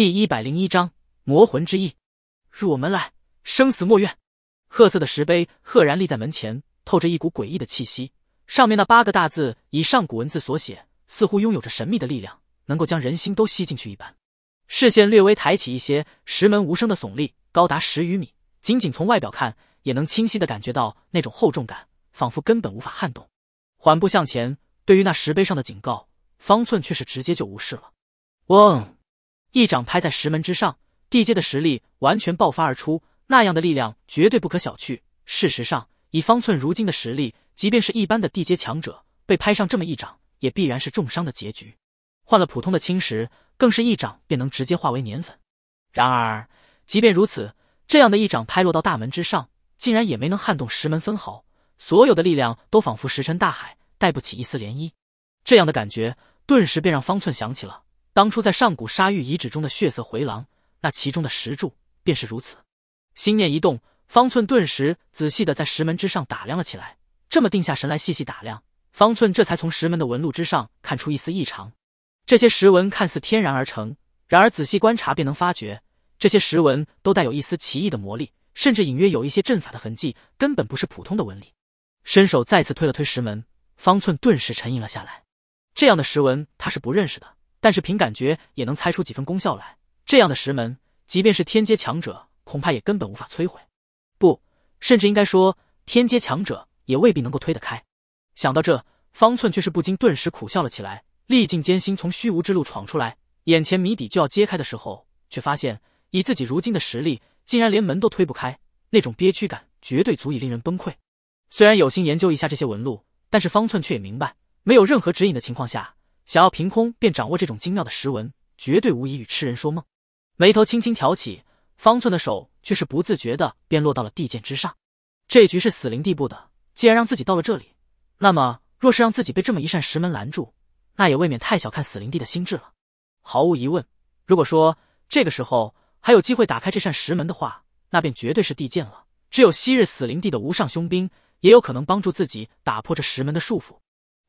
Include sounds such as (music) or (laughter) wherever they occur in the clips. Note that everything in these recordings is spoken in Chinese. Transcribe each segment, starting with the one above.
第一百零一章魔魂之意，入我门来，生死莫怨。褐色的石碑赫然立在门前，透着一股诡异的气息。上面那八个大字以上古文字所写，似乎拥有着神秘的力量，能够将人心都吸进去一般。视线略微抬起一些，石门无声的耸立，高达十余米，仅仅从外表看，也能清晰的感觉到那种厚重感，仿佛根本无法撼动。缓步向前，对于那石碑上的警告，方寸却是直接就无视了。嗡。一掌拍在石门之上，地阶的实力完全爆发而出，那样的力量绝对不可小觑。事实上，以方寸如今的实力，即便是一般的地阶强者被拍上这么一掌，也必然是重伤的结局。换了普通的青石，更是一掌便能直接化为粘粉。然而，即便如此，这样的一掌拍落到大门之上，竟然也没能撼动石门分毫，所有的力量都仿佛石沉大海，带不起一丝涟漪。这样的感觉，顿时便让方寸想起了。当初在上古沙域遗址中的血色回廊，那其中的石柱便是如此。心念一动，方寸顿时仔细的在石门之上打量了起来。这么定下神来，细细打量，方寸这才从石门的纹路之上看出一丝异常。这些石纹看似天然而成，然而仔细观察便能发觉，这些石纹都带有一丝奇异的魔力，甚至隐约有一些阵法的痕迹，根本不是普通的纹理。伸手再次推了推石门，方寸顿时沉吟了下来。这样的石纹他是不认识的。但是凭感觉也能猜出几分功效来。这样的石门，即便是天阶强者，恐怕也根本无法摧毁。不，甚至应该说，天阶强者也未必能够推得开。想到这，方寸却是不禁顿时苦笑了起来。历尽艰辛从虚无之路闯出来，眼前谜底就要揭开的时候，却发现以自己如今的实力，竟然连门都推不开。那种憋屈感，绝对足以令人崩溃。虽然有心研究一下这些纹路，但是方寸却也明白，没有任何指引的情况下。想要凭空便掌握这种精妙的石纹，绝对无疑与痴人说梦。眉头轻轻挑起，方寸的手却是不自觉的便落到了地剑之上。这局是死灵地布的，既然让自己到了这里，那么若是让自己被这么一扇石门拦住，那也未免太小看死灵地的心智了。毫无疑问，如果说这个时候还有机会打开这扇石门的话，那便绝对是地剑了。只有昔日死灵地的无上凶兵，也有可能帮助自己打破这石门的束缚。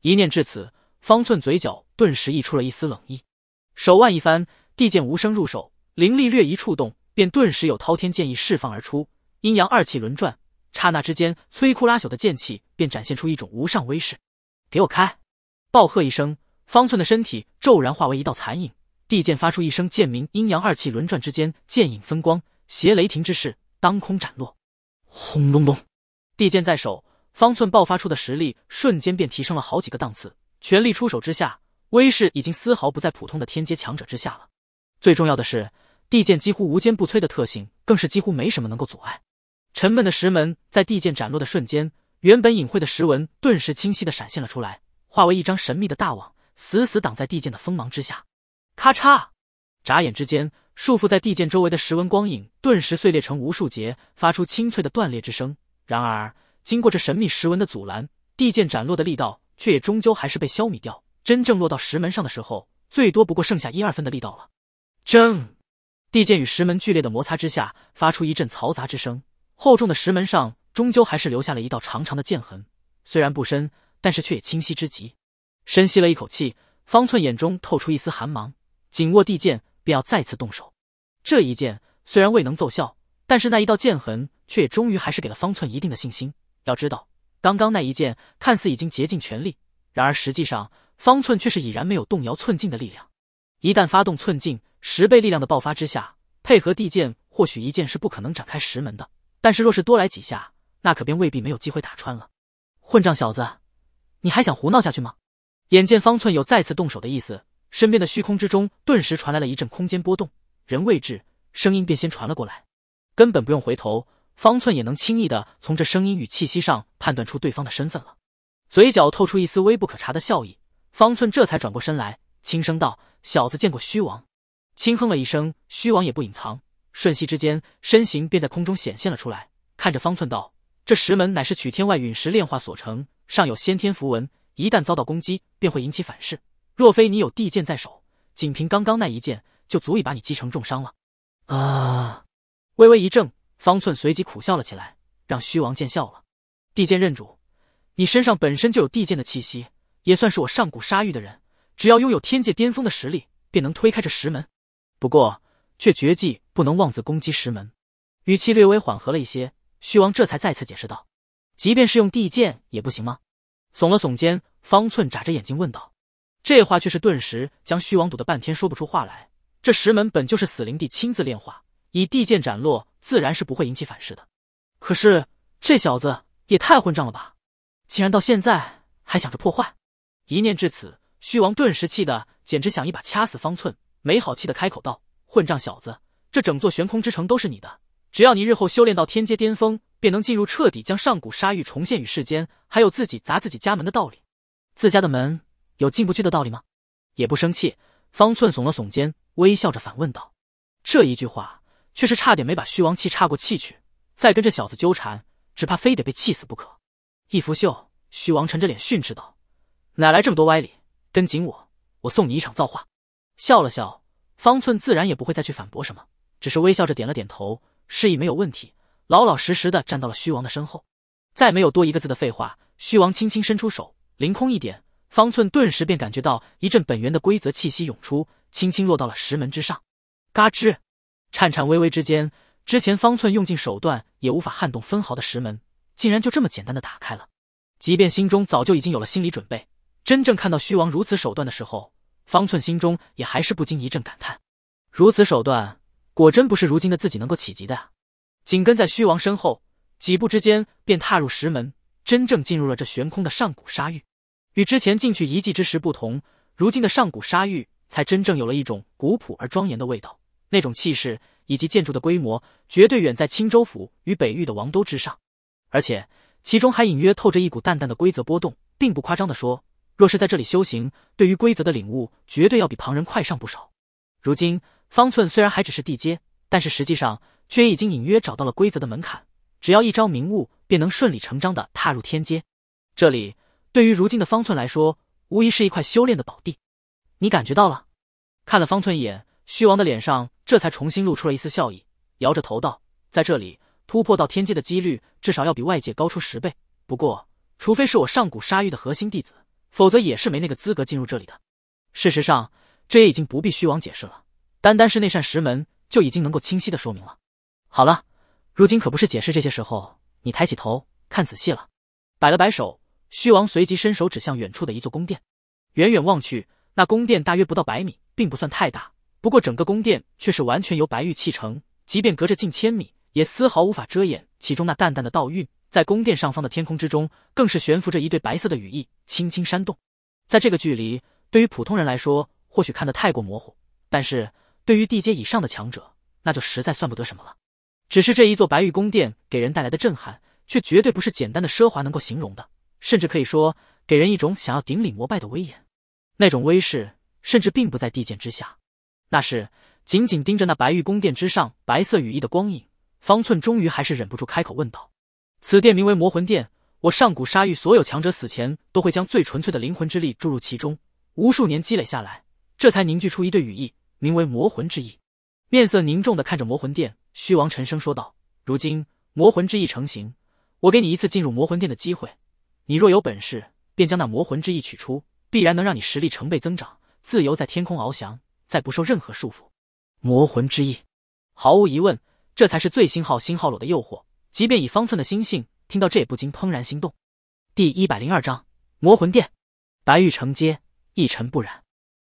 一念至此。方寸嘴角顿时溢出了一丝冷意，手腕一翻，地剑无声入手，灵力略一触动，便顿时有滔天剑意释放而出，阴阳二气轮转，刹那之间，摧枯拉朽的剑气便展现出一种无上威势。给我开！暴喝一声，方寸的身体骤然化为一道残影，地剑发出一声剑鸣，阴阳二气轮转之间，剑影分光，携雷霆之势当空斩落。轰隆隆！地剑在手，方寸爆发出的实力瞬间便提升了好几个档次。全力出手之下，威势已经丝毫不在普通的天阶强者之下了。最重要的是，地剑几乎无坚不摧的特性，更是几乎没什么能够阻碍。沉闷的石门在地剑斩落的瞬间，原本隐晦的石纹顿时清晰的闪现了出来，化为一张神秘的大网，死死挡在地剑的锋芒之下。咔嚓！眨眼之间，束缚在地剑周围的石纹光影顿时碎裂成无数节，发出清脆的断裂之声。然而，经过这神秘石纹的阻拦，地剑斩落的力道。却也终究还是被消弭掉。真正落到石门上的时候，最多不过剩下一二分的力道了。正地剑与石门剧烈的摩擦之下，发出一阵嘈杂之声。厚重的石门上，终究还是留下了一道长长的剑痕。虽然不深，但是却也清晰之极。深吸了一口气，方寸眼中透出一丝寒芒，紧握地剑，便要再次动手。这一剑虽然未能奏效，但是那一道剑痕却也终于还是给了方寸一定的信心。要知道。刚刚那一剑看似已经竭尽全力，然而实际上方寸却是已然没有动摇寸劲的力量。一旦发动寸劲，十倍力量的爆发之下，配合地剑，或许一剑是不可能展开石门的。但是若是多来几下，那可便未必没有机会打穿了。混账小子，你还想胡闹下去吗？眼见方寸有再次动手的意思，身边的虚空之中顿时传来了一阵空间波动，人未至，声音便先传了过来，根本不用回头。方寸也能轻易的从这声音与气息上判断出对方的身份了，嘴角透出一丝微不可察的笑意。方寸这才转过身来，轻声道：“小子，见过虚王。”轻哼了一声，虚王也不隐藏，瞬息之间身形便在空中显现了出来，看着方寸道：“这石门乃是取天外陨石炼化所成，上有先天符文，一旦遭到攻击，便会引起反噬。若非你有地剑在手，仅凭刚刚那一剑，就足以把你击成重伤了。”啊！微微一怔。方寸随即苦笑了起来，让虚王见笑了。地剑认主，你身上本身就有地剑的气息，也算是我上古杀域的人。只要拥有天界巅峰的实力，便能推开这石门。不过，却绝技不能妄自攻击石门。语气略微缓和了一些，虚王这才再次解释道：“即便是用地剑也不行吗？”耸了耸肩，方寸眨着眼睛问道：“这话却是顿时将虚王堵得半天说不出话来。这石门本就是死灵帝亲自炼化，以地剑斩落。”自然是不会引起反噬的，可是这小子也太混账了吧！竟然到现在还想着破坏。一念至此，虚王顿时气的简直想一把掐死方寸，没好气的开口道：“混账小子，这整座悬空之城都是你的，只要你日后修炼到天阶巅峰，便能进入彻底将上古沙域重现于世间。还有自己砸自己家门的道理？自家的门有进不去的道理吗？”也不生气，方寸耸了耸肩，微笑着反问道：“这一句话。”却是差点没把虚王气岔过气去，再跟这小子纠缠，只怕非得被气死不可。一拂袖，虚王沉着脸训斥道：“哪来这么多歪理？跟紧我，我送你一场造化。”笑了笑，方寸自然也不会再去反驳什么，只是微笑着点了点头，示意没有问题，老老实实的站到了虚王的身后。再没有多一个字的废话，虚王轻轻伸出手，凌空一点，方寸顿时便感觉到一阵本源的规则气息涌出，轻轻落到了石门之上。嘎吱。颤颤巍巍之间，之前方寸用尽手段也无法撼动分毫的石门，竟然就这么简单的打开了。即便心中早就已经有了心理准备，真正看到虚王如此手段的时候，方寸心中也还是不禁一阵感叹：如此手段，果真不是如今的自己能够企及的啊！紧跟在虚王身后，几步之间便踏入石门，真正进入了这悬空的上古沙域。与之前进去遗迹之时不同，如今的上古沙域才真正有了一种古朴而庄严的味道。那种气势以及建筑的规模，绝对远在青州府与北域的王都之上，而且其中还隐约透着一股淡淡的规则波动，并不夸张的说，若是在这里修行，对于规则的领悟绝对要比旁人快上不少。如今方寸虽然还只是地阶，但是实际上却已经隐约找到了规则的门槛，只要一朝明悟，便能顺理成章的踏入天阶。这里对于如今的方寸来说，无疑是一块修炼的宝地。你感觉到了？看了方寸一眼，虚王的脸上。这才重新露出了一丝笑意，摇着头道：“在这里突破到天阶的几率，至少要比外界高出十倍。不过，除非是我上古沙域的核心弟子，否则也是没那个资格进入这里的。事实上，这也已经不必虚王解释了，单单是那扇石门就已经能够清晰的说明了。好了，如今可不是解释这些时候，你抬起头看仔细了。”摆了摆手，虚王随即伸手指向远处的一座宫殿。远远望去，那宫殿大约不到百米，并不算太大。不过，整个宫殿却是完全由白玉砌成，即便隔着近千米，也丝毫无法遮掩其中那淡淡的道韵。在宫殿上方的天空之中，更是悬浮着一对白色的羽翼，轻轻扇动。在这个距离，对于普通人来说，或许看得太过模糊；，但是对于地阶以上的强者，那就实在算不得什么了。只是这一座白玉宫殿给人带来的震撼，却绝对不是简单的奢华能够形容的，甚至可以说，给人一种想要顶礼膜拜的威严。那种威势，甚至并不在地界之下。那是紧紧盯着那白玉宫殿之上白色羽翼的光影，方寸终于还是忍不住开口问道：“此殿名为魔魂殿，我上古杀域所有强者死前都会将最纯粹的灵魂之力注入其中，无数年积累下来，这才凝聚出一对羽翼，名为魔魂之翼。”面色凝重的看着魔魂殿虚王，沉声说道：“如今魔魂之翼成型，我给你一次进入魔魂殿的机会，你若有本事，便将那魔魂之翼取出，必然能让你实力成倍增长，自由在天空翱翔。”再不受任何束缚，魔魂之意，毫无疑问，这才是最新号星号楼的诱惑。即便以方寸的心性，听到这也不禁怦然心动。第一百零二章魔魂殿，白玉承接，一尘不染。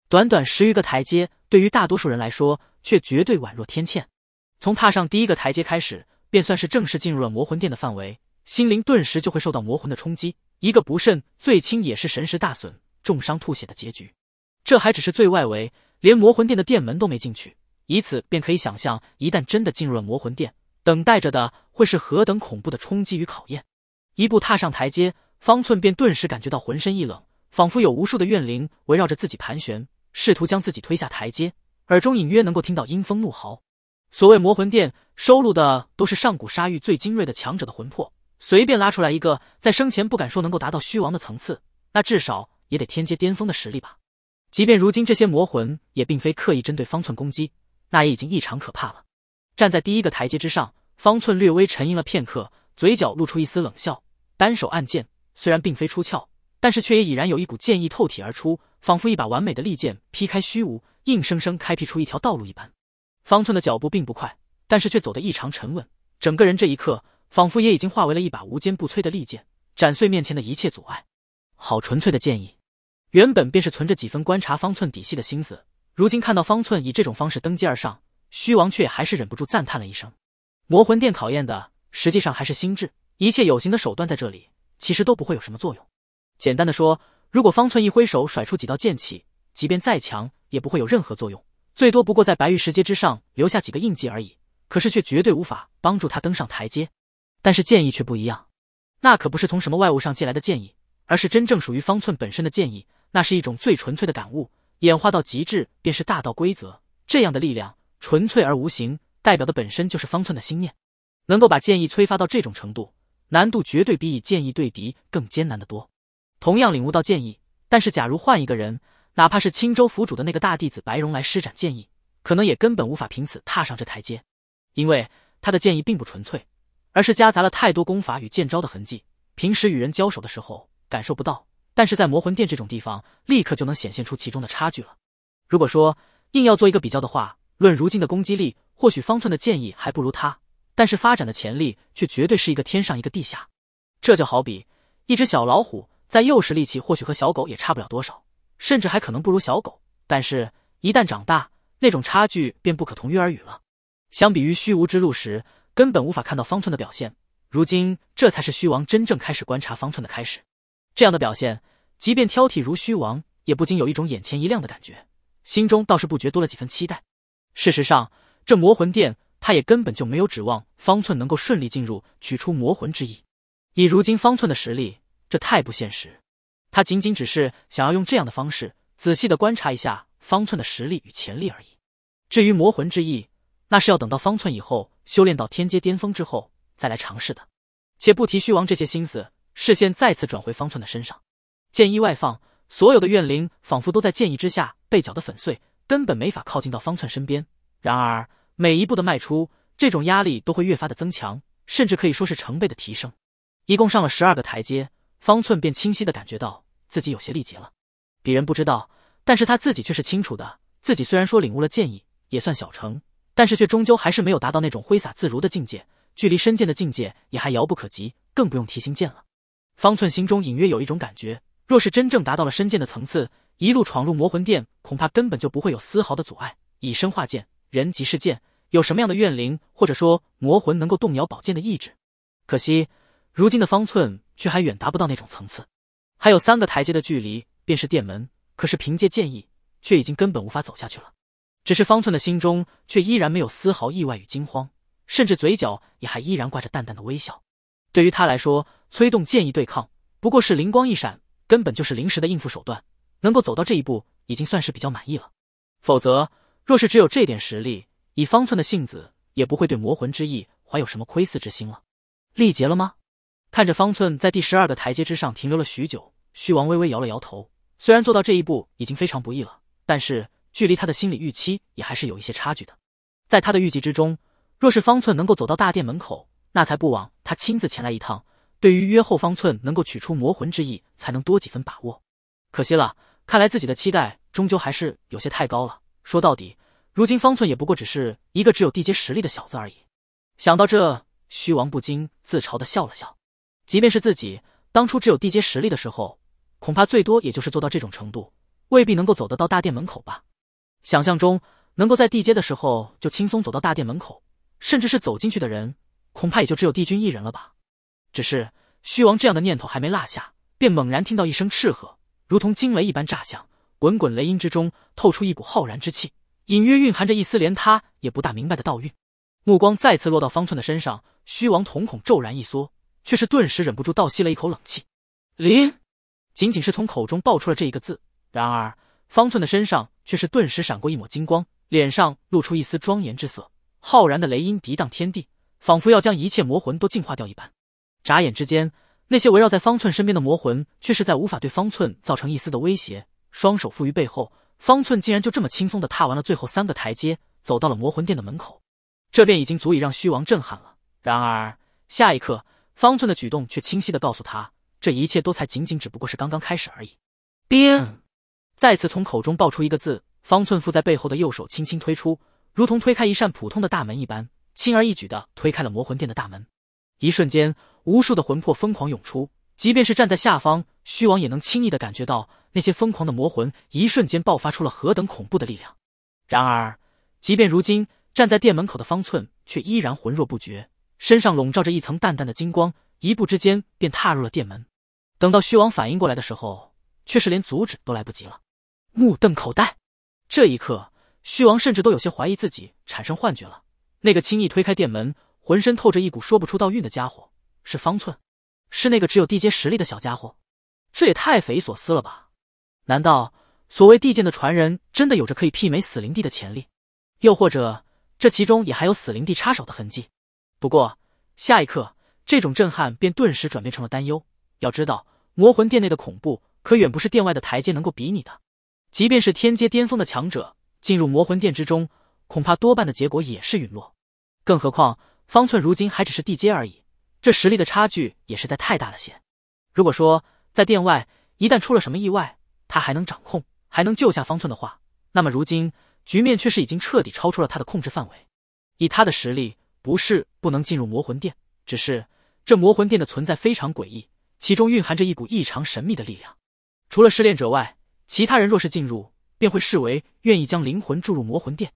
短短十余个台阶，对于大多数人来说，却绝对宛若天堑。从踏上第一个台阶开始，便算是正式进入了魔魂殿的范围，心灵顿时就会受到魔魂的冲击。一个不慎，最轻也是神识大损，重伤吐血的结局。这还只是最外围。连魔魂殿的殿门都没进去，以此便可以想象，一旦真的进入了魔魂殿，等待着的会是何等恐怖的冲击与考验。一步踏上台阶，方寸便顿时感觉到浑身一冷，仿佛有无数的怨灵围绕着自己盘旋，试图将自己推下台阶。耳中隐约能够听到阴风怒嚎。所谓魔魂殿收录的都是上古杀域最精锐的强者的魂魄，随便拉出来一个，在生前不敢说能够达到虚王的层次，那至少也得天阶巅峰的实力吧。即便如今这些魔魂也并非刻意针对方寸攻击，那也已经异常可怕了。站在第一个台阶之上，方寸略微沉吟了片刻，嘴角露出一丝冷笑，单手按剑，虽然并非出鞘，但是却也已然有一股剑意透体而出，仿佛一把完美的利剑劈开虚无，硬生生开辟出一条道路一般。方寸的脚步并不快，但是却走得异常沉稳，整个人这一刻仿佛也已经化为了一把无坚不摧的利剑，斩碎面前的一切阻碍。好纯粹的剑意。原本便是存着几分观察方寸底细的心思，如今看到方寸以这种方式登基而上，虚王却还是忍不住赞叹了一声。魔魂殿考验的实际上还是心智，一切有形的手段在这里其实都不会有什么作用。简单的说，如果方寸一挥手甩出几道剑气，即便再强也不会有任何作用，最多不过在白玉石阶之上留下几个印记而已。可是却绝对无法帮助他登上台阶。但是剑意却不一样，那可不是从什么外物上借来的剑意，而是真正属于方寸本身的剑意。那是一种最纯粹的感悟，演化到极致便是大道规则。这样的力量纯粹而无形，代表的本身就是方寸的心念。能够把剑意催发到这种程度，难度绝对比以剑意对敌更艰难得多。同样领悟到剑意，但是假如换一个人，哪怕是青州府主的那个大弟子白荣来施展剑意，可能也根本无法凭此踏上这台阶，因为他的剑意并不纯粹，而是夹杂了太多功法与剑招的痕迹。平时与人交手的时候，感受不到。但是在魔魂殿这种地方，立刻就能显现出其中的差距了。如果说硬要做一个比较的话，论如今的攻击力，或许方寸的剑意还不如他，但是发展的潜力却绝对是一个天上一个地下。这就好比一只小老虎在幼时力气或许和小狗也差不了多少，甚至还可能不如小狗，但是一旦长大，那种差距便不可同日而语了。相比于虚无之路时，根本无法看到方寸的表现，如今这才是虚王真正开始观察方寸的开始。这样的表现，即便挑剔如虚王，也不禁有一种眼前一亮的感觉，心中倒是不觉多了几分期待。事实上，这魔魂殿，他也根本就没有指望方寸能够顺利进入，取出魔魂之意。以如今方寸的实力，这太不现实。他仅仅只是想要用这样的方式，仔细的观察一下方寸的实力与潜力而已。至于魔魂之意，那是要等到方寸以后修炼到天阶巅峰之后，再来尝试的。且不提虚王这些心思。视线再次转回方寸的身上，剑意外放，所有的怨灵仿佛都在剑意之下被搅得粉碎，根本没法靠近到方寸身边。然而每一步的迈出，这种压力都会越发的增强，甚至可以说是成倍的提升。一共上了十二个台阶，方寸便清晰的感觉到自己有些力竭了。鄙人不知道，但是他自己却是清楚的。自己虽然说领悟了剑意，也算小成，但是却终究还是没有达到那种挥洒自如的境界，距离深剑的境界也还遥不可及，更不用提心剑了。方寸心中隐约有一种感觉，若是真正达到了深剑的层次，一路闯入魔魂殿，恐怕根本就不会有丝毫的阻碍。以身化剑，人即是剑，有什么样的怨灵或者说魔魂能够动摇宝剑的意志？可惜，如今的方寸却还远达不到那种层次。还有三个台阶的距离便是殿门，可是凭借剑意，却已经根本无法走下去了。只是方寸的心中却依然没有丝毫意外与惊慌，甚至嘴角也还依然挂着淡淡的微笑。对于他来说，催动剑意对抗，不过是灵光一闪，根本就是临时的应付手段。能够走到这一步，已经算是比较满意了。否则，若是只有这点实力，以方寸的性子，也不会对魔魂之翼怀有什么窥伺之心了。力竭了吗？看着方寸在第十二个台阶之上停留了许久，虚王微微摇了摇头。虽然做到这一步已经非常不易了，但是距离他的心理预期也还是有一些差距的。在他的预计之中，若是方寸能够走到大殿门口，那才不枉他亲自前来一趟。对于约后方寸能够取出魔魂之意，才能多几分把握。可惜了，看来自己的期待终究还是有些太高了。说到底，如今方寸也不过只是一个只有地阶实力的小子而已。想到这，虚王不禁自嘲地笑了笑。即便是自己当初只有地阶实力的时候，恐怕最多也就是做到这种程度，未必能够走得到大殿门口吧？想象中能够在地阶的时候就轻松走到大殿门口，甚至是走进去的人，恐怕也就只有帝君一人了吧。只是虚王这样的念头还没落下，便猛然听到一声斥喝，如同惊雷一般炸响。滚滚雷音之中透出一股浩然之气，隐约蕴含着一丝连他也不大明白的道韵。目光再次落到方寸的身上，虚王瞳孔骤然一缩，却是顿时忍不住倒吸了一口冷气。林，仅仅是从口中爆出了这一个字，然而方寸的身上却是顿时闪过一抹金光，脸上露出一丝庄严之色。浩然的雷音涤荡天地，仿佛要将一切魔魂都净化掉一般。眨眼之间，那些围绕在方寸身边的魔魂却是在无法对方寸造成一丝的威胁。双手负于背后，方寸竟然就这么轻松的踏完了最后三个台阶，走到了魔魂殿的门口。这便已经足以让虚王震撼了。然而下一刻，方寸的举动却清晰的告诉他，这一切都才仅仅只不过是刚刚开始而已。冰，再次从口中爆出一个字，方寸负在背后的右手轻轻推出，如同推开一扇普通的大门一般，轻而易举的推开了魔魂殿的大门。一瞬间，无数的魂魄疯狂涌出，即便是站在下方，虚王也能轻易的感觉到那些疯狂的魔魂。一瞬间爆发出了何等恐怖的力量！然而，即便如今站在店门口的方寸，却依然魂弱不绝，身上笼罩着一层淡淡的金光，一步之间便踏入了店门。等到虚王反应过来的时候，却是连阻止都来不及了，目瞪口呆。这一刻，虚王甚至都有些怀疑自己产生幻觉了。那个轻易推开店门。浑身透着一股说不出道韵的家伙是方寸，是那个只有地阶实力的小家伙，这也太匪夷所思了吧？难道所谓地剑的传人真的有着可以媲美死灵帝的潜力？又或者这其中也还有死灵帝插手的痕迹？不过下一刻，这种震撼便顿时转变成了担忧。要知道，魔魂殿内的恐怖可远不是殿外的台阶能够比拟的。即便是天阶巅峰的强者进入魔魂殿之中，恐怕多半的结果也是陨落，更何况。方寸如今还只是地阶而已，这实力的差距也实在太大了些。如果说在殿外，一旦出了什么意外，他还能掌控，还能救下方寸的话，那么如今局面却是已经彻底超出了他的控制范围。以他的实力，不是不能进入魔魂殿，只是这魔魂殿的存在非常诡异，其中蕴含着一股异常神秘的力量。除了失恋者外，其他人若是进入，便会视为愿意将灵魂注入魔魂殿。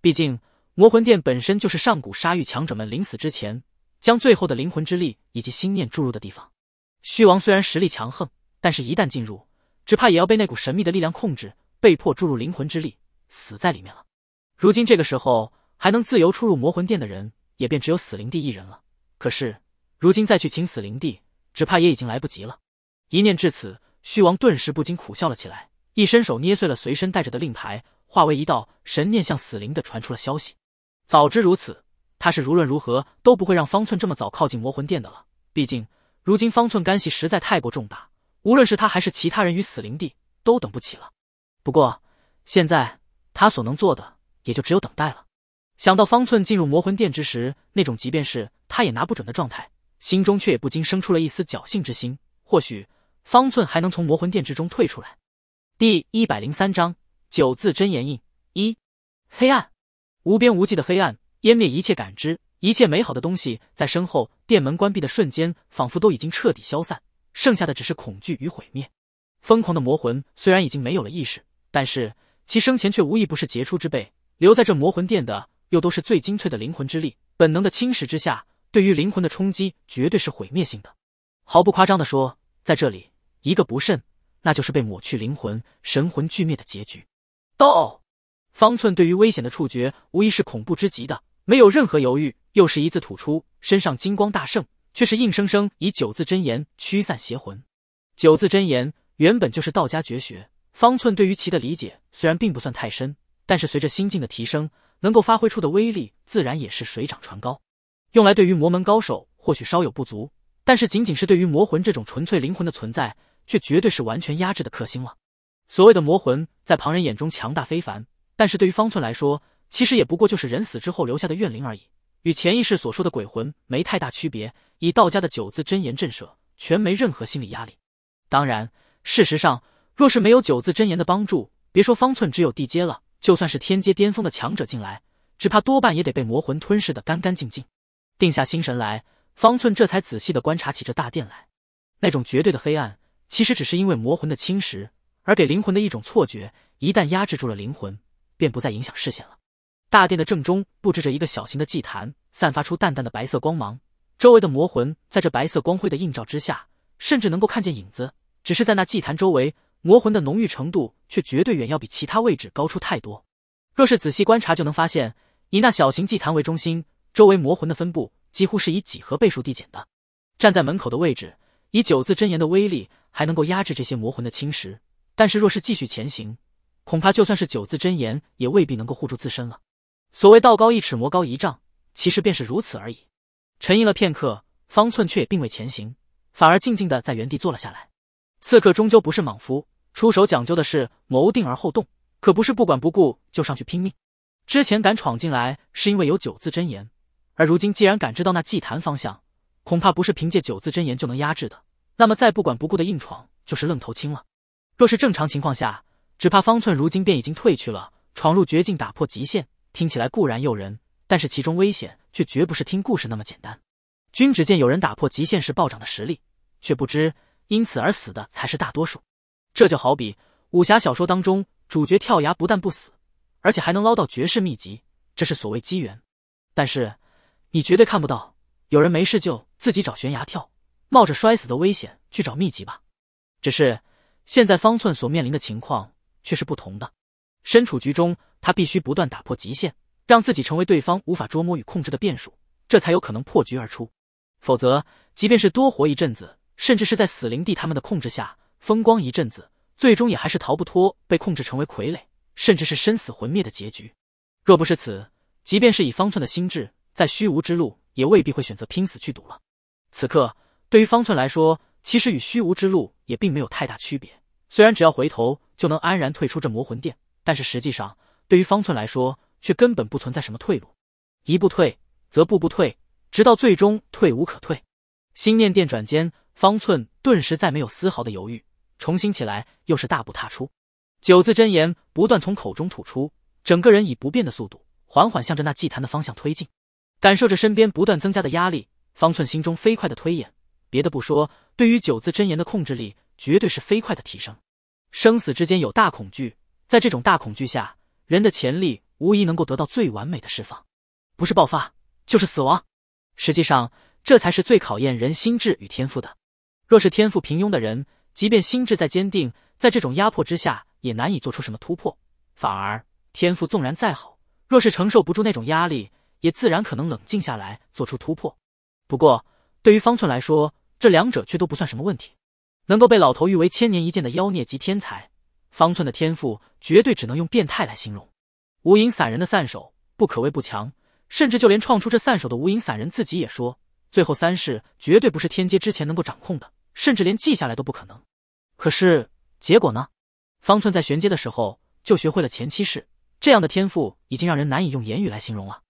毕竟。魔魂殿本身就是上古杀域强者们临死之前将最后的灵魂之力以及心念注入的地方。虚王虽然实力强横，但是一旦进入，只怕也要被那股神秘的力量控制，被迫注入灵魂之力，死在里面了。如今这个时候还能自由出入魔魂殿的人，也便只有死灵帝一人了。可是如今再去请死灵帝，只怕也已经来不及了。一念至此，虚王顿时不禁苦笑了起来，一伸手捏碎了随身带着的令牌，化为一道神念向死灵的传出了消息。早知如此，他是无论如何都不会让方寸这么早靠近魔魂殿的了。毕竟如今方寸干系实在太过重大，无论是他还是其他人与死灵帝都等不起了。不过现在他所能做的也就只有等待了。想到方寸进入魔魂殿之时那种即便是他也拿不准的状态，心中却也不禁生出了一丝侥幸之心。或许方寸还能从魔魂殿之中退出来。第一百零三章：九字真言印一，黑暗。无边无际的黑暗，湮灭一切感知，一切美好的东西。在身后殿门关闭的瞬间，仿佛都已经彻底消散，剩下的只是恐惧与毁灭。疯狂的魔魂虽然已经没有了意识，但是其生前却无一不是杰出之辈。留在这魔魂殿的，又都是最精粹的灵魂之力。本能的侵蚀之下，对于灵魂的冲击绝对是毁灭性的。毫不夸张的说，在这里一个不慎，那就是被抹去灵魂、神魂俱灭的结局。到。方寸对于危险的触觉无疑是恐怖之极的，没有任何犹豫，又是一字吐出，身上金光大盛，却是硬生生以九字真言驱散邪魂。九字真言原本就是道家绝学，方寸对于其的理解虽然并不算太深，但是随着心境的提升，能够发挥出的威力自然也是水涨船高。用来对于魔门高手或许稍有不足，但是仅仅是对于魔魂这种纯粹灵魂的存在，却绝对是完全压制的克星了。所谓的魔魂，在旁人眼中强大非凡。但是对于方寸来说，其实也不过就是人死之后留下的怨灵而已，与潜意识所说的鬼魂没太大区别。以道家的九字真言震慑，全没任何心理压力。当然，事实上，若是没有九字真言的帮助，别说方寸只有地阶了，就算是天阶巅峰的强者进来，只怕多半也得被魔魂吞噬的干干净净。定下心神来，方寸这才仔细的观察起这大殿来。那种绝对的黑暗，其实只是因为魔魂的侵蚀而给灵魂的一种错觉，一旦压制住了灵魂。便不再影响视线了。大殿的正中布置着一个小型的祭坛，散发出淡淡的白色光芒。周围的魔魂在这白色光辉的映照之下，甚至能够看见影子。只是在那祭坛周围，魔魂的浓郁程度却绝对远要比其他位置高出太多。若是仔细观察，就能发现，以那小型祭坛为中心，周围魔魂的分布几乎是以几何倍数递减的。站在门口的位置，以九字真言的威力还能够压制这些魔魂的侵蚀，但是若是继续前行，恐怕就算是九字真言，也未必能够护住自身了。所谓道高一尺，魔高一丈，其实便是如此而已。沉吟了片刻，方寸却也并未前行，反而静静的在原地坐了下来。刺客终究不是莽夫，出手讲究的是谋定而后动，可不是不管不顾就上去拼命。之前敢闯进来，是因为有九字真言，而如今既然感知到那祭坛方向，恐怕不是凭借九字真言就能压制的，那么再不管不顾的硬闯，就是愣头青了。若是正常情况下，只怕方寸如今便已经退去了。闯入绝境，打破极限，听起来固然诱人，但是其中危险却绝不是听故事那么简单。君只见有人打破极限时暴涨的实力，却不知因此而死的才是大多数。这就好比武侠小说当中，主角跳崖不但不死，而且还能捞到绝世秘籍，这是所谓机缘。但是你绝对看不到有人没事就自己找悬崖跳，冒着摔死的危险去找秘籍吧。只是现在方寸所面临的情况。却是不同的。身处局中，他必须不断打破极限，让自己成为对方无法捉摸与控制的变数，这才有可能破局而出。否则，即便是多活一阵子，甚至是在死灵帝他们的控制下风光一阵子，最终也还是逃不脱被控制成为傀儡，甚至是生死魂灭的结局。若不是此，即便是以方寸的心智，在虚无之路也未必会选择拼死去赌了。此刻，对于方寸来说，其实与虚无之路也并没有太大区别。虽然只要回头。就能安然退出这魔魂殿，但是实际上，对于方寸来说，却根本不存在什么退路。一步退，则步步退，直到最终退无可退。心念电转间，方寸顿时再没有丝毫的犹豫，重新起来，又是大步踏出。九字真言不断从口中吐出，整个人以不变的速度，缓缓向着那祭坛的方向推进。感受着身边不断增加的压力，方寸心中飞快的推演。别的不说，对于九字真言的控制力，绝对是飞快的提升。生死之间有大恐惧，在这种大恐惧下，人的潜力无疑能够得到最完美的释放，不是爆发就是死亡。实际上，这才是最考验人心智与天赋的。若是天赋平庸的人，即便心智再坚定，在这种压迫之下也难以做出什么突破。反而，天赋纵然再好，若是承受不住那种压力，也自然可能冷静下来做出突破。不过，对于方寸来说，这两者却都不算什么问题。能够被老头誉为千年一见的妖孽级天才，方寸的天赋绝对只能用变态来形容。无影散人的散手不可谓不强，甚至就连创出这散手的无影散人自己也说，最后三式绝对不是天阶之前能够掌控的，甚至连记下来都不可能。可是结果呢？方寸在玄阶的时候就学会了前七式，这样的天赋已经让人难以用言语来形容了。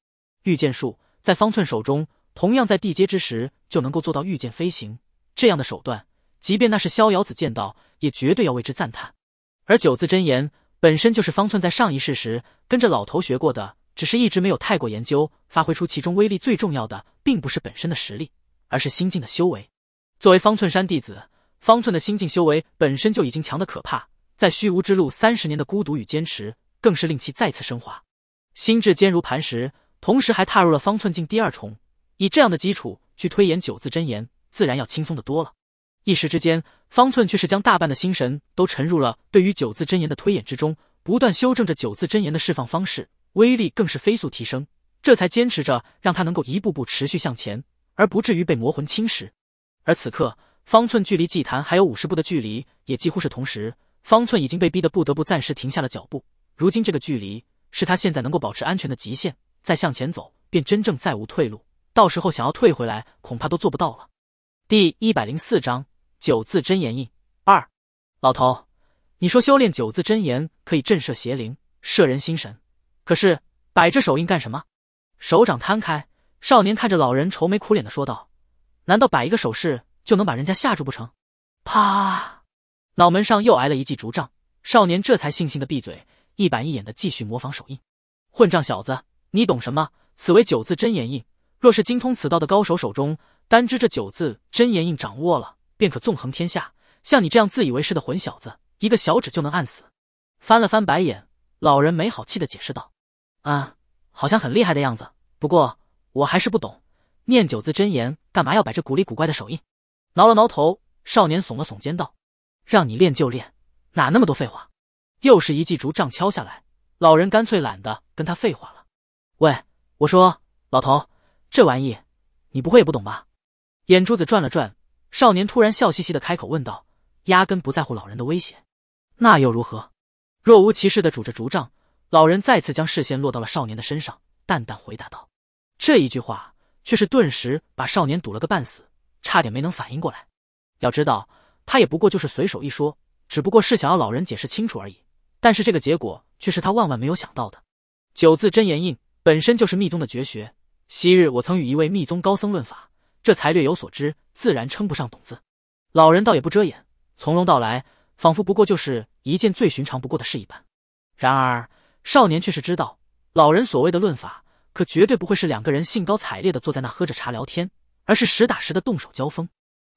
御剑术在方寸手中，同样在地阶之时就能够做到御剑飞行，这样的手段。即便那是逍遥子见到，也绝对要为之赞叹。而九字真言本身就是方寸在上一世时跟着老头学过的，只是一直没有太过研究，发挥出其中威力。最重要的并不是本身的实力，而是心境的修为。作为方寸山弟子，方寸的心境修为本身就已经强得可怕，在虚无之路三十年的孤独与坚持，更是令其再次升华，心智坚如磐石，同时还踏入了方寸境第二重。以这样的基础去推演九字真言，自然要轻松的多了。一时之间，方寸却是将大半的心神都沉入了对于九字真言的推演之中，不断修正着九字真言的释放方式，威力更是飞速提升。这才坚持着，让他能够一步步持续向前，而不至于被魔魂侵蚀。而此刻，方寸距离祭坛还有五十步的距离，也几乎是同时，方寸已经被逼得不得不暂时停下了脚步。如今这个距离是他现在能够保持安全的极限，再向前走，便真正再无退路。到时候想要退回来，恐怕都做不到了。第一百零四章。九字真言印二，老头，你说修炼九字真言可以震慑邪灵，慑人心神，可是摆这手印干什么？手掌摊开，少年看着老人愁眉苦脸的说道：“难道摆一个手势就能把人家吓住不成？”啪，脑门上又挨了一记竹杖，少年这才悻悻的闭嘴，一板一眼的继续模仿手印。混账小子，你懂什么？此为九字真言印，若是精通此道的高手手中，单知这九字真言印掌握了。便可纵横天下，像你这样自以为是的混小子，一个小指就能按死。翻了翻白眼，老人没好气的解释道：“啊，好像很厉害的样子，不过我还是不懂，念九字真言干嘛要摆这古里古怪的手印？”挠了挠头，少年耸了耸肩道：“让你练就练，哪那么多废话？”又是一记竹杖敲下来，老人干脆懒得跟他废话了。“喂，我说老头，这玩意你不会也不懂吧？”眼珠子转了转。少年突然笑嘻嘻的开口问道，压根不在乎老人的威胁，那又如何？若无其事的拄着竹杖，老人再次将视线落到了少年的身上，淡淡回答道。这一句话却是顿时把少年堵了个半死，差点没能反应过来。要知道，他也不过就是随手一说，只不过是想要老人解释清楚而已。但是这个结果却是他万万没有想到的。九字真言印本身就是密宗的绝学，昔日我曾与一位密宗高僧论法。这才略有所知，自然称不上懂字。老人倒也不遮掩，从容到来，仿佛不过就是一件最寻常不过的事一般。然而，少年却是知道，老人所谓的论法，可绝对不会是两个人兴高采烈的坐在那喝着茶聊天，而是实打实的动手交锋。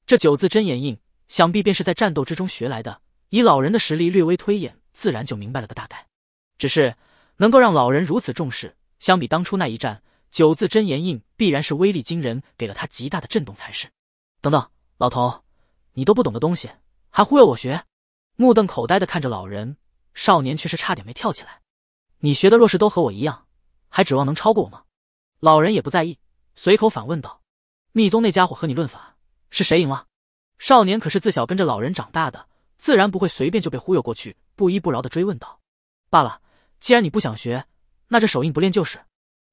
这九字真言印，想必便是在战斗之中学来的。以老人的实力略微推演，自然就明白了个大概。只是能够让老人如此重视，相比当初那一战。九字真言印必然是威力惊人，给了他极大的震动才是。等等，老头，你都不懂的东西，还忽悠我学？目瞪口呆的看着老人，少年却是差点没跳起来。你学的若是都和我一样，还指望能超过我吗？老人也不在意，随口反问道：“密宗那家伙和你论法，是谁赢了？”少年可是自小跟着老人长大的，自然不会随便就被忽悠过去，不依不饶的追问道：“罢了，既然你不想学，那这手印不练就是。”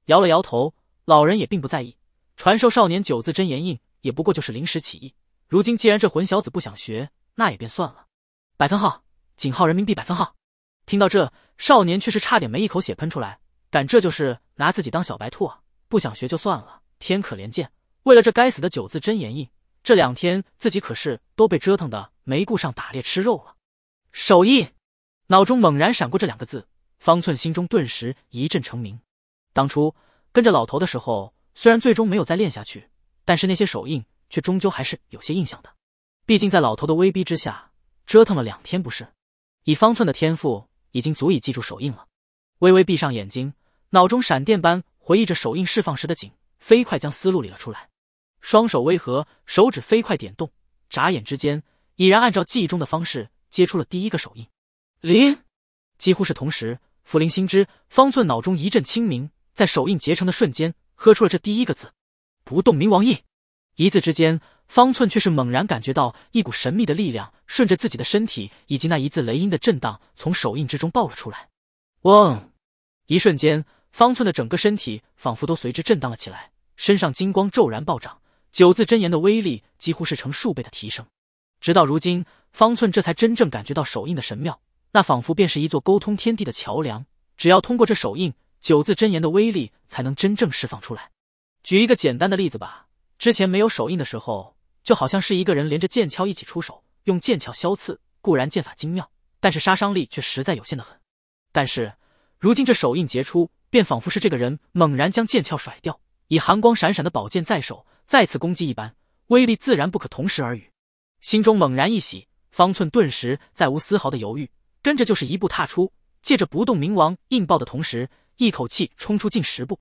摇了摇头，老人也并不在意，传授少年九字真言印，也不过就是临时起意。如今既然这混小子不想学，那也便算了。百分号，井号人民币百分号。听到这，少年却是差点没一口血喷出来。敢这就是拿自己当小白兔啊！不想学就算了，天可怜见，为了这该死的九字真言印，这两天自己可是都被折腾的没顾上打猎吃肉了。手艺，脑中猛然闪过这两个字，方寸心中顿时一阵成名。当初跟着老头的时候，虽然最终没有再练下去，但是那些手印却终究还是有些印象的。毕竟在老头的威逼之下折腾了两天，不是？以方寸的天赋，已经足以记住手印了。微微闭上眼睛，脑中闪电般回忆着手印释放时的景，飞快将思路理了出来。双手微合，手指飞快点动，眨眼之间已然按照记忆中的方式接出了第一个手印。林几乎是同时，福林心知，方寸脑中一阵清明。在手印结成的瞬间，喝出了这第一个字：“不动冥王印。”一字之间，方寸却是猛然感觉到一股神秘的力量顺着自己的身体以及那一字雷音的震荡从手印之中爆了出来。嗡！一瞬间，方寸的整个身体仿佛都随之震荡了起来，身上金光骤然暴涨，九字真言的威力几乎是成数倍的提升。直到如今，方寸这才真正感觉到手印的神妙，那仿佛便是一座沟通天地的桥梁，只要通过这手印。九字真言的威力才能真正释放出来。举一个简单的例子吧，之前没有手印的时候，就好像是一个人连着剑鞘一起出手，用剑鞘削刺，固然剑法精妙，但是杀伤力却实在有限的很。但是如今这手印结出，便仿佛是这个人猛然将剑鞘甩掉，以寒光闪闪的宝剑在手，再次攻击一般，威力自然不可同时而语。心中猛然一喜，方寸顿时再无丝毫的犹豫，跟着就是一步踏出，借着不动明王硬爆的同时。一口气冲出近十步，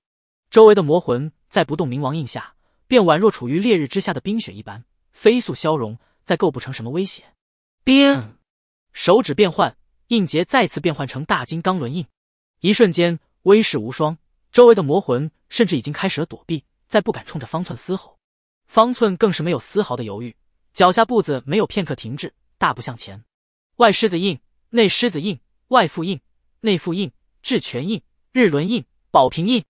周围的魔魂在不动冥王印下，便宛若处于烈日之下的冰雪一般，飞速消融，再构不成什么威胁。冰，手指变换，印结再次变换成大金刚轮印，一瞬间威势无双，周围的魔魂甚至已经开始了躲避，再不敢冲着方寸嘶吼。方寸更是没有丝毫的犹豫，脚下步子没有片刻停滞，大步向前。外狮子印，内狮子印，外附印，内附印，至全印。日轮印、宝瓶印，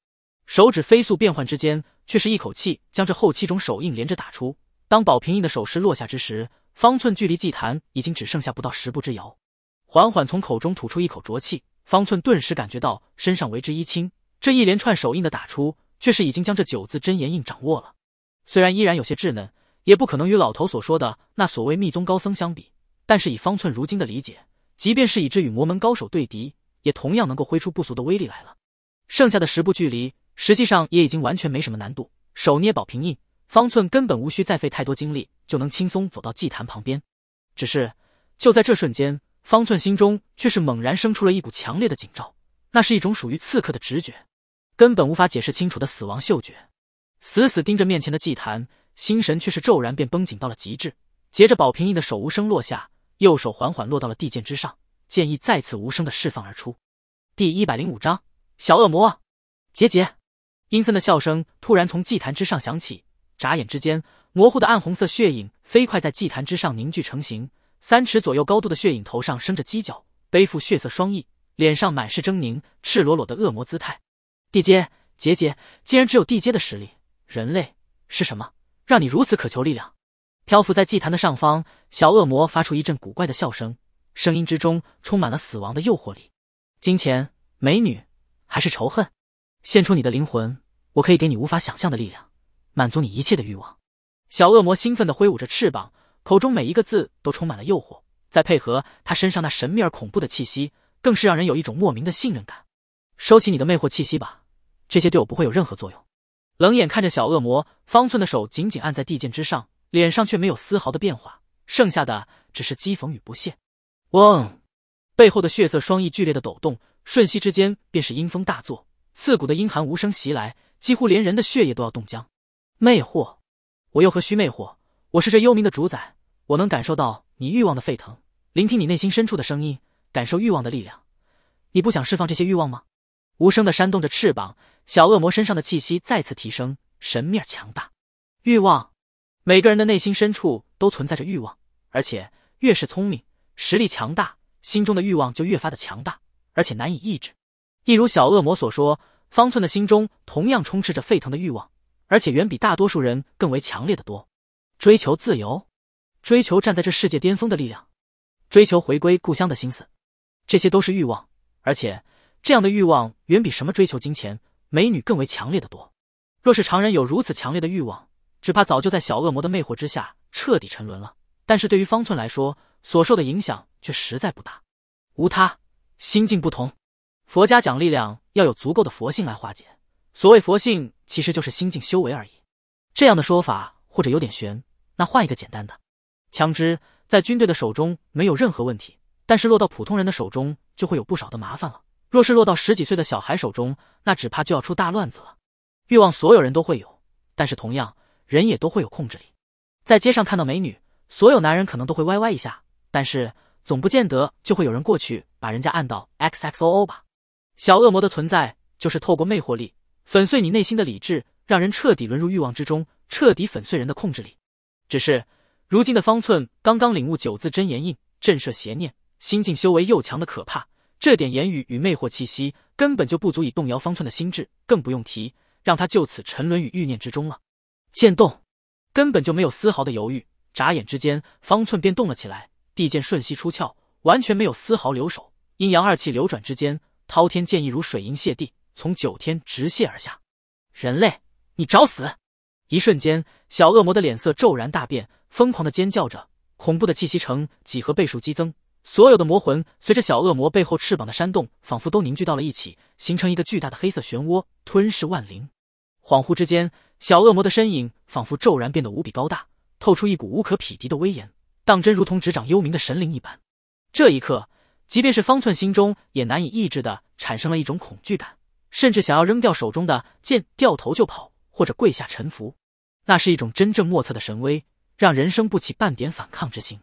手指飞速变换之间，却是一口气将这后七种手印连着打出。当宝瓶印的手势落下之时，方寸距离祭坛已经只剩下不到十步之遥。缓缓从口中吐出一口浊气，方寸顿时感觉到身上为之一轻。这一连串手印的打出，却是已经将这九字真言印掌握了。虽然依然有些稚嫩，也不可能与老头所说的那所谓密宗高僧相比，但是以方寸如今的理解，即便是以知与魔门高手对敌。也同样能够挥出不俗的威力来了。剩下的十步距离，实际上也已经完全没什么难度。手捏宝瓶印，方寸根本无需再费太多精力，就能轻松走到祭坛旁边。只是就在这瞬间，方寸心中却是猛然生出了一股强烈的警兆，那是一种属于刺客的直觉，根本无法解释清楚的死亡嗅觉。死死盯着面前的祭坛，心神却是骤然便绷紧到了极致。接着宝瓶印的手无声落下，右手缓缓落到了地剑之上。剑意再次无声的释放而出。第一百零五章小恶魔，结结。阴森的笑声突然从祭坛之上响起，眨眼之间，模糊的暗红色血影飞快在祭坛之上凝聚成形，三尺左右高度的血影头上生着犄角，背负血色双翼，脸上满是狰狞，赤裸裸的恶魔姿态。地阶，结结，竟然只有地阶的实力？人类是什么？让你如此渴求力量？漂浮在祭坛的上方，小恶魔发出一阵古怪的笑声。声音之中充满了死亡的诱惑力，金钱、美女还是仇恨？献出你的灵魂，我可以给你无法想象的力量，满足你一切的欲望。小恶魔兴奋的挥舞着翅膀，口中每一个字都充满了诱惑，再配合他身上那神秘而恐怖的气息，更是让人有一种莫名的信任感。收起你的魅惑气息吧，这些对我不会有任何作用。冷眼看着小恶魔，方寸的手紧紧按在地剑之上，脸上却没有丝毫的变化，剩下的只是讥讽与不屑。嗡，背后的血色双翼剧烈的抖动，瞬息之间便是阴风大作，刺骨的阴寒无声袭来，几乎连人的血液都要冻僵。魅惑，我又何须魅惑？我是这幽冥的主宰，我能感受到你欲望的沸腾，聆听你内心深处的声音，感受欲望的力量。你不想释放这些欲望吗？无声的扇动着翅膀，小恶魔身上的气息再次提升，神秘而强大。欲望，每个人的内心深处都存在着欲望，而且越是聪明。实力强大，心中的欲望就越发的强大，而且难以抑制。一如小恶魔所说，方寸的心中同样充斥着沸腾的欲望，而且远比大多数人更为强烈的多。追求自由，追求站在这世界巅峰的力量，追求回归故乡的心思，这些都是欲望，而且这样的欲望远比什么追求金钱、美女更为强烈的多。若是常人有如此强烈的欲望，只怕早就在小恶魔的魅惑之下彻底沉沦了。但是对于方寸来说，所受的影响却实在不大，无他，心境不同。佛家讲力量，要有足够的佛性来化解。所谓佛性，其实就是心境修为而已。这样的说法或者有点玄，那换一个简单的。枪支在军队的手中没有任何问题，但是落到普通人的手中就会有不少的麻烦了。若是落到十几岁的小孩手中，那只怕就要出大乱子了。欲望所有人都会有，但是同样人也都会有控制力。在街上看到美女，所有男人可能都会歪歪一下。但是总不见得就会有人过去把人家按到 X X O O 吧？小恶魔的存在就是透过魅惑力粉碎你内心的理智，让人彻底沦入欲望之中，彻底粉碎人的控制力。只是如今的方寸刚刚领悟九字真言印，震慑邪念，心境修为又强的可怕，这点言语与魅惑气息根本就不足以动摇方寸的心智，更不用提让他就此沉沦于欲念之中了。剑动，根本就没有丝毫的犹豫，眨眼之间，方寸便动了起来。地剑瞬息出鞘，完全没有丝毫留手，阴阳二气流转之间，滔天剑意如水银泻地，从九天直泻而下。人类，你找死！一瞬间，小恶魔的脸色骤然大变，疯狂的尖叫着，恐怖的气息呈几何倍数激增，所有的魔魂随着小恶魔背后翅膀的扇动，仿佛都凝聚到了一起，形成一个巨大的黑色漩涡，吞噬万灵。恍惚之间，小恶魔的身影仿佛骤然变得无比高大，透出一股无可匹敌的威严。当真如同执掌幽冥的神灵一般，这一刻，即便是方寸心中也难以抑制的产生了一种恐惧感，甚至想要扔掉手中的剑，掉头就跑，或者跪下臣服。那是一种真正莫测的神威，让人生不起半点反抗之心。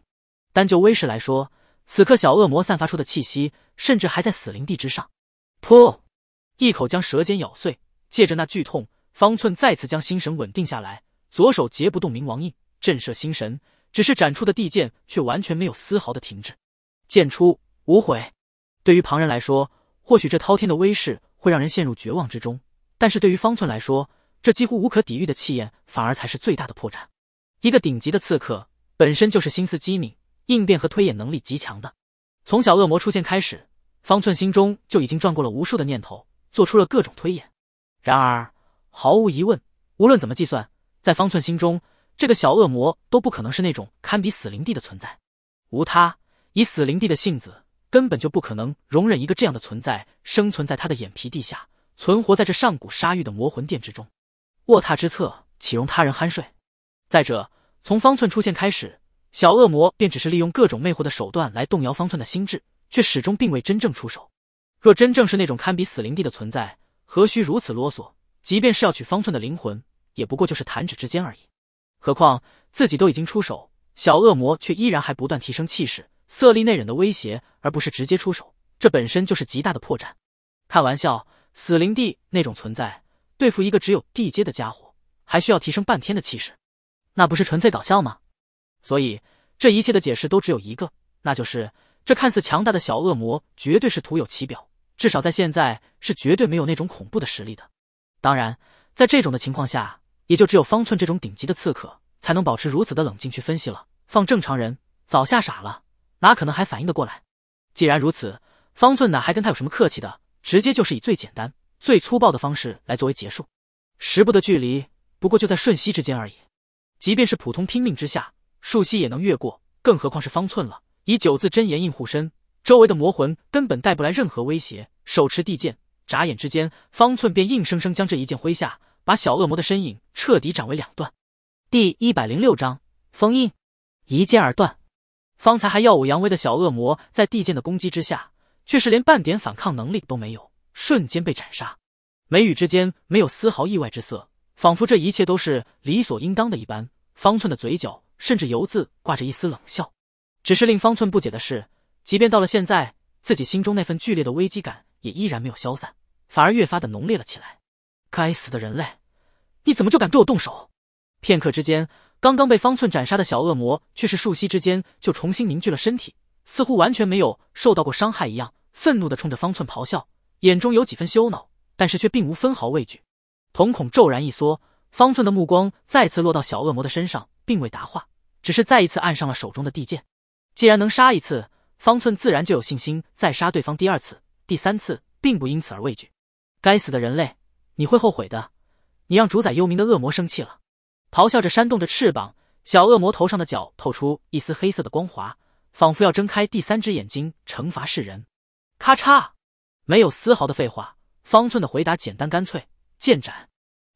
单就威势来说，此刻小恶魔散发出的气息，甚至还在死灵地之上。噗，一口将舌尖咬碎，借着那剧痛，方寸再次将心神稳定下来，左手结不动冥王印，震慑心神。只是展出的地剑却完全没有丝毫的停滞，剑出无悔。对于旁人来说，或许这滔天的威势会让人陷入绝望之中，但是对于方寸来说，这几乎无可抵御的气焰反而才是最大的破绽。一个顶级的刺客本身就是心思机敏、应变和推演能力极强的。从小恶魔出现开始，方寸心中就已经转过了无数的念头，做出了各种推演。然而，毫无疑问，无论怎么计算，在方寸心中。这个小恶魔都不可能是那种堪比死灵帝的存在，无他，以死灵帝的性子，根本就不可能容忍一个这样的存在生存在他的眼皮地下，存活在这上古沙域的魔魂殿之中。卧榻之侧岂容他人酣睡？再者，从方寸出现开始，小恶魔便只是利用各种魅惑的手段来动摇方寸的心智，却始终并未真正出手。若真正是那种堪比死灵帝的存在，何须如此啰嗦？即便是要取方寸的灵魂，也不过就是弹指之间而已。何况自己都已经出手，小恶魔却依然还不断提升气势，色厉内荏的威胁，而不是直接出手，这本身就是极大的破绽。开玩笑，死灵帝那种存在，对付一个只有地阶的家伙，还需要提升半天的气势，那不是纯粹搞笑吗？所以，这一切的解释都只有一个，那就是这看似强大的小恶魔，绝对是徒有其表，至少在现在是绝对没有那种恐怖的实力的。当然，在这种的情况下。也就只有方寸这种顶级的刺客，才能保持如此的冷静去分析了。放正常人，早吓傻了，哪可能还反应得过来？既然如此，方寸哪还跟他有什么客气的？直接就是以最简单、最粗暴的方式来作为结束。十步的距离，不过就在瞬息之间而已。即便是普通拼命之下，数息也能越过，更何况是方寸了？以九字真言印护身，周围的魔魂根本带不来任何威胁。手持地剑，眨眼之间，方寸便硬生生将这一剑挥下。把小恶魔的身影彻底斩为两段。第一百零六章：封印，一剑而断。方才还耀武扬威的小恶魔，在地剑的攻击之下，却是连半点反抗能力都没有，瞬间被斩杀。眉宇之间没有丝毫意外之色，仿佛这一切都是理所应当的一般。方寸的嘴角甚至犹自挂着一丝冷笑。只是令方寸不解的是，即便到了现在，自己心中那份剧烈的危机感也依然没有消散，反而越发的浓烈了起来。该死的人类，你怎么就敢对我动手？片刻之间，刚刚被方寸斩杀的小恶魔，却是数息之间就重新凝聚了身体，似乎完全没有受到过伤害一样，愤怒的冲着方寸咆哮，眼中有几分羞恼，但是却并无分毫畏惧。瞳孔骤然一缩，方寸的目光再次落到小恶魔的身上，并未答话，只是再一次按上了手中的地剑。既然能杀一次，方寸自然就有信心再杀对方第二次、第三次，并不因此而畏惧。该死的人类！你会后悔的，你让主宰幽冥的恶魔生气了，咆哮着扇动着翅膀，小恶魔头上的角透出一丝黑色的光华，仿佛要睁开第三只眼睛惩罚世人。咔嚓，没有丝毫的废话，方寸的回答简单干脆，剑斩，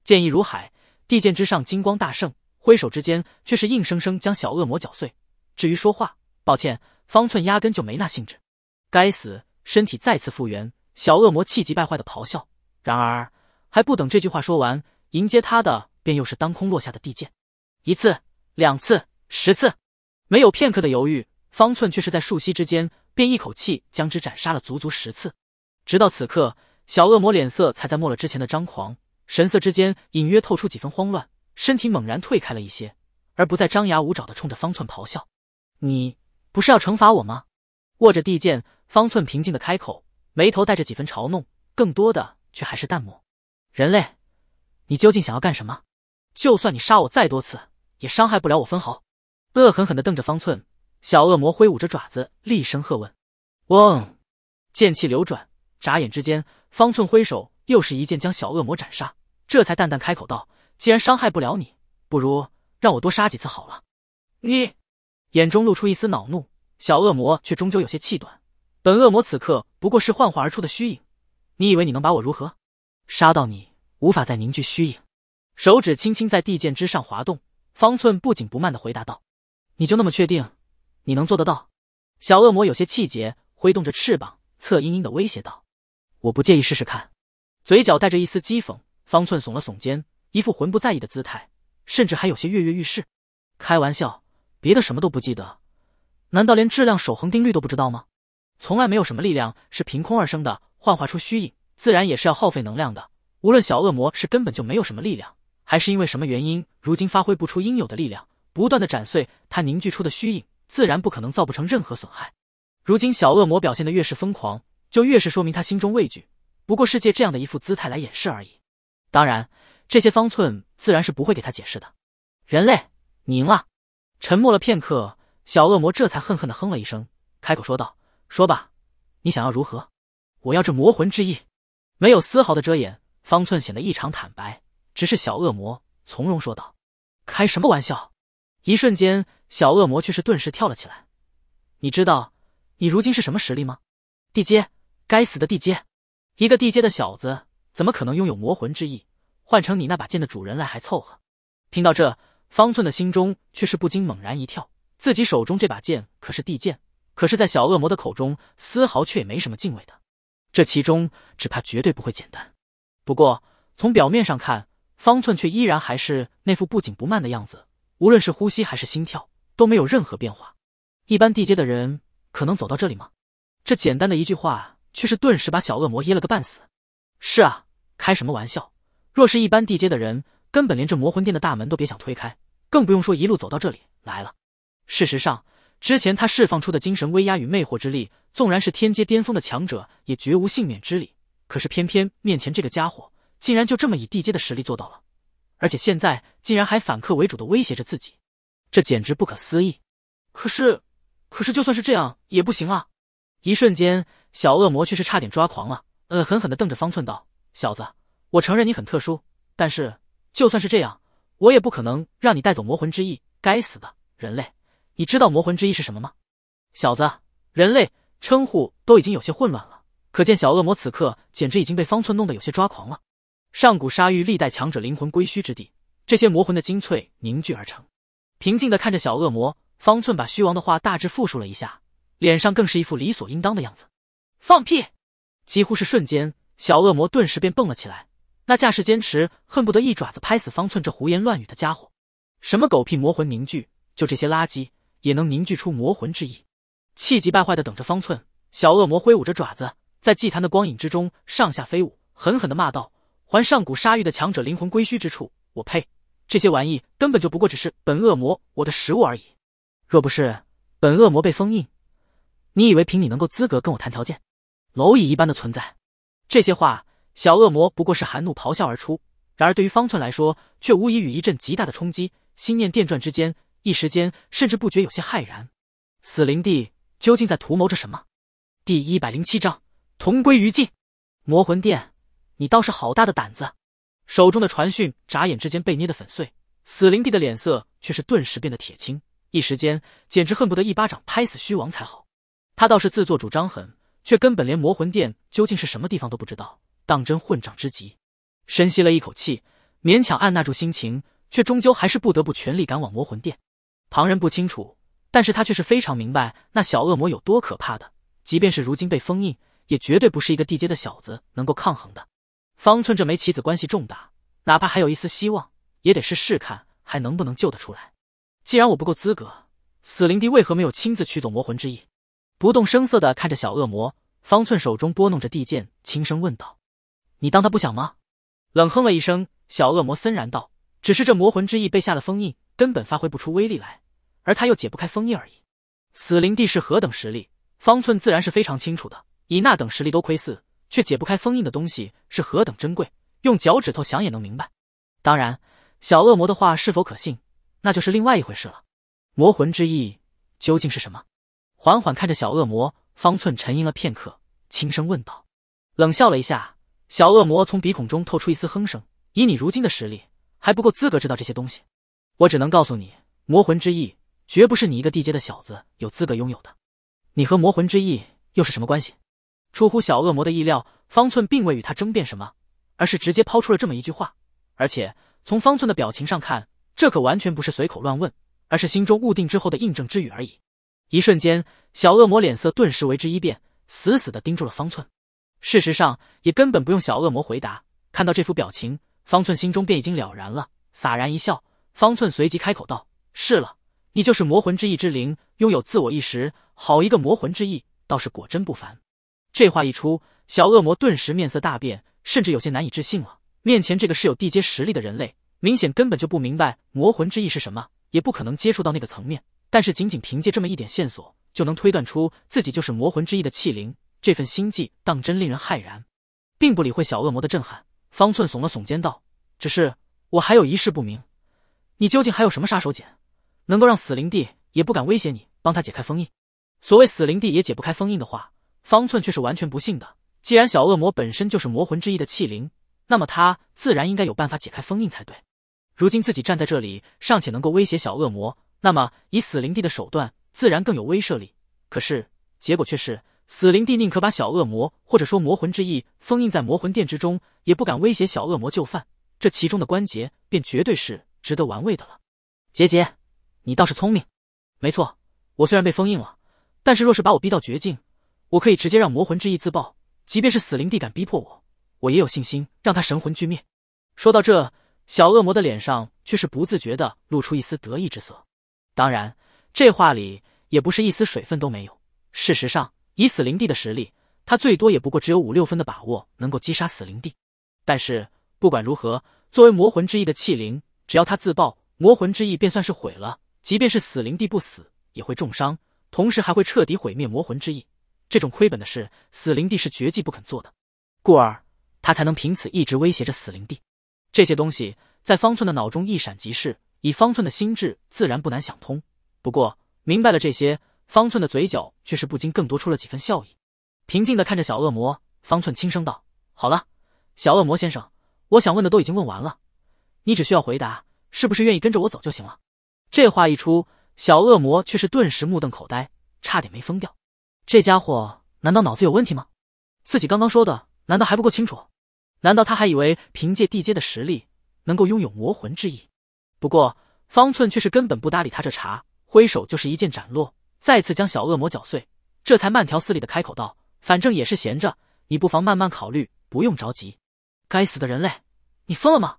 剑意如海，地剑之上金光大盛，挥手之间却是硬生生将小恶魔搅碎。至于说话，抱歉，方寸压根就没那兴致。该死，身体再次复原，小恶魔气急败坏的咆哮，然而。还不等这句话说完，迎接他的便又是当空落下的地剑，一次、两次、十次，没有片刻的犹豫，方寸却是在数息之间便一口气将之斩杀了足足十次。直到此刻，小恶魔脸色才在没了之前的张狂，神色之间隐约透出几分慌乱，身体猛然退开了一些，而不再张牙舞爪的冲着方寸咆哮。你不是要惩罚我吗？握着地剑，方寸平静的开口，眉头带着几分嘲弄，更多的却还是淡漠。人类，你究竟想要干什么？就算你杀我再多次，也伤害不了我分毫。恶狠狠地瞪着方寸，小恶魔挥舞着爪子，厉声喝问：“嗡！”剑气流转，眨眼之间，方寸挥手又是一剑将小恶魔斩杀。这才淡淡开口道：“既然伤害不了你，不如让我多杀几次好了。”你眼中露出一丝恼怒，小恶魔却终究有些气短。本恶魔此刻不过是幻化而出的虚影，你以为你能把我如何？杀到你无法再凝聚虚影，手指轻轻在地剑之上滑动。方寸不紧不慢的回答道：“你就那么确定你能做得到？”小恶魔有些气结，挥动着翅膀，侧阴阴的威胁道：“我不介意试试看。”嘴角带着一丝讥讽。方寸耸了耸肩，一副浑不在意的姿态，甚至还有些跃跃欲试。开玩笑，别的什么都不记得，难道连质量守恒定律都不知道吗？从来没有什么力量是凭空而生的，幻化出虚影。自然也是要耗费能量的。无论小恶魔是根本就没有什么力量，还是因为什么原因，如今发挥不出应有的力量，不断的斩碎他凝聚出的虚影，自然不可能造不成任何损害。如今小恶魔表现的越是疯狂，就越是说明他心中畏惧，不过是借这样的一副姿态来掩饰而已。当然，这些方寸自然是不会给他解释的。人类，你赢了。沉默了片刻，小恶魔这才恨恨的哼了一声，开口说道：“说吧，你想要如何？我要这魔魂之翼。”没有丝毫的遮掩，方寸显得异常坦白，只是小恶魔从容说道：“开什么玩笑！”一瞬间，小恶魔却是顿时跳了起来。你知道你如今是什么实力吗？地阶！该死的地阶！一个地阶的小子怎么可能拥有魔魂之意？换成你那把剑的主人来还凑合。听到这，方寸的心中却是不禁猛然一跳。自己手中这把剑可是地剑，可是，在小恶魔的口中，丝毫却也没什么敬畏的。这其中只怕绝对不会简单。不过从表面上看，方寸却依然还是那副不紧不慢的样子，无论是呼吸还是心跳都没有任何变化。一般地阶的人可能走到这里吗？这简单的一句话却是顿时把小恶魔噎了个半死。是啊，开什么玩笑？若是一般地阶的人，根本连这魔魂殿的大门都别想推开，更不用说一路走到这里来了。事实上。之前他释放出的精神威压与魅惑之力，纵然是天阶巅峰的强者也绝无幸免之理。可是偏偏面前这个家伙，竟然就这么以地阶的实力做到了，而且现在竟然还反客为主的威胁着自己，这简直不可思议！可是，可是就算是这样也不行啊！一瞬间，小恶魔却是差点抓狂了，恶狠狠的瞪着方寸道：“小子，我承认你很特殊，但是就算是这样，我也不可能让你带走魔魂之翼！该死的人类！”你知道魔魂之意是什么吗？小子，人类称呼都已经有些混乱了，可见小恶魔此刻简直已经被方寸弄得有些抓狂了。上古沙域历代强者灵魂归墟之地，这些魔魂的精粹凝聚而成。平静的看着小恶魔，方寸把虚王的话大致复述了一下，脸上更是一副理所应当的样子。放屁！几乎是瞬间，小恶魔顿时便蹦了起来，那架势坚持恨不得一爪子拍死方寸这胡言乱语的家伙。什么狗屁魔魂凝聚，就这些垃圾！也能凝聚出魔魂之意，气急败坏的等着方寸小恶魔挥舞着爪子，在祭坛的光影之中上下飞舞，狠狠的骂道：“还上古杀域的强者灵魂归墟之处，我呸！这些玩意根本就不过只是本恶魔我的食物而已。若不是本恶魔被封印，你以为凭你能够资格跟我谈条件？蝼蚁一般的存在！”这些话，小恶魔不过是含怒咆哮而出，然而对于方寸来说，却无疑与一阵极大的冲击，心念电转之间。一时间，甚至不觉有些骇然。死灵帝究竟在图谋着什么？第一百零七章同归于尽。魔魂殿，你倒是好大的胆子！手中的传讯眨眼之间被捏得粉碎，死灵帝的脸色却是顿时变得铁青，一时间简直恨不得一巴掌拍死虚王才好。他倒是自作主张狠，却根本连魔魂殿究竟是什么地方都不知道，当真混账之极。深吸了一口气，勉强按捺住心情，却终究还是不得不全力赶往魔魂殿。旁人不清楚，但是他却是非常明白那小恶魔有多可怕的。即便是如今被封印，也绝对不是一个地阶的小子能够抗衡的。方寸这枚棋子关系重大，哪怕还有一丝希望，也得试试看还能不能救得出来。既然我不够资格，死灵帝为何没有亲自取走魔魂之翼？不动声色地看着小恶魔，方寸手中拨弄着地剑，轻声问道：“你当他不想吗？”冷哼了一声，小恶魔森然道：“只是这魔魂之翼被下了封印。”根本发挥不出威力来，而他又解不开封印而已。死灵帝是何等实力，方寸自然是非常清楚的。以那等实力都窥伺，却解不开封印的东西是何等珍贵，用脚趾头想也能明白。当然，小恶魔的话是否可信，那就是另外一回事了。魔魂之意究竟是什么？缓缓看着小恶魔，方寸沉吟了片刻，轻声问道。冷笑了一下，小恶魔从鼻孔中透出一丝哼声：“以你如今的实力，还不够资格知道这些东西。”我只能告诉你，魔魂之翼绝不是你一个地阶的小子有资格拥有的。你和魔魂之翼又是什么关系？出乎小恶魔的意料，方寸并未与他争辩什么，而是直接抛出了这么一句话。而且从方寸的表情上看，这可完全不是随口乱问，而是心中悟定之后的印证之语而已。一瞬间，小恶魔脸色顿时为之一变，死死的盯住了方寸。事实上，也根本不用小恶魔回答。看到这副表情，方寸心中便已经了然了，洒然一笑。方寸随即开口道：“是了，你就是魔魂之意之灵，拥有自我意识。好一个魔魂之意，倒是果真不凡。”这话一出，小恶魔顿时面色大变，甚至有些难以置信了。面前这个是有地阶实力的人类，明显根本就不明白魔魂之意是什么，也不可能接触到那个层面。但是仅仅凭借这么一点线索，就能推断出自己就是魔魂之意的器灵，这份心计当真令人骇然。并不理会小恶魔的震撼，方寸耸了耸肩道：“只是我还有一事不明。”你究竟还有什么杀手锏，能够让死灵帝也不敢威胁你帮他解开封印？所谓死灵帝也解不开封印的话，方寸却是完全不信的。既然小恶魔本身就是魔魂之翼的器灵，那么他自然应该有办法解开封印才对。如今自己站在这里尚且能够威胁小恶魔，那么以死灵帝的手段，自然更有威慑力。可是结果却是，死灵帝宁可把小恶魔或者说魔魂之翼封印在魔魂殿之中，也不敢威胁小恶魔就范。这其中的关节，便绝对是。值得玩味的了，杰杰，你倒是聪明。没错，我虽然被封印了，但是若是把我逼到绝境，我可以直接让魔魂之翼自爆。即便是死灵帝敢逼迫我，我也有信心让他神魂俱灭。说到这，小恶魔的脸上却是不自觉的露出一丝得意之色。当然，这话里也不是一丝水分都没有。事实上，以死灵帝的实力，他最多也不过只有五六分的把握能够击杀死灵帝。但是不管如何，作为魔魂之翼的器灵。只要他自爆，魔魂之翼便算是毁了。即便是死灵帝不死，也会重伤，同时还会彻底毁灭魔魂之翼。这种亏本的事，死灵帝是绝技不肯做的，故而他才能凭此一直威胁着死灵帝。这些东西在方寸的脑中一闪即逝，以方寸的心智，自然不难想通。不过明白了这些，方寸的嘴角却是不禁更多出了几分笑意，平静的看着小恶魔，方寸轻声道：“好了，小恶魔先生，我想问的都已经问完了。”你只需要回答是不是愿意跟着我走就行了。这话一出，小恶魔却是顿时目瞪口呆，差点没疯掉。这家伙难道脑子有问题吗？自己刚刚说的难道还不够清楚？难道他还以为凭借地阶的实力能够拥有魔魂之意？不过方寸却是根本不搭理他这茬，挥手就是一剑斩落，再次将小恶魔搅碎。这才慢条斯理的开口道：“反正也是闲着，你不妨慢慢考虑，不用着急。”该死的人类，你疯了吗？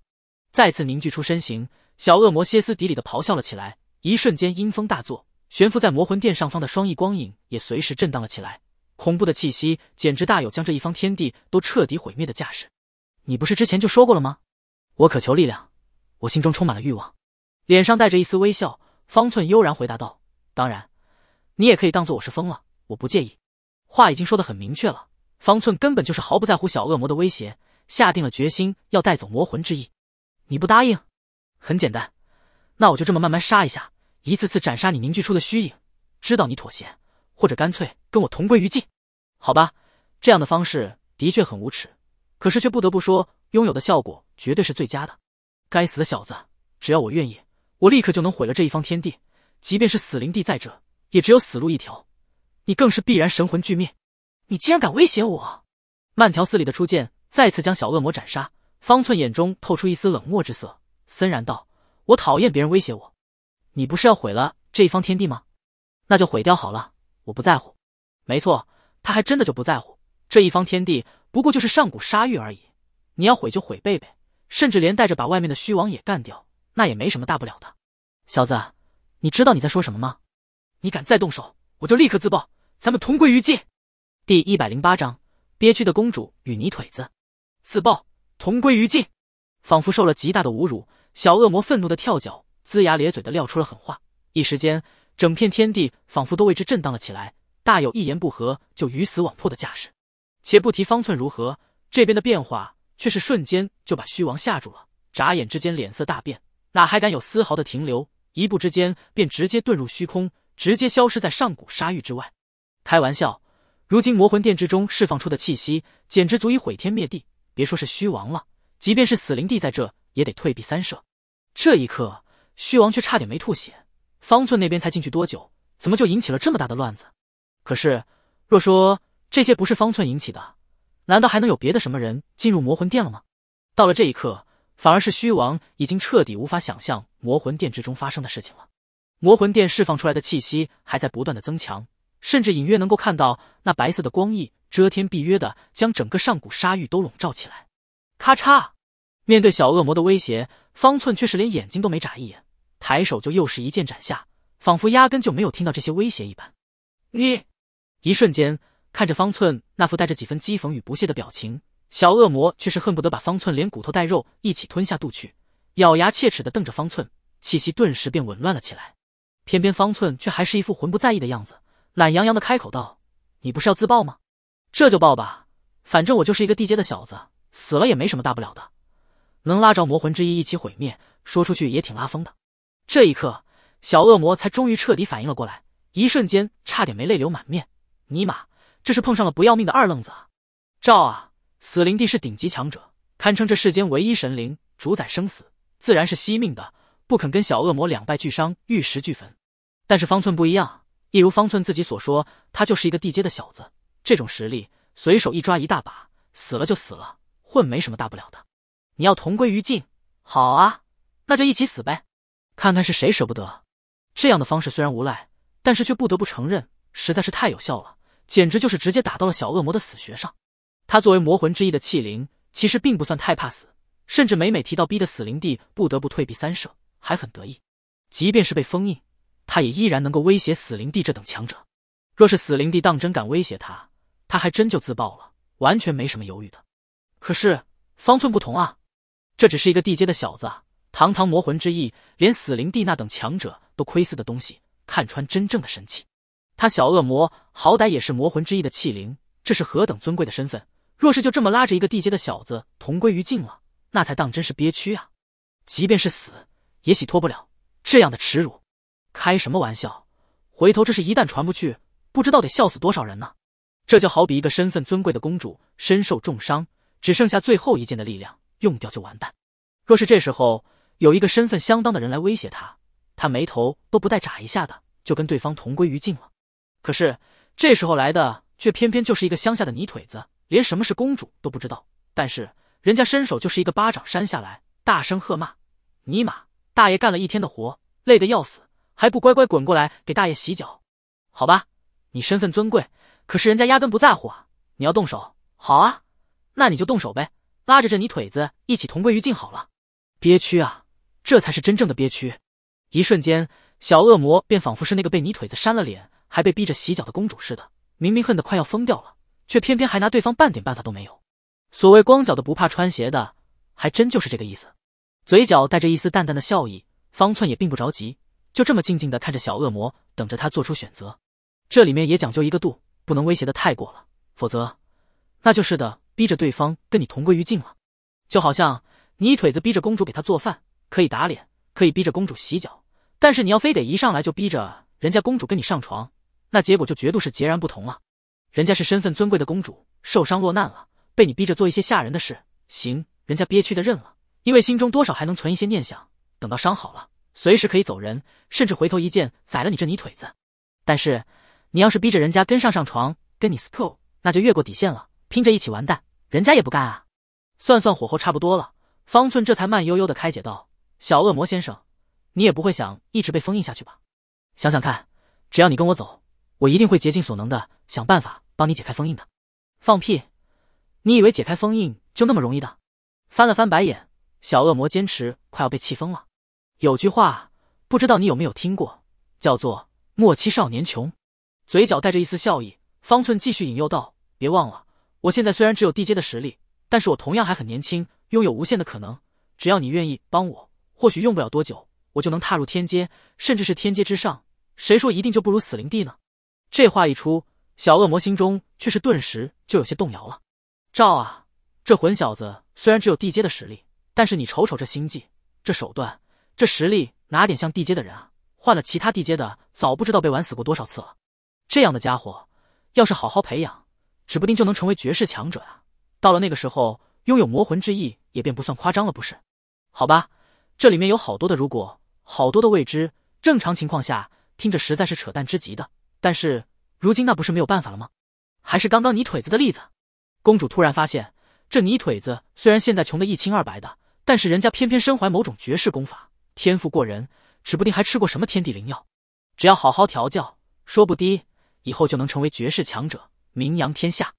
再次凝聚出身形，小恶魔歇斯底里的咆哮了起来。一瞬间，阴风大作，悬浮在魔魂殿上方的双翼光影也随时震荡了起来。恐怖的气息简直大有将这一方天地都彻底毁灭的架势。你不是之前就说过了吗？我渴求力量，我心中充满了欲望，脸上带着一丝微笑，方寸悠然回答道：“当然，你也可以当做我是疯了，我不介意。”话已经说得很明确了，方寸根本就是毫不在乎小恶魔的威胁，下定了决心要带走魔魂之翼。你不答应，很简单，那我就这么慢慢杀一下，一次次斩杀你凝聚出的虚影，直到你妥协，或者干脆跟我同归于尽，好吧？这样的方式的确很无耻，可是却不得不说，拥有的效果绝对是最佳的。该死的小子，只要我愿意，我立刻就能毁了这一方天地，即便是死灵帝在这，也只有死路一条，你更是必然神魂俱灭。你竟然敢威胁我？慢条斯理的出剑，再次将小恶魔斩杀。方寸眼中透出一丝冷漠之色，森然道：“我讨厌别人威胁我，你不是要毁了这一方天地吗？那就毁掉好了，我不在乎。”没错，他还真的就不在乎这一方天地，不过就是上古杀域而已。你要毁就毁贝贝，甚至连带着把外面的虚王也干掉，那也没什么大不了的。小子，你知道你在说什么吗？你敢再动手，我就立刻自爆，咱们同归于尽。第一百零八章：憋屈的公主与泥腿子，自爆。同归于尽，仿佛受了极大的侮辱，小恶魔愤怒的跳脚，龇牙咧嘴的撂出了狠话。一时间，整片天地仿佛都为之震荡了起来，大有一言不合就鱼死网破的架势。且不提方寸如何，这边的变化却是瞬间就把虚王吓住了，眨眼之间脸色大变，哪还敢有丝毫的停留？一步之间便直接遁入虚空，直接消失在上古沙域之外。开玩笑，如今魔魂殿之中释放出的气息，简直足以毁天灭地。别说是虚王了，即便是死灵帝在这，也得退避三舍。这一刻，虚王却差点没吐血。方寸那边才进去多久，怎么就引起了这么大的乱子？可是，若说这些不是方寸引起的，难道还能有别的什么人进入魔魂殿了吗？到了这一刻，反而是虚王已经彻底无法想象魔魂殿之中发生的事情了。魔魂殿释放出来的气息还在不断的增强，甚至隐约能够看到那白色的光翼。遮天蔽日的将整个上古沙域都笼罩起来。咔嚓！面对小恶魔的威胁，方寸却是连眼睛都没眨一眼，抬手就又是一剑斩下，仿佛压根就没有听到这些威胁一般。你……一瞬间看着方寸那副带着几分讥讽与不屑的表情，小恶魔却是恨不得把方寸连骨头带肉一起吞下肚去，咬牙切齿的瞪着方寸，气息顿时便紊乱了起来。偏偏方寸却还是一副浑不在意的样子，懒洋洋的开口道：“你不是要自爆吗？”这就爆吧，反正我就是一个地阶的小子，死了也没什么大不了的。能拉着魔魂之翼一起毁灭，说出去也挺拉风的。这一刻，小恶魔才终于彻底反应了过来，一瞬间差点没泪流满面。尼玛，这是碰上了不要命的二愣子啊！赵啊，死灵帝是顶级强者，堪称这世间唯一神灵，主宰生死，自然是惜命的，不肯跟小恶魔两败俱伤，玉石俱焚。但是方寸不一样一如方寸自己所说，他就是一个地阶的小子。这种实力，随手一抓一大把，死了就死了，混没什么大不了的。你要同归于尽，好啊，那就一起死呗，看看是谁舍不得。这样的方式虽然无赖，但是却不得不承认，实在是太有效了，简直就是直接打到了小恶魔的死穴上。他作为魔魂之一的器灵，其实并不算太怕死，甚至每每提到逼得死灵帝不得不退避三舍，还很得意。即便是被封印，他也依然能够威胁死灵帝这等强者。若是死灵帝当真敢威胁他，他还真就自爆了，完全没什么犹豫的。可是方寸不同啊！这只是一个地阶的小子，堂堂魔魂之翼，连死灵帝那等强者都窥伺的东西，看穿真正的神器。他小恶魔好歹也是魔魂之翼的器灵，这是何等尊贵的身份！若是就这么拉着一个地阶的小子同归于尽了，那才当真是憋屈啊！即便是死，也洗脱不了这样的耻辱。开什么玩笑！回头这事一旦传不去，不知道得笑死多少人呢！这就好比一个身份尊贵的公主身受重伤，只剩下最后一剑的力量，用掉就完蛋。若是这时候有一个身份相当的人来威胁她，她眉头都不带眨一下的就跟对方同归于尽了。可是这时候来的却偏偏就是一个乡下的泥腿子，连什么是公主都不知道，但是人家伸手就是一个巴掌扇下来，大声喝骂：“尼玛，大爷干了一天的活，累得要死，还不乖乖滚过来给大爷洗脚？好吧，你身份尊贵。”可是人家压根不在乎啊！你要动手，好啊，那你就动手呗，拉着这泥腿子一起同归于尽好了。憋屈啊，这才是真正的憋屈！一瞬间，小恶魔便仿佛是那个被泥腿子扇了脸还被逼着洗脚的公主似的，明明恨得快要疯掉了，却偏偏还拿对方半点办法都没有。所谓光脚的不怕穿鞋的，还真就是这个意思。嘴角带着一丝淡淡的笑意，方寸也并不着急，就这么静静的看着小恶魔，等着他做出选择。这里面也讲究一个度。不能威胁的太过了，否则那就是的逼着对方跟你同归于尽了。就好像泥腿子逼着公主给他做饭，可以打脸，可以逼着公主洗脚，但是你要非得一上来就逼着人家公主跟你上床，那结果就绝对是截然不同了。人家是身份尊贵的公主，受伤落难了，被你逼着做一些吓人的事，行，人家憋屈的认了，因为心中多少还能存一些念想，等到伤好了，随时可以走人，甚至回头一剑宰了你这泥腿子。但是。你要是逼着人家跟上上床，跟你 s c o o l 那就越过底线了，拼着一起完蛋，人家也不干啊。算算火候差不多了，方寸这才慢悠悠的开解道：“小恶魔先生，你也不会想一直被封印下去吧？想想看，只要你跟我走，我一定会竭尽所能的想办法帮你解开封印的。”放屁！你以为解开封印就那么容易的？翻了翻白眼，小恶魔坚持快要被气疯了。有句话不知道你有没有听过，叫做“莫欺少年穷”。嘴角带着一丝笑意，方寸继续引诱道：“别忘了，我现在虽然只有地阶的实力，但是我同样还很年轻，拥有无限的可能。只要你愿意帮我，或许用不了多久，我就能踏入天阶，甚至是天阶之上。谁说一定就不如死灵帝呢？”这话一出，小恶魔心中却是顿时就有些动摇了。赵啊，这混小子虽然只有地阶的实力，但是你瞅瞅这心计、这手段、这实力，哪点像地阶的人啊？换了其他地阶的，早不知道被玩死过多少次了。这样的家伙，要是好好培养，指不定就能成为绝世强者啊！到了那个时候，拥有魔魂之翼也便不算夸张了，不是？好吧，这里面有好多的如果，好多的未知。正常情况下，听着实在是扯淡之极的。但是如今那不是没有办法了吗？还是刚刚泥腿子的例子，公主突然发现，这泥腿子虽然现在穷得一清二白的，但是人家偏偏身怀某种绝世功法，天赋过人，指不定还吃过什么天地灵药。只要好好调教，说不低。以后就能成为绝世强者，名扬天下。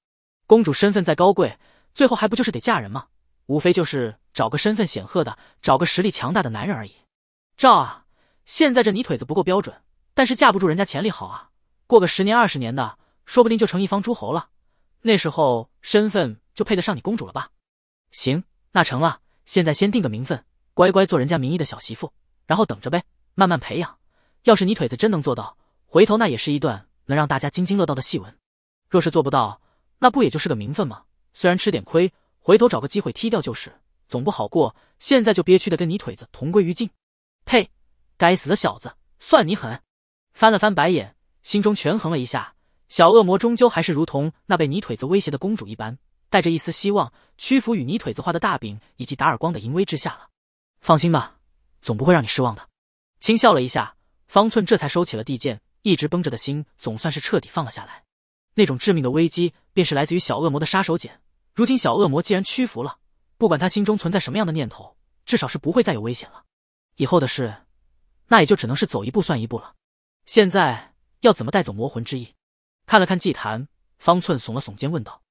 公主身份再高贵，最后还不就是得嫁人吗？无非就是找个身份显赫的，找个实力强大的男人而已。赵啊，现在这泥腿子不够标准，但是架不住人家潜力好啊。过个十年二十年的，说不定就成一方诸侯了。那时候身份就配得上你公主了吧？行，那成了。现在先定个名分，乖乖做人家名义的小媳妇，然后等着呗，慢慢培养。要是泥腿子真能做到，回头那也是一段。能让大家津津乐道的戏文，若是做不到，那不也就是个名分吗？虽然吃点亏，回头找个机会踢掉就是，总不好过。现在就憋屈的跟泥腿子同归于尽？呸！该死的小子，算你狠！翻了翻白眼，心中权衡了一下，小恶魔终究还是如同那被泥腿子威胁的公主一般，带着一丝希望屈服于泥腿子画的大饼以及打耳光的淫威之下了。放心吧，总不会让你失望的。轻笑了一下，方寸这才收起了地剑。一直绷着的心总算是彻底放了下来，那种致命的危机便是来自于小恶魔的杀手锏。如今小恶魔既然屈服了，不管他心中存在什么样的念头，至少是不会再有危险了。以后的事，那也就只能是走一步算一步了。现在要怎么带走魔魂之翼？看了看祭坛，方寸耸了耸肩，问道：“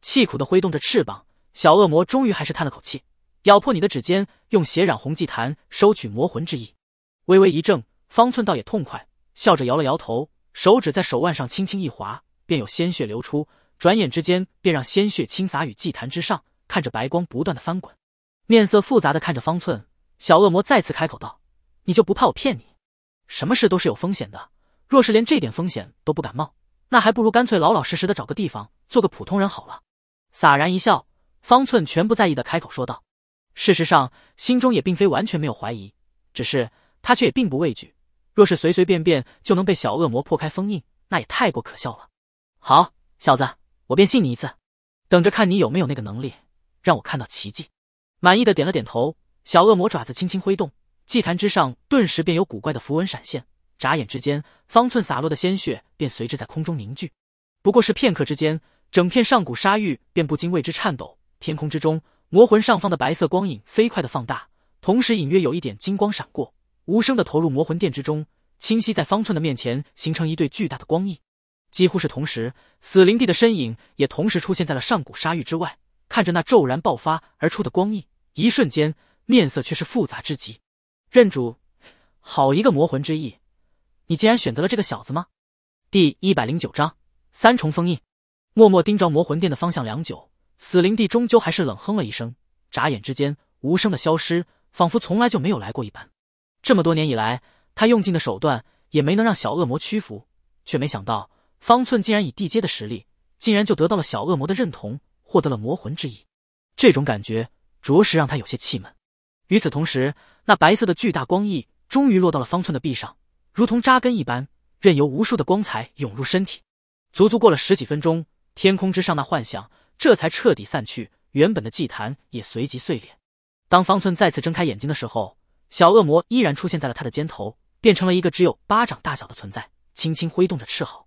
气苦的挥动着翅膀，小恶魔终于还是叹了口气，咬破你的指尖，用血染红祭坛，收取魔魂之意。”微微一怔，方寸倒也痛快。笑着摇了摇头，手指在手腕上轻轻一划，便有鲜血流出。转眼之间，便让鲜血倾洒于祭坛之上。看着白光不断的翻滚，面色复杂的看着方寸小恶魔，再次开口道：“你就不怕我骗你？什么事都是有风险的，若是连这点风险都不敢冒，那还不如干脆老老实实的找个地方做个普通人好了。”洒然一笑，方寸全不在意的开口说道：“事实上，心中也并非完全没有怀疑，只是他却也并不畏惧。”若是随随便便就能被小恶魔破开封印，那也太过可笑了。好，小子，我便信你一次，等着看你有没有那个能力，让我看到奇迹。满意的点了点头，小恶魔爪子轻轻挥动，祭坛之上顿时便有古怪的符文闪现，眨眼之间，方寸洒落的鲜血便随之在空中凝聚。不过是片刻之间，整片上古沙域便不禁为之颤抖，天空之中魔魂上方的白色光影飞快的放大，同时隐约有一点金光闪过。无声的投入魔魂殿之中，清晰在方寸的面前形成一对巨大的光翼。几乎是同时，死灵帝的身影也同时出现在了上古沙域之外，看着那骤然爆发而出的光翼，一瞬间面色却是复杂之极。认主，好一个魔魂之翼！你竟然选择了这个小子吗？第一百零九章三重封印。默默盯着魔魂殿的方向良久，死灵帝终究还是冷哼了一声，眨眼之间无声的消失，仿佛从来就没有来过一般。这么多年以来，他用尽的手段也没能让小恶魔屈服，却没想到方寸竟然以地阶的实力，竟然就得到了小恶魔的认同，获得了魔魂之意。这种感觉着实让他有些气闷。与此同时，那白色的巨大光翼终于落到了方寸的臂上，如同扎根一般，任由无数的光彩涌入身体。足足过了十几分钟，天空之上那幻想这才彻底散去，原本的祭坛也随即碎裂。当方寸再次睁开眼睛的时候，小恶魔依然出现在了他的肩头，变成了一个只有巴掌大小的存在，轻轻挥动着斥毫。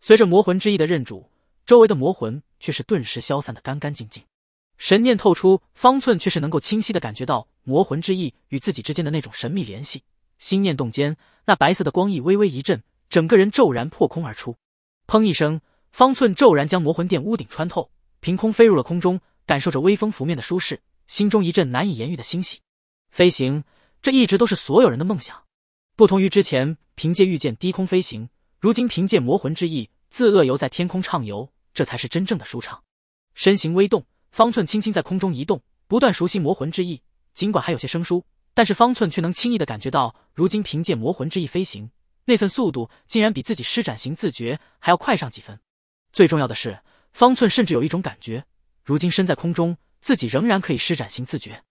随着魔魂之翼的认主，周围的魔魂却是顿时消散的干干净净。神念透出，方寸却是能够清晰的感觉到魔魂之翼与自己之间的那种神秘联系。心念动间，那白色的光翼微微一震，整个人骤然破空而出。砰一声，方寸骤然将魔魂殿屋顶穿透，凭空飞入了空中，感受着微风拂面的舒适，心中一阵难以言喻的欣喜。飞行。这一直都是所有人的梦想。不同于之前凭借御剑低空飞行，如今凭借魔魂之翼自恶游在天空畅游，这才是真正的舒畅。身形微动，方寸轻轻在空中移动，不断熟悉魔魂之翼。尽管还有些生疏，但是方寸却能轻易的感觉到，如今凭借魔魂之翼飞行，那份速度竟然比自己施展行自觉还要快上几分。最重要的是，方寸甚至有一种感觉，如今身在空中，自己仍然可以施展行自觉。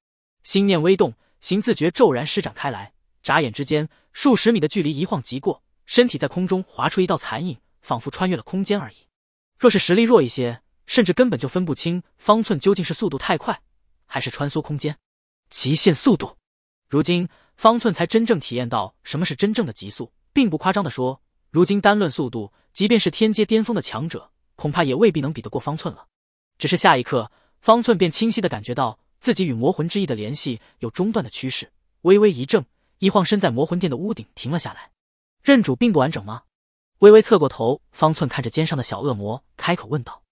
心念微动。行自觉骤然施展开来，眨眼之间，数十米的距离一晃即过，身体在空中划出一道残影，仿佛穿越了空间而已。若是实力弱一些，甚至根本就分不清方寸究竟是速度太快，还是穿梭空间。极限速度，如今方寸才真正体验到什么是真正的极速，并不夸张的说，如今单论速度，即便是天阶巅峰的强者，恐怕也未必能比得过方寸了。只是下一刻，方寸便清晰的感觉到。自己与魔魂之翼的联系有中断的趋势，微微一怔，一晃身在魔魂殿的屋顶停了下来。认主并不完整吗？微微侧过头，方寸看着肩上的小恶魔，开口问道：“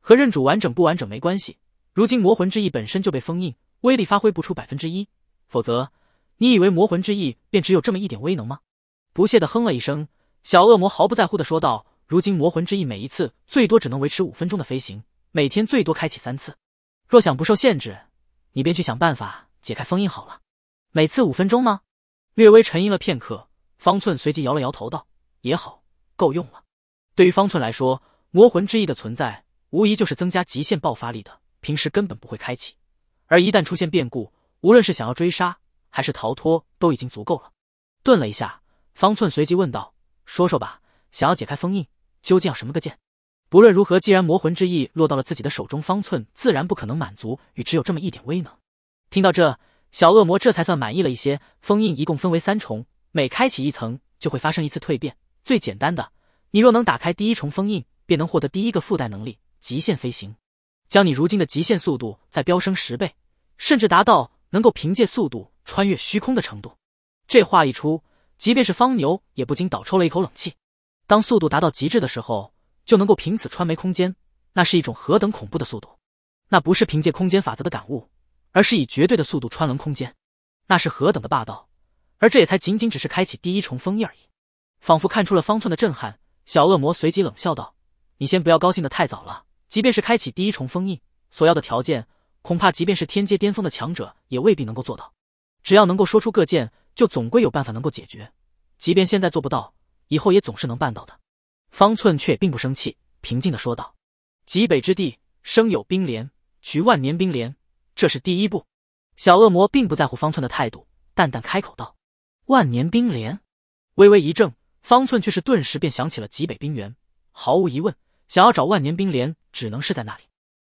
和认主完整不完整没关系。如今魔魂之翼本身就被封印，威力发挥不出百分之一。否则，你以为魔魂之翼便只有这么一点威能吗？”不屑的哼了一声，小恶魔毫不在乎的说道：“如今魔魂之翼每一次最多只能维持五分钟的飞行，每天最多开启三次。若想不受限制。”你便去想办法解开封印好了。每次五分钟吗？略微沉吟了片刻，方寸随即摇了摇头道：“也好，够用了。”对于方寸来说，魔魂之翼的存在无疑就是增加极限爆发力的，平时根本不会开启，而一旦出现变故，无论是想要追杀还是逃脱，都已经足够了。顿了一下，方寸随即问道：“说说吧，想要解开封印，究竟要什么个剑？”不论如何，既然魔魂之翼落到了自己的手中，方寸自然不可能满足于只有这么一点威能。听到这，小恶魔这才算满意了一些。封印一共分为三重，每开启一层就会发生一次蜕变。最简单的，你若能打开第一重封印，便能获得第一个附带能力——极限飞行，将你如今的极限速度再飙升十倍，甚至达到能够凭借速度穿越虚空的程度。这话一出，即便是方牛也不禁倒抽了一口冷气。当速度达到极致的时候。就能够凭此穿没空间，那是一种何等恐怖的速度！那不是凭借空间法则的感悟，而是以绝对的速度穿轮空间，那是何等的霸道！而这也才仅仅只是开启第一重封印而已，仿佛看出了方寸的震撼，小恶魔随即冷笑道：“你先不要高兴的太早了，即便是开启第一重封印，所要的条件，恐怕即便是天阶巅峰的强者也未必能够做到。只要能够说出各剑，就总归有办法能够解决。即便现在做不到，以后也总是能办到的。”方寸却并不生气，平静的说道：“极北之地生有冰莲，取万年冰莲，这是第一步。”小恶魔并不在乎方寸的态度，淡淡开口道：“万年冰莲。”微微一怔，方寸却是顿时便想起了极北冰原，毫无疑问，想要找万年冰莲，只能是在那里。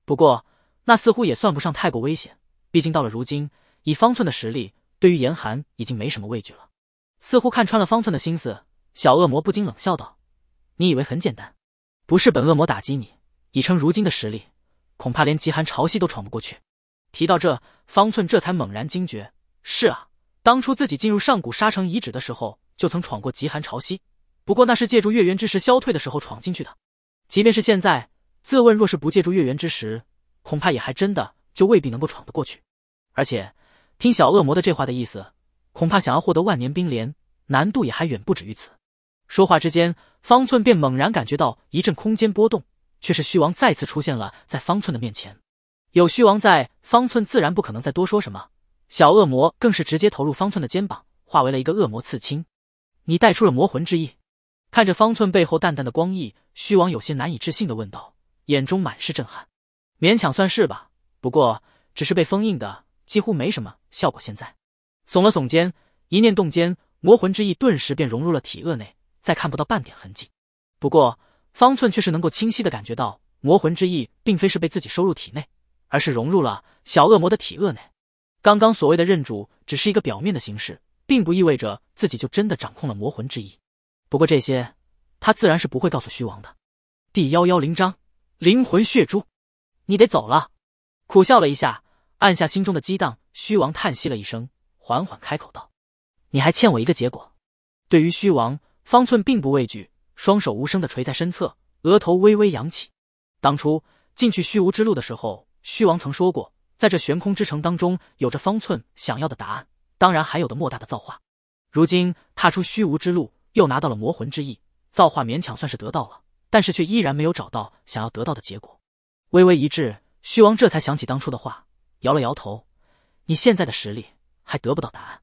不过那似乎也算不上太过危险，毕竟到了如今，以方寸的实力，对于严寒已经没什么畏惧了。似乎看穿了方寸的心思，小恶魔不禁冷笑道。你以为很简单？不是本恶魔打击你，以称如今的实力，恐怕连极寒潮汐都闯不过去。提到这，方寸这才猛然惊觉：是啊，当初自己进入上古沙城遗址的时候，就曾闯过极寒潮汐，不过那是借助月圆之时消退的时候闯进去的。即便是现在，自问若是不借助月圆之时，恐怕也还真的就未必能够闯得过去。而且，听小恶魔的这话的意思，恐怕想要获得万年冰莲，难度也还远不止于此。说话之间，方寸便猛然感觉到一阵空间波动，却是虚王再次出现了在方寸的面前。有虚王在，方寸自然不可能再多说什么。小恶魔更是直接投入方寸的肩膀，化为了一个恶魔刺青。你带出了魔魂之翼，看着方寸背后淡淡的光翼，虚王有些难以置信的问道，眼中满是震撼。勉强算是吧，不过只是被封印的，几乎没什么效果。现在，耸了耸肩，一念动间，魔魂之意顿时便融入了体恶内。再看不到半点痕迹，不过方寸却是能够清晰的感觉到魔魂之意，并非是被自己收入体内，而是融入了小恶魔的体恶内。刚刚所谓的认主只是一个表面的形式，并不意味着自己就真的掌控了魔魂之意。不过这些，他自然是不会告诉虚王的。第幺幺零章灵魂血珠，你得走了。苦笑了一下，按下心中的激荡，虚王叹息了一声，缓缓开口道：“你还欠我一个结果。”对于虚王。方寸并不畏惧，双手无声的垂在身侧，额头微微扬起。当初进去虚无之路的时候，虚王曾说过，在这悬空之城当中，有着方寸想要的答案，当然还有的莫大的造化。如今踏出虚无之路，又拿到了魔魂之翼，造化勉强算是得到了，但是却依然没有找到想要得到的结果。微微一滞，虚王这才想起当初的话，摇了摇头：“你现在的实力还得不到答案。”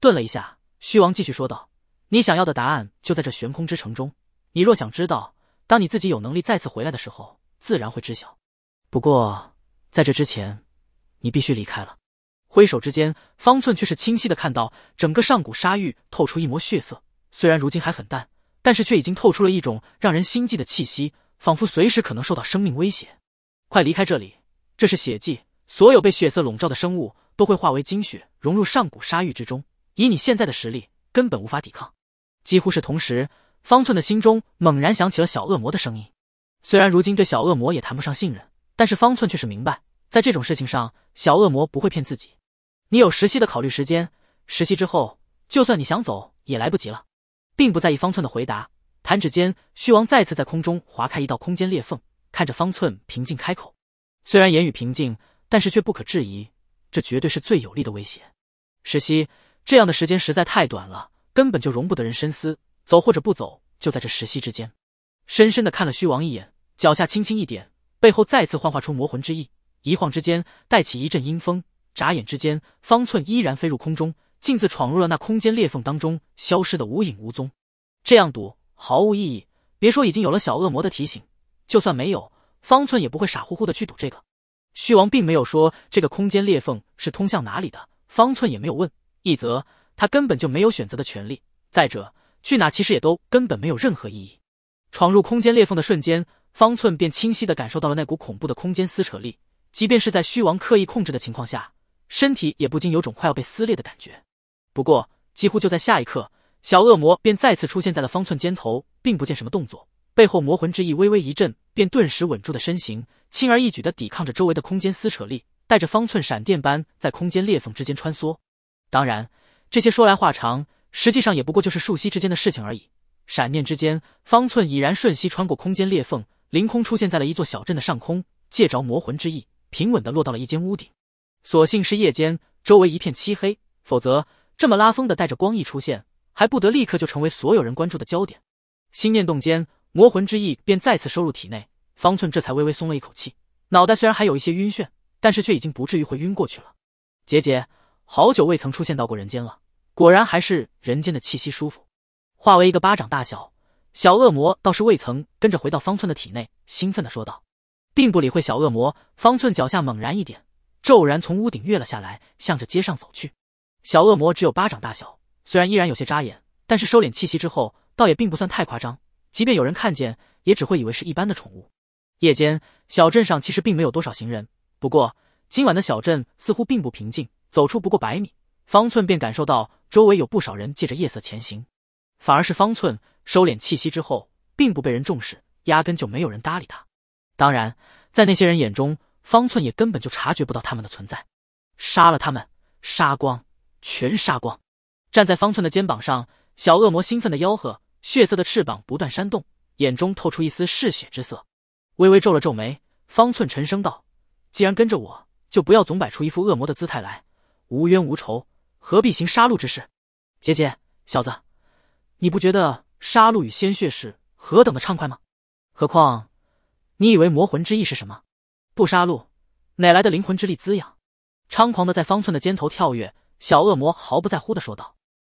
顿了一下，虚王继续说道。你想要的答案就在这悬空之城中。你若想知道，当你自己有能力再次回来的时候，自然会知晓。不过，在这之前，你必须离开了。挥手之间，方寸却是清晰的看到整个上古沙域透出一抹血色。虽然如今还很淡，但是却已经透出了一种让人心悸的气息，仿佛随时可能受到生命威胁。快离开这里！这是血迹，所有被血色笼罩的生物都会化为精血融入上古沙域之中。以你现在的实力，根本无法抵抗。几乎是同时，方寸的心中猛然想起了小恶魔的声音。虽然如今对小恶魔也谈不上信任，但是方寸却是明白，在这种事情上，小恶魔不会骗自己。你有实习的考虑时间，实习之后，就算你想走也来不及了。并不在意方寸的回答，弹指间，虚王再次在空中划开一道空间裂缝，看着方寸平静开口。虽然言语平静，但是却不可置疑，这绝对是最有力的威胁。时习这样的时间实在太短了。根本就容不得人深思，走或者不走，就在这时隙之间。深深地看了虚王一眼，脚下轻轻一点，背后再次幻化出魔魂之意，一晃之间带起一阵阴风，眨眼之间，方寸依然飞入空中，径自闯入了那空间裂缝当中，消失的无影无踪。这样赌毫无意义，别说已经有了小恶魔的提醒，就算没有，方寸也不会傻乎乎的去赌这个。虚王并没有说这个空间裂缝是通向哪里的，方寸也没有问，一则。他根本就没有选择的权利。再者，去哪其实也都根本没有任何意义。闯入空间裂缝的瞬间，方寸便清晰的感受到了那股恐怖的空间撕扯力，即便是在虚王刻意控制的情况下，身体也不禁有种快要被撕裂的感觉。不过，几乎就在下一刻，小恶魔便再次出现在了方寸肩头，并不见什么动作，背后魔魂之翼微微一震，便顿时稳住的身形，轻而易举地抵抗着周围的空间撕扯力，带着方寸闪电般在空间裂缝之间穿梭。当然。这些说来话长，实际上也不过就是数息之间的事情而已。闪念之间，方寸已然瞬息穿过空间裂缝，凌空出现在了一座小镇的上空，借着魔魂之翼，平稳地落到了一间屋顶。所幸是夜间，周围一片漆黑，否则这么拉风的带着光翼出现，还不得立刻就成为所有人关注的焦点？心念动间，魔魂之翼便再次收入体内，方寸这才微微松了一口气。脑袋虽然还有一些晕眩，但是却已经不至于会晕过去了。姐姐。好久未曾出现到过人间了，果然还是人间的气息舒服。化为一个巴掌大小，小恶魔倒是未曾跟着回到方寸的体内，兴奋地说道，并不理会小恶魔。方寸脚下猛然一点，骤然从屋顶跃了下来，向着街上走去。小恶魔只有巴掌大小，虽然依然有些扎眼，但是收敛气息之后，倒也并不算太夸张。即便有人看见，也只会以为是一般的宠物。夜间小镇上其实并没有多少行人，不过今晚的小镇似乎并不平静。走出不过百米，方寸便感受到周围有不少人借着夜色前行。反而是方寸收敛气息之后，并不被人重视，压根就没有人搭理他。当然，在那些人眼中，方寸也根本就察觉不到他们的存在。杀了他们，杀光，全杀光！站在方寸的肩膀上，小恶魔兴奋的吆喝，血色的翅膀不断扇动，眼中透出一丝嗜血之色。微微皱了皱眉，方寸沉声道：“既然跟着我，就不要总摆出一副恶魔的姿态来。”无冤无仇，何必行杀戮之事？姐姐，小子，你不觉得杀戮与鲜血是何等的畅快吗？何况，你以为魔魂之意是什么？不杀戮，哪来的灵魂之力滋养？猖狂的在方寸的肩头跳跃，小恶魔毫不在乎的说道。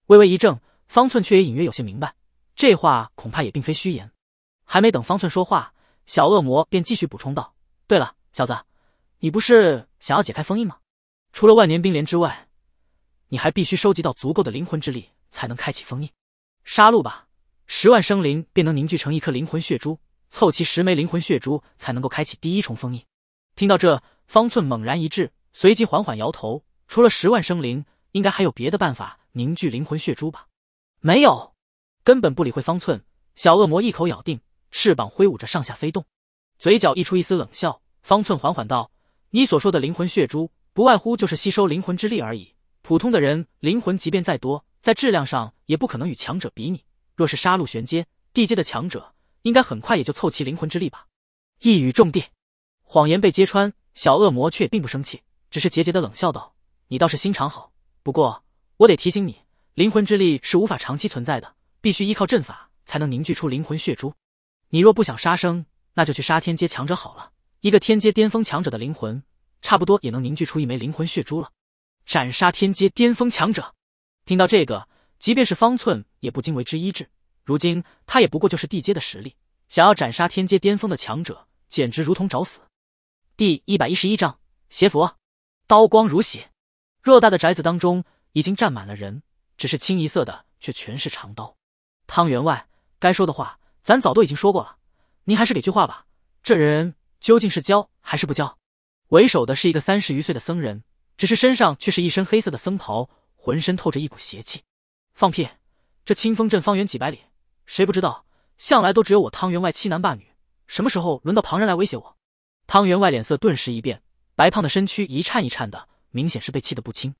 微微一怔，方寸却也隐约有些明白，这话恐怕也并非虚言。还没等方寸说话，小恶魔便继续补充道：“对了，小子，你不是想要解开封印吗？”除了万年冰莲之外，你还必须收集到足够的灵魂之力，才能开启封印。杀戮吧，十万生灵便能凝聚成一颗灵魂血珠，凑齐十枚灵魂血珠才能够开启第一重封印。听到这，方寸猛然一滞，随即缓缓摇头。除了十万生灵，应该还有别的办法凝聚灵魂血珠吧？没有，根本不理会方寸，小恶魔一口咬定，翅膀挥舞着上下飞动，嘴角溢出一丝冷笑。方寸缓缓道：“你所说的灵魂血珠。”不外乎就是吸收灵魂之力而已。普通的人灵魂即便再多，在质量上也不可能与强者比拟。若是杀戮玄阶地阶的强者，应该很快也就凑齐灵魂之力吧？一语中的，谎言被揭穿，小恶魔却并不生气，只是桀桀的冷笑道：“你倒是心肠好，不过我得提醒你，灵魂之力是无法长期存在的，必须依靠阵法才能凝聚出灵魂血珠。你若不想杀生，那就去杀天阶强者好了。一个天阶巅峰强者的灵魂。”差不多也能凝聚出一枚灵魂血珠了。斩杀天阶巅峰强者，听到这个，即便是方寸也不禁为之一滞。如今他也不过就是地阶的实力，想要斩杀天阶巅峰的强者，简直如同找死。第一百一十一章：邪佛。刀光如血，偌大的宅子当中已经站满了人，只是清一色的却全是长刀。汤员外，该说的话咱早都已经说过了，您还是给句话吧。这人究竟是交还是不交？为首的是一个三十余岁的僧人，只是身上却是一身黑色的僧袍，浑身透着一股邪气。放屁！这清风镇方圆几百里，谁不知道？向来都只有我汤员外欺男霸女，什么时候轮到旁人来威胁我？汤员外脸色顿时一变，白胖的身躯一颤一颤的，明显是被气得不轻。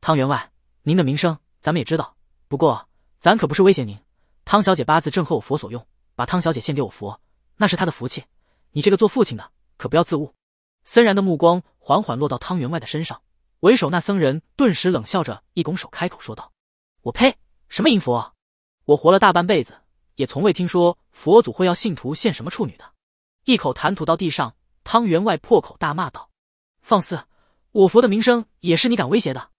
汤员外，您的名声咱们也知道，不过咱可不是威胁您。汤小姐八字正合我佛所用，把汤小姐献给我佛，那是她的福气。你这个做父亲的，可不要自误。森然的目光缓缓落到汤员外的身上，为首那僧人顿时冷笑着一拱手，开口说道：“我呸！什么淫佛？我活了大半辈子，也从未听说佛祖会要信徒献什么处女的。”一口痰吐到地上，汤员外破口大骂道：“放肆！我佛的名声也是你敢威胁的？”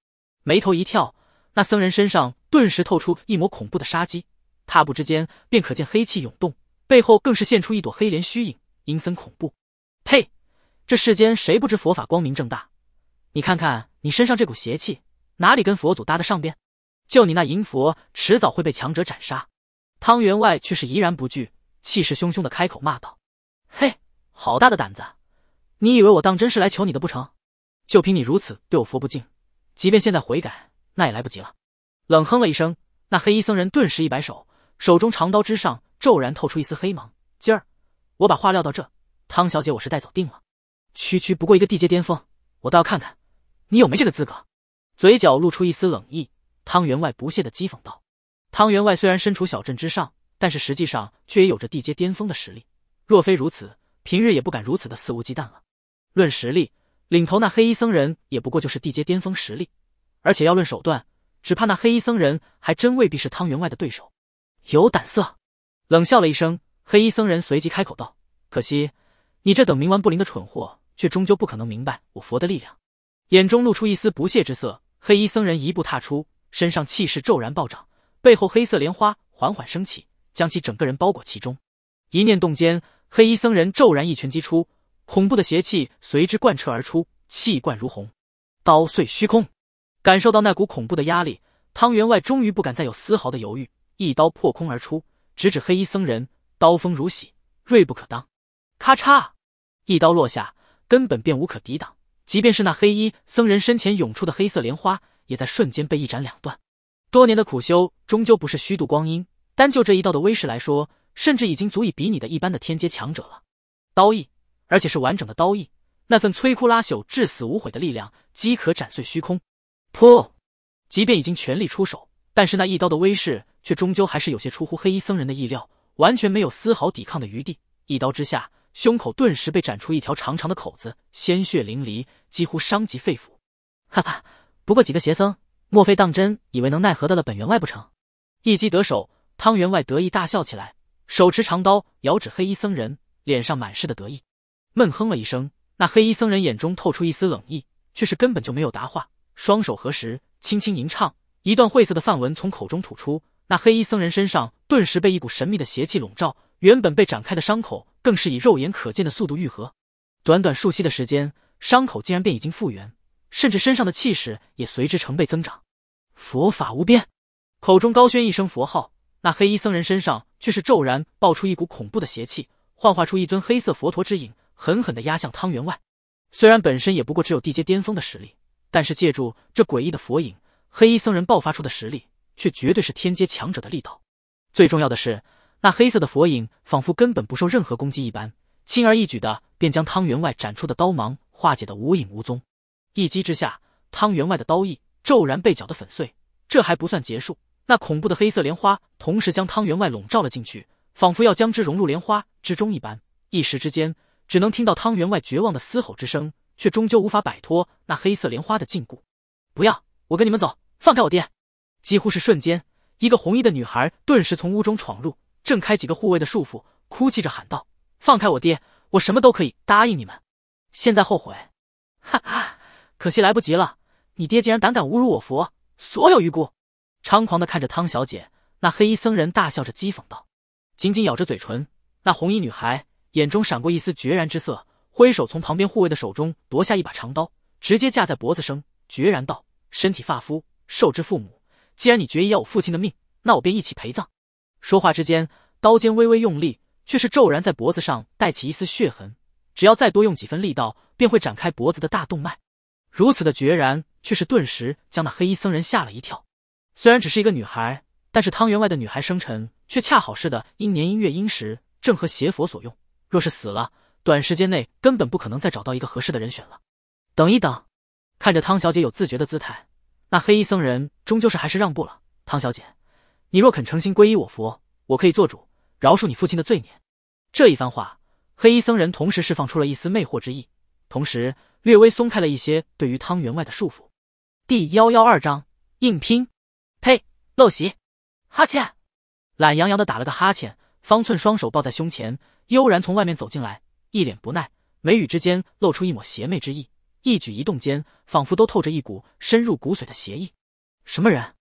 眉头一跳，那僧人身上顿时透出一抹恐怖的杀机，踏步之间便可见黑气涌动，背后更是现出一朵黑莲虚影，阴森恐怖。呸！这世间谁不知佛法光明正大？你看看你身上这股邪气，哪里跟佛祖搭得上边？就你那淫佛，迟早会被强者斩杀。汤员外却是怡然不惧，气势汹汹的开口骂道：“嘿，好大的胆子！你以为我当真是来求你的不成？就凭你如此对我佛不敬，即便现在悔改，那也来不及了。”冷哼了一声，那黑衣僧人顿时一摆手，手中长刀之上骤然透出一丝黑芒。今儿我把话撂到这，汤小姐我是带走定了。区区不过一个地阶巅峰，我倒要看看，你有没这个资格？嘴角露出一丝冷意，汤员外不屑的讥讽道。汤员外虽然身处小镇之上，但是实际上却也有着地阶巅峰的实力。若非如此，平日也不敢如此的肆无忌惮了。论实力，领头那黑衣僧人也不过就是地阶巅峰实力，而且要论手段，只怕那黑衣僧人还真未必是汤员外的对手。有胆色，冷笑了一声，黑衣僧人随即开口道：“可惜，你这等冥顽不灵的蠢货。”却终究不可能明白我佛的力量，眼中露出一丝不屑之色。黑衣僧人一步踏出，身上气势骤然暴涨，背后黑色莲花缓缓升起，将其整个人包裹其中。一念动间，黑衣僧人骤然一拳击出，恐怖的邪气随之贯彻而出，气贯如虹，刀碎虚空。感受到那股恐怖的压力，汤员外终于不敢再有丝毫的犹豫，一刀破空而出，直指黑衣僧人，刀锋如洗，锐不可当。咔嚓，一刀落下。根本便无可抵挡，即便是那黑衣僧人身前涌出的黑色莲花，也在瞬间被一斩两断。多年的苦修终究不是虚度光阴，单就这一道的威势来说，甚至已经足以比拟的一般的天阶强者了。刀意，而且是完整的刀意，那份摧枯拉朽、至死无悔的力量，即可斩碎虚空。噗！即便已经全力出手，但是那一刀的威势却终究还是有些出乎黑衣僧人的意料，完全没有丝毫抵抗的余地，一刀之下。胸口顿时被斩出一条长长的口子，鲜血淋漓，几乎伤及肺腑。哈哈，不过几个邪僧，莫非当真以为能奈何得了本员外不成？一击得手，汤员外得意大笑起来，手持长刀，遥指黑衣僧人，脸上满是的得意。闷哼了一声，那黑衣僧人眼中透出一丝冷意，却是根本就没有答话，双手合十，轻轻吟唱一段晦涩的梵文，从口中吐出，那黑衣僧人身上顿时被一股神秘的邪气笼罩。原本被展开的伤口，更是以肉眼可见的速度愈合。短短数息的时间，伤口竟然便已经复原，甚至身上的气势也随之成倍增长。佛法无边，口中高宣一声佛号，那黑衣僧人身上却是骤然爆出一股恐怖的邪气，幻化出一尊黑色佛陀之影，狠狠的压向汤员外。虽然本身也不过只有地阶巅峰的实力，但是借助这诡异的佛影，黑衣僧人爆发出的实力却绝对是天阶强者的力道。最重要的是。那黑色的佛影仿佛根本不受任何攻击一般，轻而易举的便将汤员外斩出的刀芒化解的无影无踪。一击之下，汤员外的刀意骤然被搅得粉碎。这还不算结束，那恐怖的黑色莲花同时将汤员外笼罩了进去，仿佛要将之融入莲花之中一般。一时之间，只能听到汤员外绝望的嘶吼之声，却终究无法摆脱那黑色莲花的禁锢。不要！我跟你们走，放开我爹！几乎是瞬间，一个红衣的女孩顿时从屋中闯入。挣开几个护卫的束缚，哭泣着喊道：“放开我爹！我什么都可以答应你们。现在后悔？哈哈，可惜来不及了！你爹竟然胆敢侮辱我佛，所有余辜！”猖狂的看着汤小姐，那黑衣僧人大笑着讥讽道。紧紧咬着嘴唇，那红衣女孩眼中闪过一丝决然之色，挥手从旁边护卫的手中夺下一把长刀，直接架在脖子上，决然道：“身体发肤，受之父母。既然你决意要我父亲的命，那我便一起陪葬。”说话之间，刀尖微微用力，却是骤然在脖子上带起一丝血痕。只要再多用几分力道，便会展开脖子的大动脉。如此的决然，却是顿时将那黑衣僧人吓了一跳。虽然只是一个女孩，但是汤员外的女孩生辰却恰好是的阴年阴月阴时，正和邪佛所用。若是死了，短时间内根本不可能再找到一个合适的人选了。等一等，看着汤小姐有自觉的姿态，那黑衣僧人终究是还是让步了。汤小姐。你若肯诚心皈依我佛，我可以做主饶恕你父亲的罪孽。这一番话，黑衣僧人同时释放出了一丝魅惑之意，同时略微松开了一些对于汤员外的束缚。第幺幺二章硬拼。呸，陋习。哈欠，懒洋洋的打了个哈欠，方寸双手抱在胸前，悠然从外面走进来，一脸不耐，眉宇之间露出一抹邪魅之意，一举一动间仿佛都透着一股深入骨髓的邪意。什么人？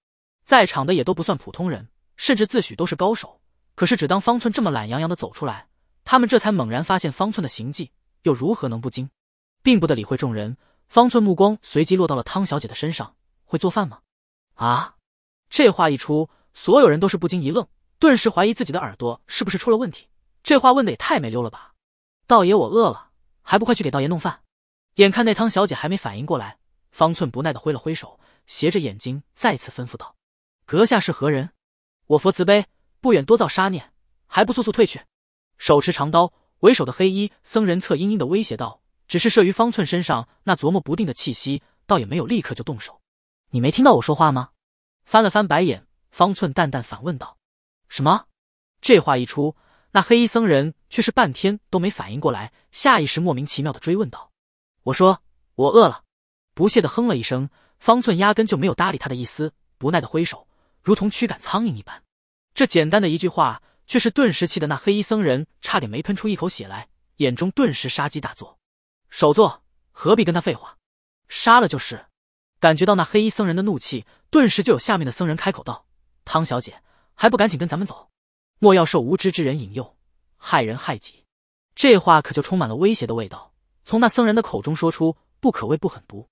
在场的也都不算普通人，甚至自诩都是高手。可是只当方寸这么懒洋洋的走出来，他们这才猛然发现方寸的行迹，又如何能不惊？并不得理会众人，方寸目光随即落到了汤小姐的身上：“会做饭吗？”啊！这话一出，所有人都是不禁一愣，顿时怀疑自己的耳朵是不是出了问题。这话问的也太没溜了吧！道爷我饿了，还不快去给道爷弄饭？眼看那汤小姐还没反应过来，方寸不耐地挥了挥手，斜着眼睛再次吩咐道。阁下是何人？我佛慈悲，不远多造杀孽，还不速速退去！手持长刀为首的黑衣僧人侧阴阴的威胁道：“只是慑于方寸身上那琢磨不定的气息，倒也没有立刻就动手。”你没听到我说话吗？翻了翻白眼，方寸淡淡反问道：“什么？”这话一出，那黑衣僧人却是半天都没反应过来，下意识莫名其妙的追问道：“我说我饿了。”不屑的哼了一声，方寸压根就没有搭理他的意思，不耐的挥手。如同驱赶苍蝇一般，这简单的一句话，却是顿时气得那黑衣僧人差点没喷出一口血来，眼中顿时杀机大作。首座何必跟他废话？杀了就是！感觉到那黑衣僧人的怒气，顿时就有下面的僧人开口道：“汤小姐，还不赶紧跟咱们走，莫要受无知之人引诱，害人害己。”这话可就充满了威胁的味道，从那僧人的口中说出，不可谓不狠毒。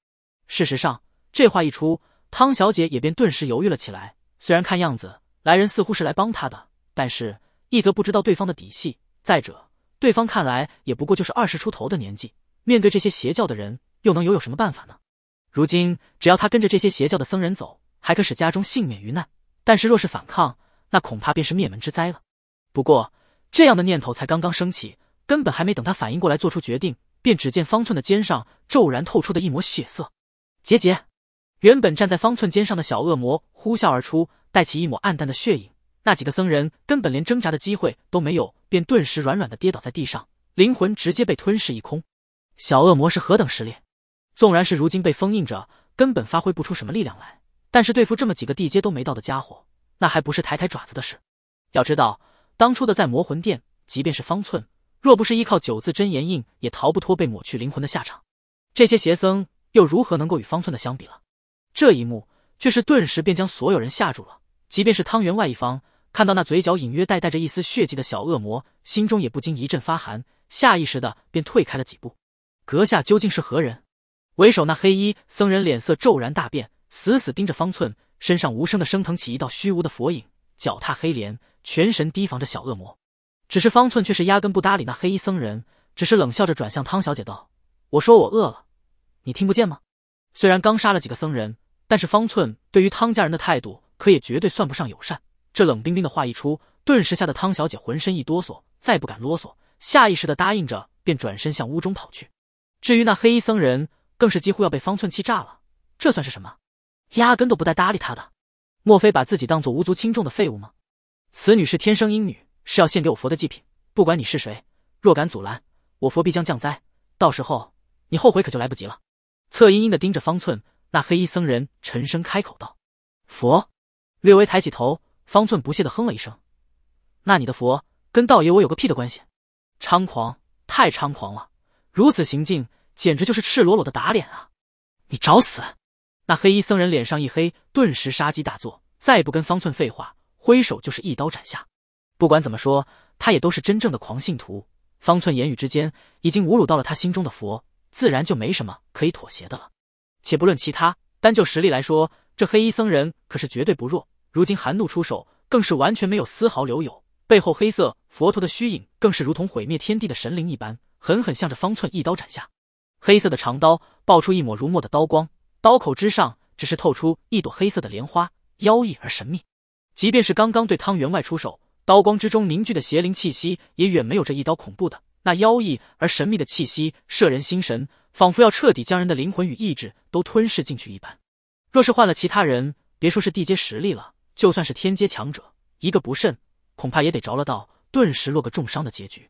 事实上，这话一出，汤小姐也便顿时犹豫了起来。虽然看样子来人似乎是来帮他的，但是一则不知道对方的底细。再者，对方看来也不过就是二十出头的年纪，面对这些邪教的人，又能有有什么办法呢？如今只要他跟着这些邪教的僧人走，还可使家中幸免于难。但是若是反抗，那恐怕便是灭门之灾了。不过这样的念头才刚刚升起，根本还没等他反应过来做出决定，便只见方寸的肩上骤然透出的一抹血色，结节。原本站在方寸肩上的小恶魔呼啸而出，带起一抹暗淡的血影。那几个僧人根本连挣扎的机会都没有，便顿时软软的跌倒在地上，灵魂直接被吞噬一空。小恶魔是何等实力？纵然是如今被封印着，根本发挥不出什么力量来。但是对付这么几个地阶都没到的家伙，那还不是抬抬爪子的事？要知道，当初的在魔魂殿，即便是方寸，若不是依靠九字真言印，也逃不脱被抹去灵魂的下场。这些邪僧又如何能够与方寸的相比了？这一幕却是顿时便将所有人吓住了，即便是汤员外一方看到那嘴角隐约带带着一丝血迹的小恶魔，心中也不禁一阵发寒，下意识的便退开了几步。阁下究竟是何人？为首那黑衣僧人脸色骤然大变，死死盯着方寸，身上无声的升腾起一道虚无的佛影，脚踏黑莲，全神提防着小恶魔。只是方寸却是压根不搭理那黑衣僧人，只是冷笑着转向汤小姐道：“我说我饿了，你听不见吗？”虽然刚杀了几个僧人。但是方寸对于汤家人的态度，可也绝对算不上友善。这冷冰冰的话一出，顿时吓得汤小姐浑身一哆嗦，再不敢啰嗦，下意识的答应着，便转身向屋中跑去。至于那黑衣僧人，更是几乎要被方寸气炸了。这算是什么？压根都不带搭理他的？莫非把自己当做无足轻重的废物吗？此女是天生阴女，是要献给我佛的祭品。不管你是谁，若敢阻拦，我佛必将降灾。到时候你后悔可就来不及了。侧阴阴的盯着方寸。那黑衣僧人沉声开口道：“佛。”略微抬起头，方寸不屑的哼了一声：“那你的佛跟道爷我有个屁的关系！”猖狂，太猖狂了！如此行径，简直就是赤裸裸的打脸啊！你找死！”那黑衣僧人脸上一黑，顿时杀机大作，再不跟方寸废话，挥手就是一刀斩下。不管怎么说，他也都是真正的狂信徒。方寸言语之间已经侮辱到了他心中的佛，自然就没什么可以妥协的了。且不论其他，单就实力来说，这黑衣僧人可是绝对不弱。如今寒怒出手，更是完全没有丝毫留有。背后黑色佛陀的虚影更是如同毁灭天地的神灵一般，狠狠向着方寸一刀斩下。黑色的长刀爆出一抹如墨的刀光，刀口之上只是透出一朵黑色的莲花，妖异而神秘。即便是刚刚对汤员外出手，刀光之中凝聚的邪灵气息也远没有这一刀恐怖的那妖异而神秘的气息，摄人心神。仿佛要彻底将人的灵魂与意志都吞噬进去一般。若是换了其他人，别说是地阶实力了，就算是天阶强者，一个不慎，恐怕也得着了道，顿时落个重伤的结局。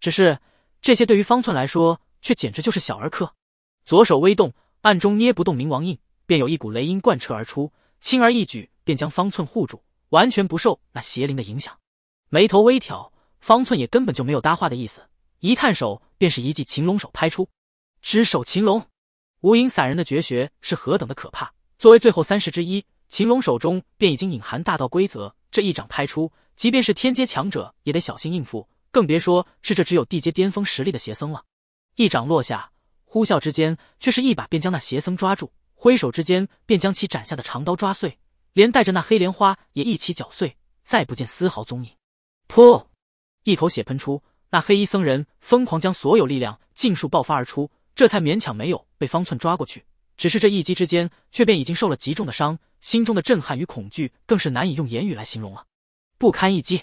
只是这些对于方寸来说，却简直就是小儿科。左手微动，暗中捏不动冥王印，便有一股雷音贯彻而出，轻而易举便将方寸护住，完全不受那邪灵的影响。眉头微挑，方寸也根本就没有搭话的意思，一探手便是一记擒龙手拍出。只手擒龙，无影散人的绝学是何等的可怕。作为最后三十之一，擒龙手中便已经隐含大道规则。这一掌拍出，即便是天阶强者也得小心应付，更别说是这只有地阶巅峰实力的邪僧了。一掌落下，呼啸之间，却是一把便将那邪僧抓住，挥手之间便将其斩下的长刀抓碎，连带着那黑莲花也一起搅碎，再不见丝毫踪影。噗，一口血喷出，那黑衣僧人疯狂将所有力量尽数爆发而出。这才勉强没有被方寸抓过去，只是这一击之间，却便已经受了极重的伤，心中的震撼与恐惧更是难以用言语来形容了。不堪一击，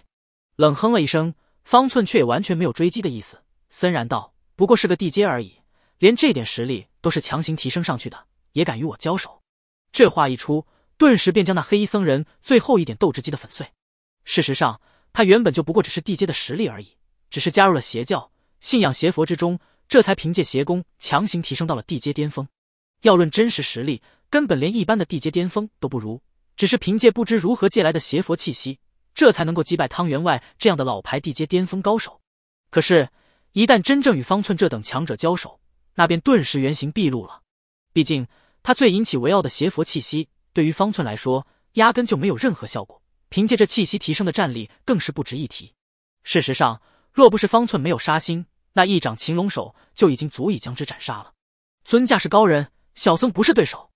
冷哼了一声，方寸却也完全没有追击的意思，森然道：“不过是个地阶而已，连这点实力都是强行提升上去的，也敢与我交手？”这话一出，顿时便将那黑衣僧人最后一点斗志击得粉碎。事实上，他原本就不过只是地阶的实力而已，只是加入了邪教，信仰邪佛之中。这才凭借邪功强行提升到了地阶巅峰，要论真实实力，根本连一般的地阶巅峰都不如。只是凭借不知如何借来的邪佛气息，这才能够击败汤员外这样的老牌地阶巅峰高手。可是，一旦真正与方寸这等强者交手，那便顿时原形毕露了。毕竟，他最引起围傲的邪佛气息，对于方寸来说，压根就没有任何效果。凭借这气息提升的战力，更是不值一提。事实上，若不是方寸没有杀心，那一掌擒龙手就已经足以将之斩杀了。尊驾是高人，小僧不是对手。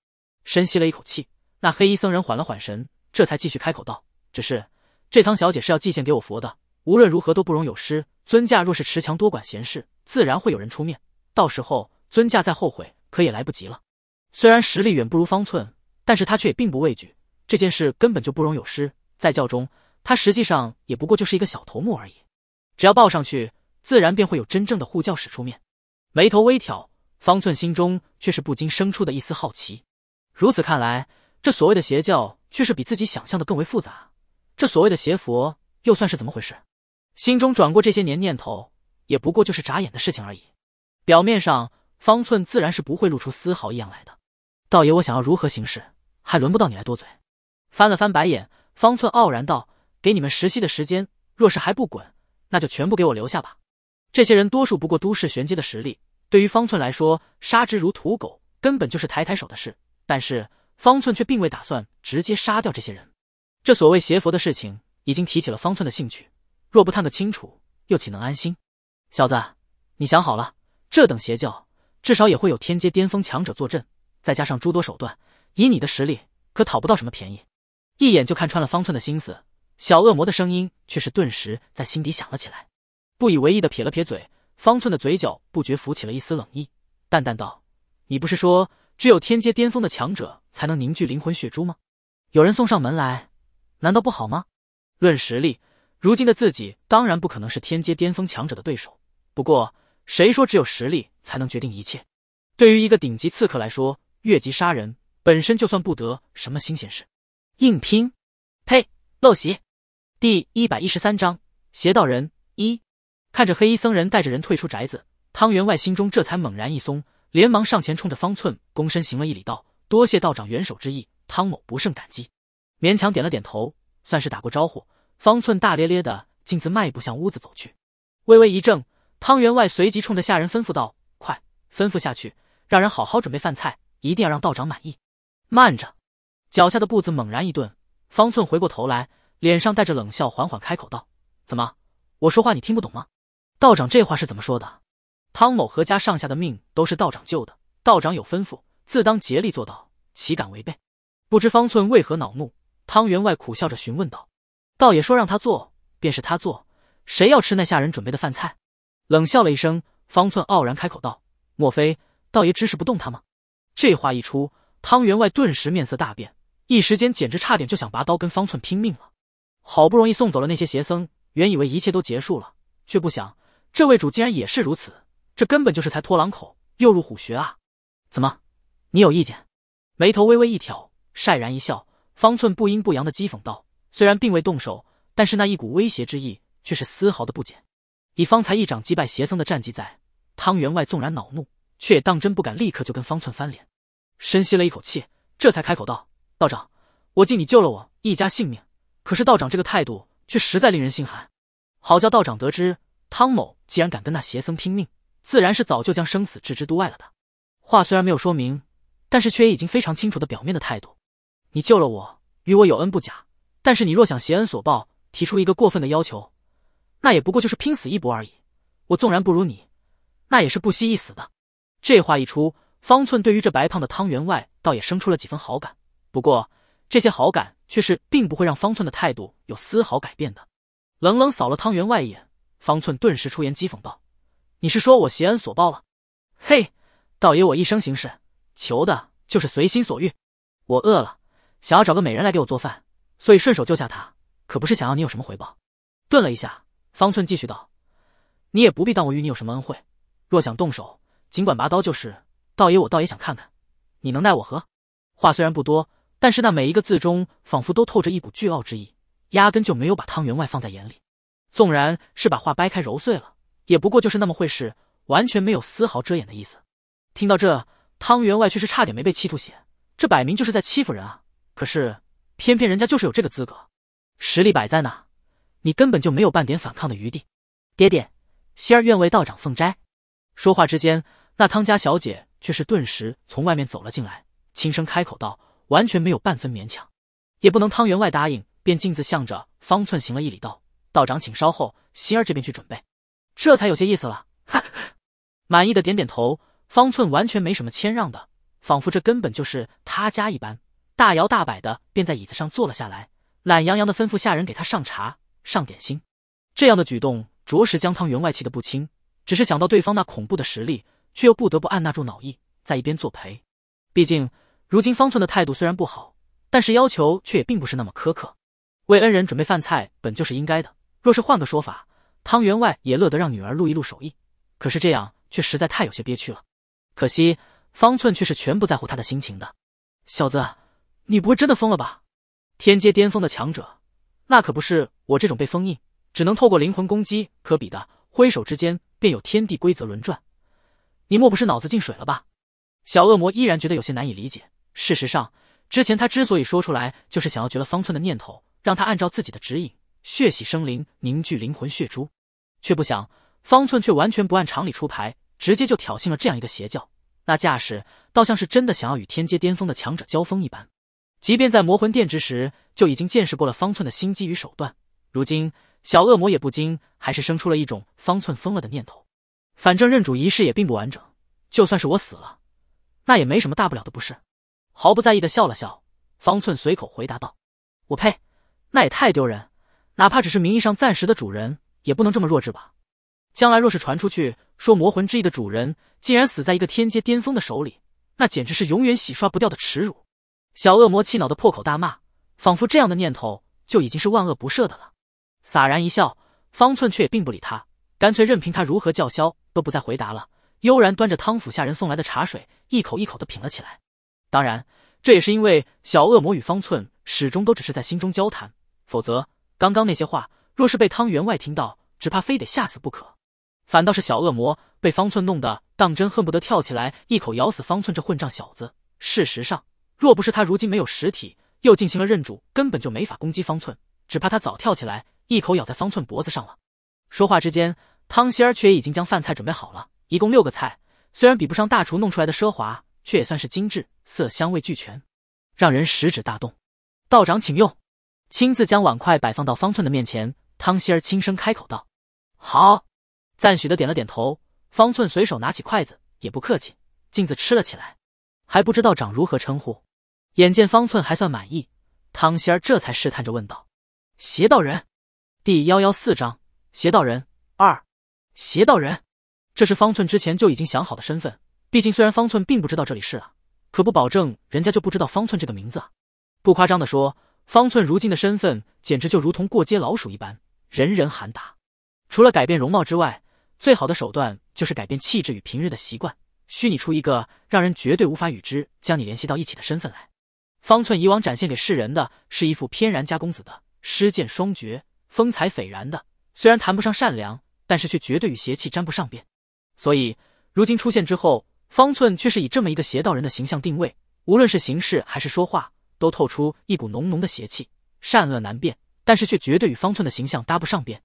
深吸了一口气，那黑衣僧人缓了缓神，这才继续开口道：“只是这汤小姐是要祭献给我佛的，无论如何都不容有失。尊驾若是持强多管闲事，自然会有人出面。到时候尊驾再后悔，可也来不及了。”虽然实力远不如方寸，但是他却也并不畏惧。这件事根本就不容有失，在教中，他实际上也不过就是一个小头目而已。只要报上去。自然便会有真正的护教使出面，眉头微挑，方寸心中却是不禁生出的一丝好奇。如此看来，这所谓的邪教却是比自己想象的更为复杂。这所谓的邪佛又算是怎么回事？心中转过这些年念头，也不过就是眨眼的事情而已。表面上，方寸自然是不会露出丝毫异样来的。道爷，我想要如何行事，还轮不到你来多嘴。翻了翻白眼，方寸傲然道：“给你们实息的时间，若是还不滚，那就全部给我留下吧。”这些人多数不过都市玄阶的实力，对于方寸来说，杀之如土狗，根本就是抬抬手的事。但是方寸却并未打算直接杀掉这些人。这所谓邪佛的事情，已经提起了方寸的兴趣。若不探个清楚，又岂能安心？小子，你想好了？这等邪教，至少也会有天阶巅峰强者坐镇，再加上诸多手段，以你的实力，可讨不到什么便宜。一眼就看穿了方寸的心思，小恶魔的声音却是顿时在心底响了起来。不以为意地撇了撇嘴，方寸的嘴角不觉浮起了一丝冷意，淡淡道：“你不是说只有天阶巅峰的强者才能凝聚灵魂血珠吗？有人送上门来，难道不好吗？”论实力，如今的自己当然不可能是天阶巅峰强者的对手。不过，谁说只有实力才能决定一切？对于一个顶级刺客来说，越级杀人本身就算不得什么新鲜事。硬拼，呸，陋习。第一百一十三章：邪道人一。看着黑衣僧人带着人退出宅子，汤员外心中这才猛然一松，连忙上前冲着方寸躬身行了一礼，道：“多谢道长援手之意，汤某不胜感激。”勉强点了点头，算是打过招呼。方寸大咧咧的径自迈步向屋子走去。微微一怔，汤员外随即冲着下人吩咐道：“快，吩咐下去，让人好好准备饭菜，一定要让道长满意。”慢着！脚下的步子猛然一顿，方寸回过头来，脸上带着冷笑，缓缓开口道：“怎么，我说话你听不懂吗？”道长这话是怎么说的？汤某和家上下的命都是道长救的，道长有吩咐，自当竭力做到，岂敢违背？不知方寸为何恼怒？汤员外苦笑着询问道：“道爷说让他做，便是他做，谁要吃那下人准备的饭菜？”冷笑了一声，方寸傲然开口道：“莫非道爷指使不动他吗？”这话一出，汤员外顿时面色大变，一时间简直差点就想拔刀跟方寸拼命了。好不容易送走了那些邪僧，原以为一切都结束了，却不想。这位主竟然也是如此，这根本就是才脱狼口又入虎穴啊！怎么，你有意见？眉头微微一挑，晒然一笑，方寸不阴不阳的讥讽道：“虽然并未动手，但是那一股威胁之意却是丝毫的不减。以方才一掌击败邪僧的战绩，在汤员外纵然恼怒，却也当真不敢立刻就跟方寸翻脸。”深吸了一口气，这才开口道：“道长，我敬你救了我一家性命，可是道长这个态度却实在令人心寒。好叫道长得知。”汤某既然敢跟那邪僧拼命，自然是早就将生死置之度外了的。话虽然没有说明，但是却已经非常清楚的表面的态度。你救了我，与我有恩不假，但是你若想邪恩所报，提出一个过分的要求，那也不过就是拼死一搏而已。我纵然不如你，那也是不惜一死的。这话一出，方寸对于这白胖的汤员外倒也生出了几分好感。不过这些好感却是并不会让方寸的态度有丝毫改变的。冷冷扫了汤员外一眼。方寸顿时出言讥讽道：“你是说我邪恩所报了？嘿，道爷我一生行事，求的就是随心所欲。我饿了，想要找个美人来给我做饭，所以顺手救下她，可不是想要你有什么回报。”顿了一下，方寸继续道：“你也不必当我与你有什么恩惠，若想动手，尽管拔刀就是。道爷我倒也想看看，你能奈我何？”话虽然不多，但是那每一个字中仿佛都透着一股倨傲之意，压根就没有把汤员外放在眼里。纵然是把话掰开揉碎了，也不过就是那么回事，完全没有丝毫遮掩的意思。听到这，汤员外却是差点没被气吐血，这摆明就是在欺负人啊！可是偏偏人家就是有这个资格，实力摆在那，你根本就没有半点反抗的余地。爹爹，仙儿愿为道长奉斋。说话之间，那汤家小姐却是顿时从外面走了进来，轻声开口道，完全没有半分勉强，也不能汤员外答应，便径自向着方寸行了一礼道。道长，请稍后。心儿这边去准备，这才有些意思了。哈满意的点点头。方寸完全没什么谦让的，仿佛这根本就是他家一般，大摇大摆的便在椅子上坐了下来，懒洋洋的吩咐下人给他上茶、上点心。这样的举动着实将汤员外气得不轻。只是想到对方那恐怖的实力，却又不得不按捺住恼意，在一边作陪。毕竟，如今方寸的态度虽然不好，但是要求却也并不是那么苛刻。为恩人准备饭菜，本就是应该的。若是换个说法，汤员外也乐得让女儿露一露手艺，可是这样却实在太有些憋屈了。可惜方寸却是全不在乎他的心情的。小子，你不会真的疯了吧？天阶巅峰的强者，那可不是我这种被封印，只能透过灵魂攻击可比的，挥手之间便有天地规则轮转。你莫不是脑子进水了吧？小恶魔依然觉得有些难以理解。事实上，之前他之所以说出来，就是想要绝了方寸的念头，让他按照自己的指引。血洗生灵，凝聚灵魂血珠，却不想方寸却完全不按常理出牌，直接就挑衅了这样一个邪教，那架势倒像是真的想要与天阶巅峰的强者交锋一般。即便在魔魂殿之时就已经见识过了方寸的心机与手段，如今小恶魔也不禁还是生出了一种方寸疯了的念头。反正认主仪式也并不完整，就算是我死了，那也没什么大不了的，不是？毫不在意的笑了笑，方寸随口回答道：“我呸，那也太丢人。”哪怕只是名义上暂时的主人，也不能这么弱智吧？将来若是传出去说魔魂之翼的主人竟然死在一个天阶巅峰的手里，那简直是永远洗刷不掉的耻辱！小恶魔气恼的破口大骂，仿佛这样的念头就已经是万恶不赦的了。洒然一笑，方寸却也并不理他，干脆任凭他如何叫嚣，都不再回答了。悠然端着汤府下人送来的茶水，一口一口的品了起来。当然，这也是因为小恶魔与方寸始终都只是在心中交谈，否则。刚刚那些话，若是被汤员外听到，只怕非得吓死不可。反倒是小恶魔被方寸弄得当真恨不得跳起来一口咬死方寸这混账小子。事实上，若不是他如今没有实体，又进行了认主，根本就没法攻击方寸，只怕他早跳起来一口咬在方寸脖子上了。说话之间，汤仙儿却已经将饭菜准备好了，一共六个菜，虽然比不上大厨弄出来的奢华，却也算是精致，色香味俱全，让人食指大动。道长，请用。亲自将碗筷摆放到方寸的面前，汤希儿轻声开口道：“好。”赞许的点了点头。方寸随手拿起筷子，也不客气，径自吃了起来。还不知道长如何称呼，眼见方寸还算满意，汤希儿这才试探着问道：“邪道人。”第幺幺四章邪道人二，邪道人，这是方寸之前就已经想好的身份。毕竟虽然方寸并不知道这里是啊，可不保证人家就不知道方寸这个名字啊。不夸张的说。方寸如今的身份简直就如同过街老鼠一般，人人喊打。除了改变容貌之外，最好的手段就是改变气质与平日的习惯，虚拟出一个让人绝对无法与之将你联系到一起的身份来。方寸以往展现给世人的是一副翩然家公子的，诗剑双绝，风采斐然的。虽然谈不上善良，但是却绝对与邪气沾不上边。所以如今出现之后，方寸却是以这么一个邪道人的形象定位，无论是行事还是说话。都透出一股浓浓的邪气，善恶难辨，但是却绝对与方寸的形象搭不上边。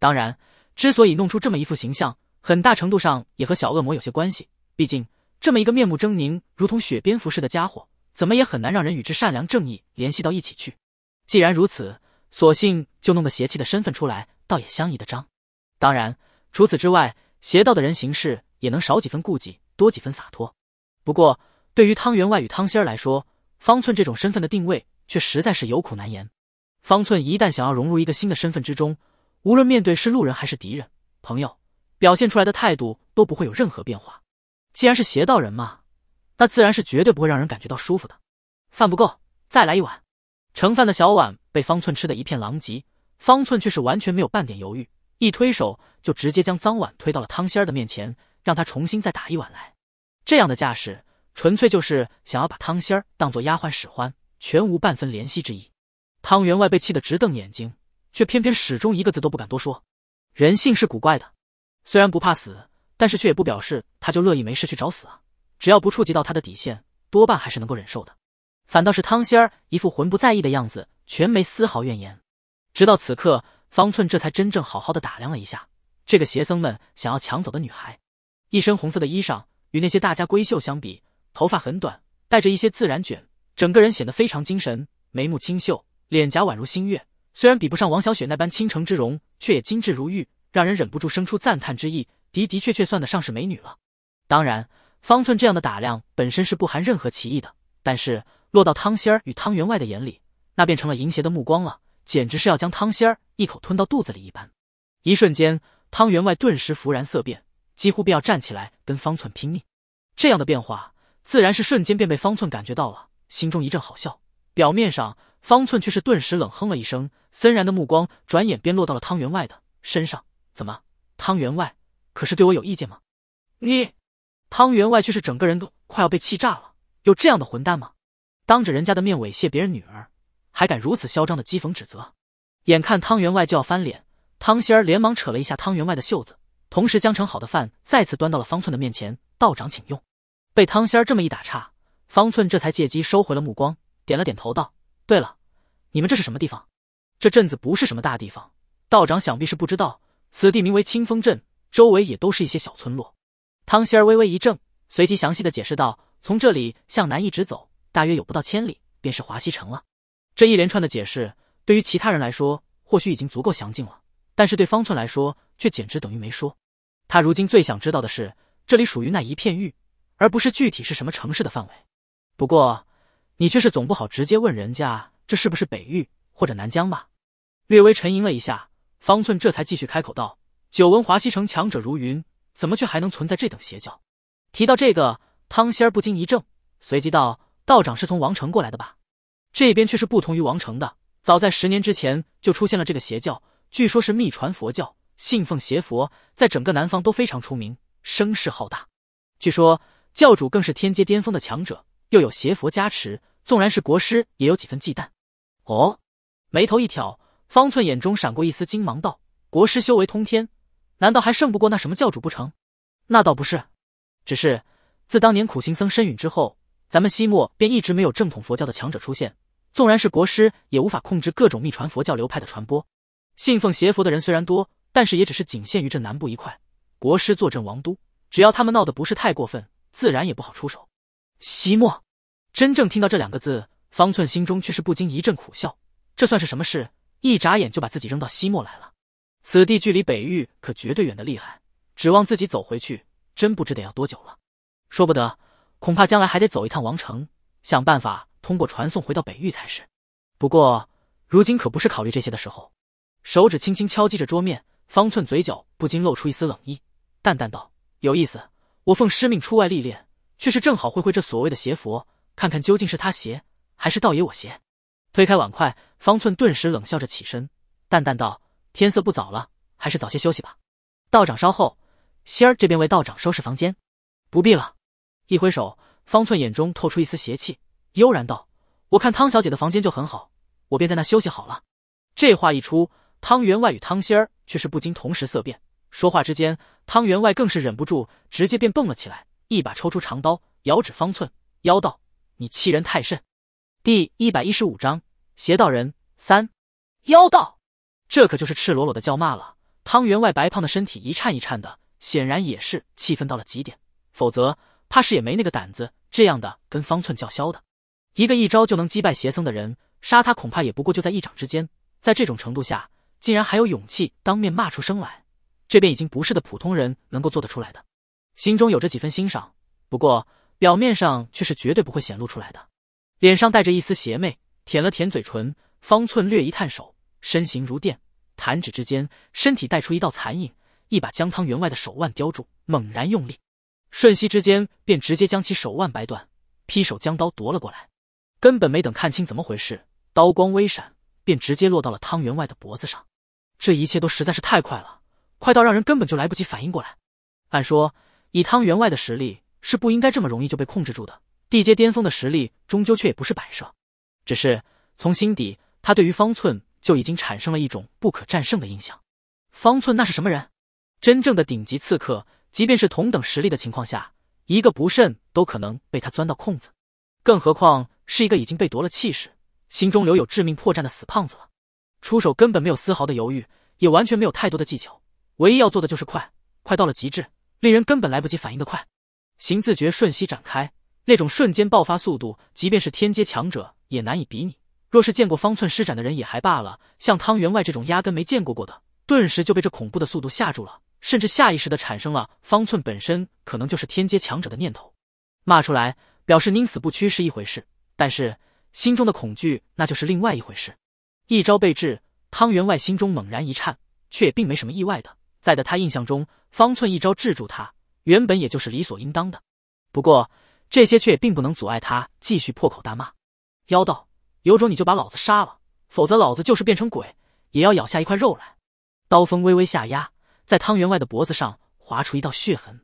当然，之所以弄出这么一副形象，很大程度上也和小恶魔有些关系。毕竟，这么一个面目狰狞、如同雪蝙蝠似的家伙，怎么也很难让人与之善良正义联系到一起去。既然如此，索性就弄个邪气的身份出来，倒也相宜的章。当然，除此之外，邪道的人行事也能少几分顾忌，多几分洒脱。不过，对于汤员外与汤仙儿来说，方寸这种身份的定位，却实在是有苦难言。方寸一旦想要融入一个新的身份之中，无论面对是路人还是敌人、朋友，表现出来的态度都不会有任何变化。既然是邪道人嘛，那自然是绝对不会让人感觉到舒服的。饭不够，再来一碗。盛饭的小碗被方寸吃得一片狼藉，方寸却是完全没有半点犹豫，一推手就直接将脏碗推到了汤仙儿的面前，让他重新再打一碗来。这样的架势。纯粹就是想要把汤仙儿当做丫鬟使唤，全无半分怜惜之意。汤员外被气得直瞪眼睛，却偏偏始终一个字都不敢多说。人性是古怪的，虽然不怕死，但是却也不表示他就乐意没事去找死啊。只要不触及到他的底线，多半还是能够忍受的。反倒是汤仙儿一副魂不在意的样子，全没丝毫怨言。直到此刻，方寸这才真正好好的打量了一下这个邪僧们想要抢走的女孩，一身红色的衣裳，与那些大家闺秀相比。头发很短，带着一些自然卷，整个人显得非常精神。眉目清秀，脸颊宛如新月，虽然比不上王小雪那般倾城之容，却也精致如玉，让人忍不住生出赞叹之意。的的确确算得上是美女了。当然，方寸这样的打量本身是不含任何歧义的，但是落到汤仙儿与汤员外的眼里，那变成了淫邪的目光了，简直是要将汤仙儿一口吞到肚子里一般。一瞬间，汤员外顿时浮然色变，几乎便要站起来跟方寸拼命。这样的变化。自然是瞬间便被方寸感觉到了，心中一阵好笑。表面上，方寸却是顿时冷哼了一声，森然的目光转眼便落到了汤员外的身上。怎么，汤员外可是对我有意见吗？你，汤员外却是整个人都快要被气炸了。有这样的混蛋吗？当着人家的面猥亵别人女儿，还敢如此嚣张的讥讽指责？眼看汤员外就要翻脸，汤仙儿连忙扯了一下汤员外的袖子，同时将盛好的饭再次端到了方寸的面前。道长，请用。被汤仙儿这么一打岔，方寸这才借机收回了目光，点了点头道：“对了，你们这是什么地方？这镇子不是什么大地方，道长想必是不知道，此地名为清风镇，周围也都是一些小村落。”汤仙儿微微一怔，随即详细的解释道：“从这里向南一直走，大约有不到千里，便是华西城了。”这一连串的解释，对于其他人来说，或许已经足够详尽了，但是对方寸来说，却简直等于没说。他如今最想知道的是，这里属于那一片域。而不是具体是什么城市的范围，不过你却是总不好直接问人家这是不是北域或者南疆吧。略微沉吟了一下，方寸这才继续开口道：“久闻华西城强者如云，怎么却还能存在这等邪教？”提到这个，汤仙儿不禁一怔，随即道：“道长是从王城过来的吧？这边却是不同于王城的。早在十年之前就出现了这个邪教，据说是秘传佛教，信奉邪佛，在整个南方都非常出名，声势浩大。据说。”教主更是天阶巅峰的强者，又有邪佛加持，纵然是国师也有几分忌惮。哦，眉头一挑，方寸眼中闪过一丝精芒，道：“国师修为通天，难道还胜不过那什么教主不成？”那倒不是，只是自当年苦行僧身陨之后，咱们西漠便一直没有正统佛教的强者出现。纵然是国师，也无法控制各种秘传佛教流派的传播。信奉邪佛的人虽然多，但是也只是仅限于这南部一块。国师坐镇王都，只要他们闹得不是太过分。自然也不好出手。西莫，真正听到这两个字，方寸心中却是不禁一阵苦笑。这算是什么事？一眨眼就把自己扔到西漠来了。此地距离北域可绝对远的厉害，指望自己走回去，真不知得要多久了。说不得，恐怕将来还得走一趟王城，想办法通过传送回到北域才是。不过，如今可不是考虑这些的时候。手指轻轻敲击着桌面，方寸嘴角不禁露出一丝冷意，淡淡道：“有意思。”我奉师命出外历练，却是正好会会这所谓的邪佛，看看究竟是他邪还是道爷我邪。推开碗筷，方寸顿时冷笑着起身，淡淡道：“天色不早了，还是早些休息吧。”道长稍后，仙儿这边为道长收拾房间。不必了，一挥手，方寸眼中透出一丝邪气，悠然道：“我看汤小姐的房间就很好，我便在那休息好了。”这话一出，汤员外与汤仙儿却是不禁同时色变。说话之间，汤员外更是忍不住，直接便蹦了起来，一把抽出长刀，遥指方寸，妖道：“你欺人太甚！”第一百一十五章邪道人三妖道，这可就是赤裸裸的叫骂了。汤员外白胖的身体一颤一颤的，显然也是气愤到了极点，否则怕是也没那个胆子这样的跟方寸叫嚣的。一个一招就能击败邪僧的人，杀他恐怕也不过就在一掌之间。在这种程度下，竟然还有勇气当面骂出声来？这便已经不是的普通人能够做得出来的，心中有着几分欣赏，不过表面上却是绝对不会显露出来的，脸上带着一丝邪魅，舔了舔嘴唇，方寸略一探手，身形如电，弹指之间，身体带出一道残影，一把将汤员外的手腕叼住，猛然用力，瞬息之间便直接将其手腕掰断，劈手将刀夺了过来，根本没等看清怎么回事，刀光微闪，便直接落到了汤员外的脖子上，这一切都实在是太快了。快到让人根本就来不及反应过来。按说以汤员外的实力是不应该这么容易就被控制住的，地阶巅峰的实力终究却也不是摆设。只是从心底，他对于方寸就已经产生了一种不可战胜的印象。方寸那是什么人？真正的顶级刺客，即便是同等实力的情况下，一个不慎都可能被他钻到空子，更何况是一个已经被夺了气势、心中留有致命破绽的死胖子了。出手根本没有丝毫的犹豫，也完全没有太多的技巧。唯一要做的就是快，快到了极致，令人根本来不及反应的快。行自觉瞬息展开，那种瞬间爆发速度，即便是天阶强者也难以比拟。若是见过方寸施展的人也还罢了，像汤员外这种压根没见过过的，顿时就被这恐怖的速度吓住了，甚至下意识的产生了方寸本身可能就是天阶强者的念头。骂出来表示宁死不屈是一回事，但是心中的恐惧那就是另外一回事。一招被制，汤员外心中猛然一颤，却也并没什么意外的。在的他印象中，方寸一招制住他，原本也就是理所应当的。不过这些却也并不能阻碍他继续破口大骂。妖道，有种你就把老子杀了，否则老子就是变成鬼，也要咬下一块肉来。刀锋微微下压，在汤员外的脖子上划出一道血痕。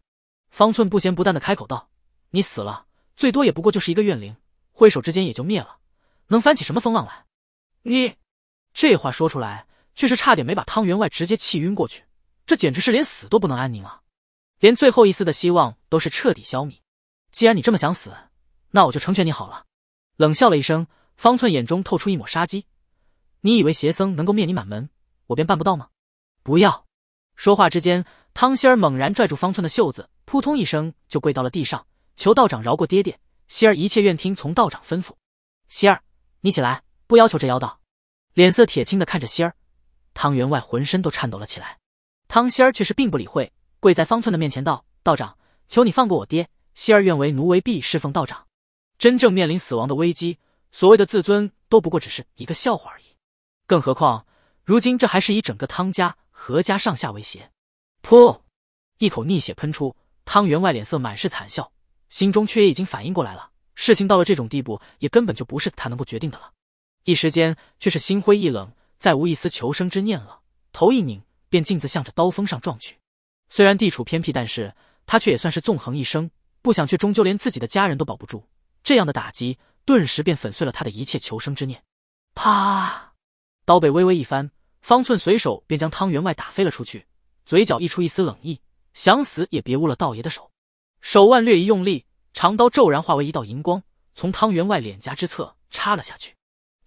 方寸不咸不淡的开口道：“你死了，最多也不过就是一个怨灵，挥手之间也就灭了，能翻起什么风浪来？”你，这话说出来，却是差点没把汤员外直接气晕过去。这简直是连死都不能安宁啊！连最后一丝的希望都是彻底消弭。既然你这么想死，那我就成全你好了。冷笑了一声，方寸眼中透出一抹杀机。你以为邪僧能够灭你满门，我便办不到吗？不要！说话之间，汤心儿猛然拽住方寸的袖子，扑通一声就跪到了地上，求道长饶过爹爹。希儿一切愿听从道长吩咐。希儿，你起来，不要求这妖道。脸色铁青的看着希儿，汤员外浑身都颤抖了起来。汤仙儿却是并不理会，跪在方寸的面前道：“道长，求你放过我爹。仙儿愿为奴为婢，侍奉道长。”真正面临死亡的危机，所谓的自尊都不过只是一个笑话而已。更何况，如今这还是以整个汤家、何家上下为邪。噗！一口逆血喷出，汤员外脸色满是惨笑，心中却也已经反应过来了。事情到了这种地步，也根本就不是他能够决定的了。一时间，却是心灰意冷，再无一丝求生之念了。头一拧。便径自向着刀锋上撞去。虽然地处偏僻，但是他却也算是纵横一生。不想却终究连自己的家人都保不住，这样的打击顿时便粉碎了他的一切求生之念。啪！刀背微微一翻，方寸随手便将汤员外打飞了出去，嘴角溢出一丝冷意，想死也别污了道爷的手。手腕略一用力，长刀骤然化为一道银光，从汤员外脸颊之侧插了下去。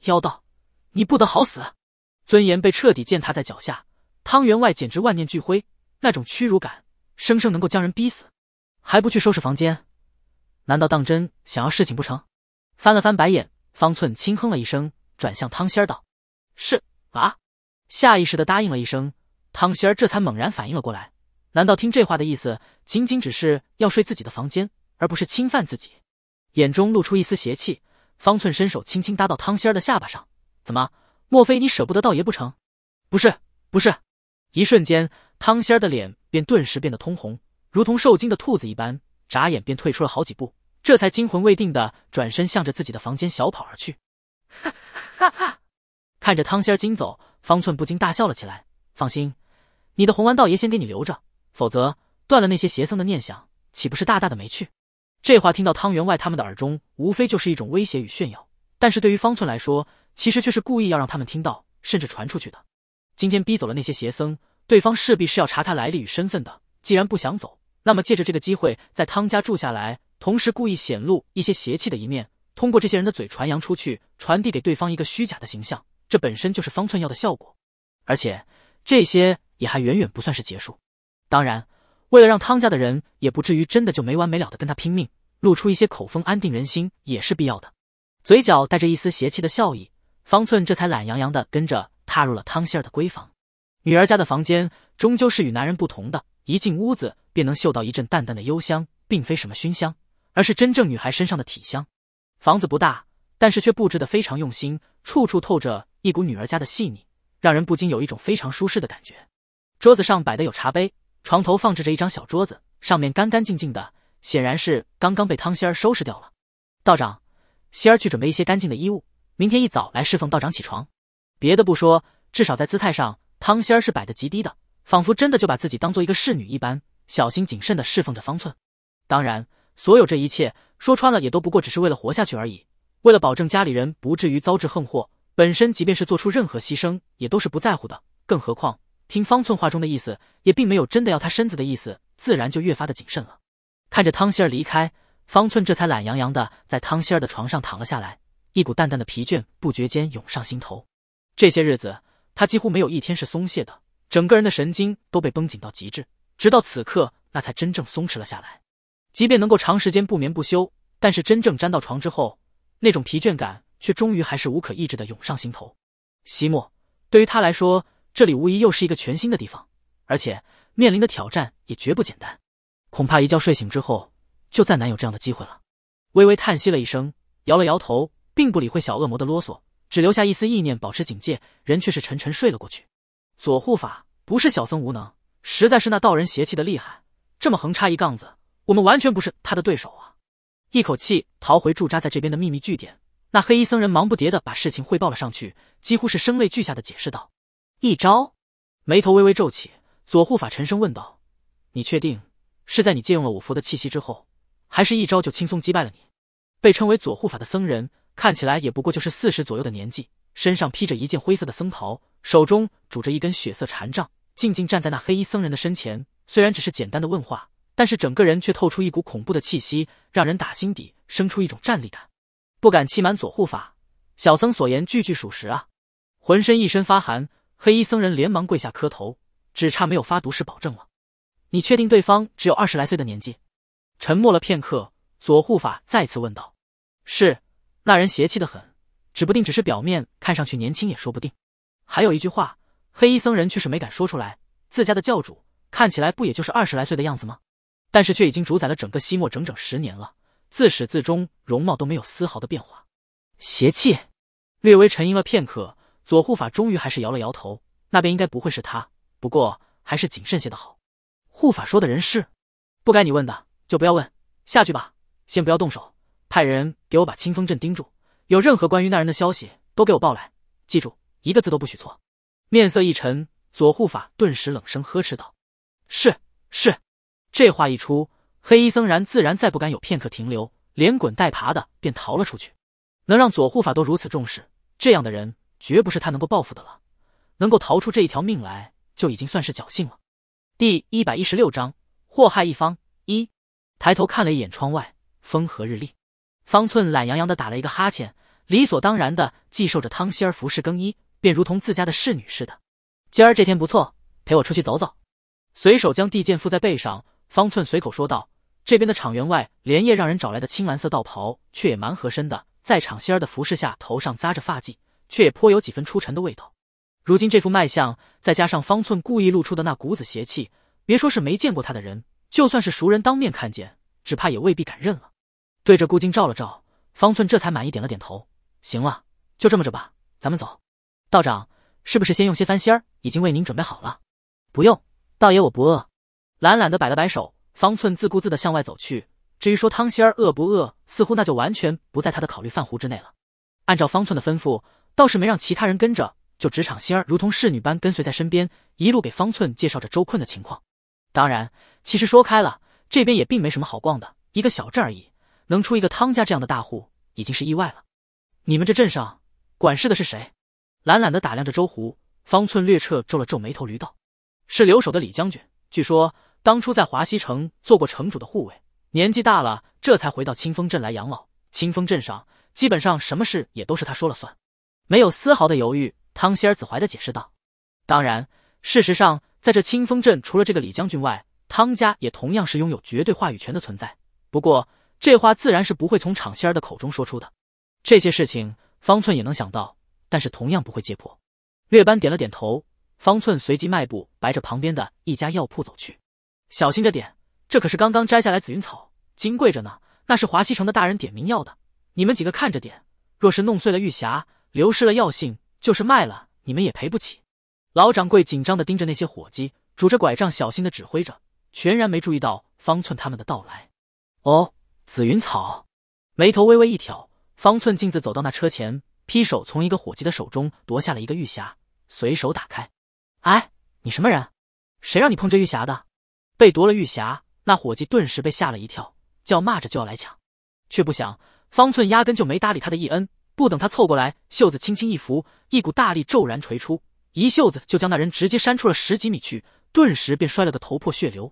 妖道，你不得好死！尊严被彻底践踏在脚下。汤员外简直万念俱灰，那种屈辱感生生能够将人逼死，还不去收拾房间？难道当真想要侍寝不成？翻了翻白眼，方寸轻哼了一声，转向汤仙儿道：“是啊。”下意识的答应了一声，汤仙儿这才猛然反应了过来，难道听这话的意思，仅仅只是要睡自己的房间，而不是侵犯自己？眼中露出一丝邪气，方寸伸手轻轻搭到汤仙儿的下巴上：“怎么？莫非你舍不得道爷不成？”“不是，不是。”一瞬间，汤仙儿的脸便顿时变得通红，如同受惊的兔子一般，眨眼便退出了好几步，这才惊魂未定的转身向着自己的房间小跑而去。哈哈哈！看着汤仙儿惊走，方寸不禁大笑了起来。放心，你的红丸道爷先给你留着，否则断了那些邪僧的念想，岂不是大大的没趣？这话听到汤员外他们的耳中，无非就是一种威胁与炫耀，但是对于方寸来说，其实却是故意要让他们听到，甚至传出去的。今天逼走了那些邪僧，对方势必是要查他来历与身份的。既然不想走，那么借着这个机会在汤家住下来，同时故意显露一些邪气的一面，通过这些人的嘴传扬出去，传递给对方一个虚假的形象，这本身就是方寸药的效果。而且这些也还远远不算是结束。当然，为了让汤家的人也不至于真的就没完没了的跟他拼命，露出一些口风，安定人心也是必要的。嘴角带着一丝邪气的笑意，方寸这才懒洋洋的跟着。踏入了汤仙儿的闺房，女儿家的房间终究是与男人不同的。一进屋子，便能嗅到一阵淡淡的幽香，并非什么熏香，而是真正女孩身上的体香。房子不大，但是却布置的非常用心，处处透着一股女儿家的细腻，让人不禁有一种非常舒适的感觉。桌子上摆的有茶杯，床头放置着一张小桌子，上面干干净净的，显然是刚刚被汤仙儿收拾掉了。道长，仙儿去准备一些干净的衣物，明天一早来侍奉道长起床。别的不说，至少在姿态上，汤仙儿是摆得极低的，仿佛真的就把自己当做一个侍女一般，小心谨慎的侍奉着方寸。当然，所有这一切说穿了也都不过只是为了活下去而已，为了保证家里人不至于遭致横祸，本身即便是做出任何牺牲也都是不在乎的。更何况听方寸话中的意思，也并没有真的要他身子的意思，自然就越发的谨慎了。看着汤仙儿离开，方寸这才懒洋洋的在汤仙儿的床上躺了下来，一股淡淡的疲倦不觉间涌上心头。这些日子，他几乎没有一天是松懈的，整个人的神经都被绷紧到极致。直到此刻，那才真正松弛了下来。即便能够长时间不眠不休，但是真正沾到床之后，那种疲倦感却终于还是无可抑制的涌上心头。西莫，对于他来说，这里无疑又是一个全新的地方，而且面临的挑战也绝不简单。恐怕一觉睡醒之后，就再难有这样的机会了。微微叹息了一声，摇了摇头，并不理会小恶魔的啰嗦。只留下一丝意念，保持警戒，人却是沉沉睡了过去。左护法，不是小僧无能，实在是那道人邪气的厉害，这么横插一杠子，我们完全不是他的对手啊！一口气逃回驻扎在这边的秘密据点，那黑衣僧人忙不迭的把事情汇报了上去，几乎是声泪俱下的解释道：“一招。”眉头微微皱起，左护法沉声问道：“你确定是在你借用了我佛的气息之后，还是一招就轻松击败了你？”被称为左护法的僧人。看起来也不过就是四十左右的年纪，身上披着一件灰色的僧袍，手中拄着一根血色禅杖，静静站在那黑衣僧人的身前。虽然只是简单的问话，但是整个人却透出一股恐怖的气息，让人打心底生出一种战栗感，不敢欺瞒左护法，小僧所言句句属实啊！浑身一身发寒，黑衣僧人连忙跪下磕头，只差没有发毒誓保证了。你确定对方只有二十来岁的年纪？沉默了片刻，左护法再次问道：“是。”那人邪气的很，指不定只是表面看上去年轻也说不定。还有一句话，黑衣僧人却是没敢说出来。自家的教主看起来不也就是二十来岁的样子吗？但是却已经主宰了整个西漠整整十年了，自始至终容貌都没有丝毫的变化。邪气，略微沉吟了片刻，左护法终于还是摇了摇头。那边应该不会是他，不过还是谨慎些的好。护法说的人是？不该你问的就不要问。下去吧，先不要动手。派人给我把清风镇盯住，有任何关于那人的消息都给我报来，记住，一个字都不许错。面色一沉，左护法顿时冷声呵斥道：“是是。”这话一出，黑衣僧人自然再不敢有片刻停留，连滚带爬的便逃了出去。能让左护法都如此重视，这样的人绝不是他能够报复的了。能够逃出这一条命来，就已经算是侥幸了。第一百一十六章祸害一方。一抬头看了一眼窗外，风和日丽。方寸懒洋洋的打了一个哈欠，理所当然的既受着汤希儿服侍更衣，便如同自家的侍女似的。今儿这天不错，陪我出去走走。随手将地剑附在背上，方寸随口说道：“这边的场员外连夜让人找来的青蓝色道袍，却也蛮合身的。在场仙儿的服侍下，头上扎着发髻，却也颇有几分出尘的味道。如今这副卖相，再加上方寸故意露出的那股子邪气，别说是没见过他的人，就算是熟人当面看见，只怕也未必敢认了。”对着顾静照了照，方寸这才满意点了点头。行了，就这么着吧，咱们走。道长，是不是先用些番仙儿？已经为您准备好了。不用，道爷我不饿。懒懒的摆了摆手，方寸自顾自的向外走去。至于说汤仙儿饿不饿，似乎那就完全不在他的考虑范湖之内了。按照方寸的吩咐，倒是没让其他人跟着，就职场仙儿如同侍女般跟随在身边，一路给方寸介绍着周困的情况。当然，其实说开了，这边也并没什么好逛的，一个小镇而已。能出一个汤家这样的大户，已经是意外了。你们这镇上管事的是谁？懒懒的打量着周湖，方寸略撤皱了皱眉头，驴道：“是留守的李将军。据说当初在华西城做过城主的护卫，年纪大了，这才回到清风镇来养老。清风镇上基本上什么事也都是他说了算。”没有丝毫的犹豫，汤希儿子怀的解释道：“当然，事实上，在这清风镇除了这个李将军外，汤家也同样是拥有绝对话语权的存在。不过……”这话自然是不会从厂仙儿的口中说出的。这些事情方寸也能想到，但是同样不会揭破。略班点了点头，方寸随即迈步，白着旁边的一家药铺走去。小心着点，这可是刚刚摘下来紫云草，金贵着呢。那是华西城的大人点名要的，你们几个看着点，若是弄碎了玉匣，流失了药性，就是卖了你们也赔不起。老掌柜紧张的盯着那些伙计，拄着拐杖小心的指挥着，全然没注意到方寸他们的到来。哦。紫云草，眉头微微一挑，方寸径自走到那车前，劈手从一个伙计的手中夺下了一个玉匣，随手打开。哎，你什么人？谁让你碰这玉匣的？被夺了玉匣，那伙计顿时被吓了一跳，叫骂着就要来抢，却不想方寸压根就没搭理他的一恩，不等他凑过来，袖子轻轻一拂，一股大力骤然锤出，一袖子就将那人直接扇出了十几米去，顿时便摔了个头破血流。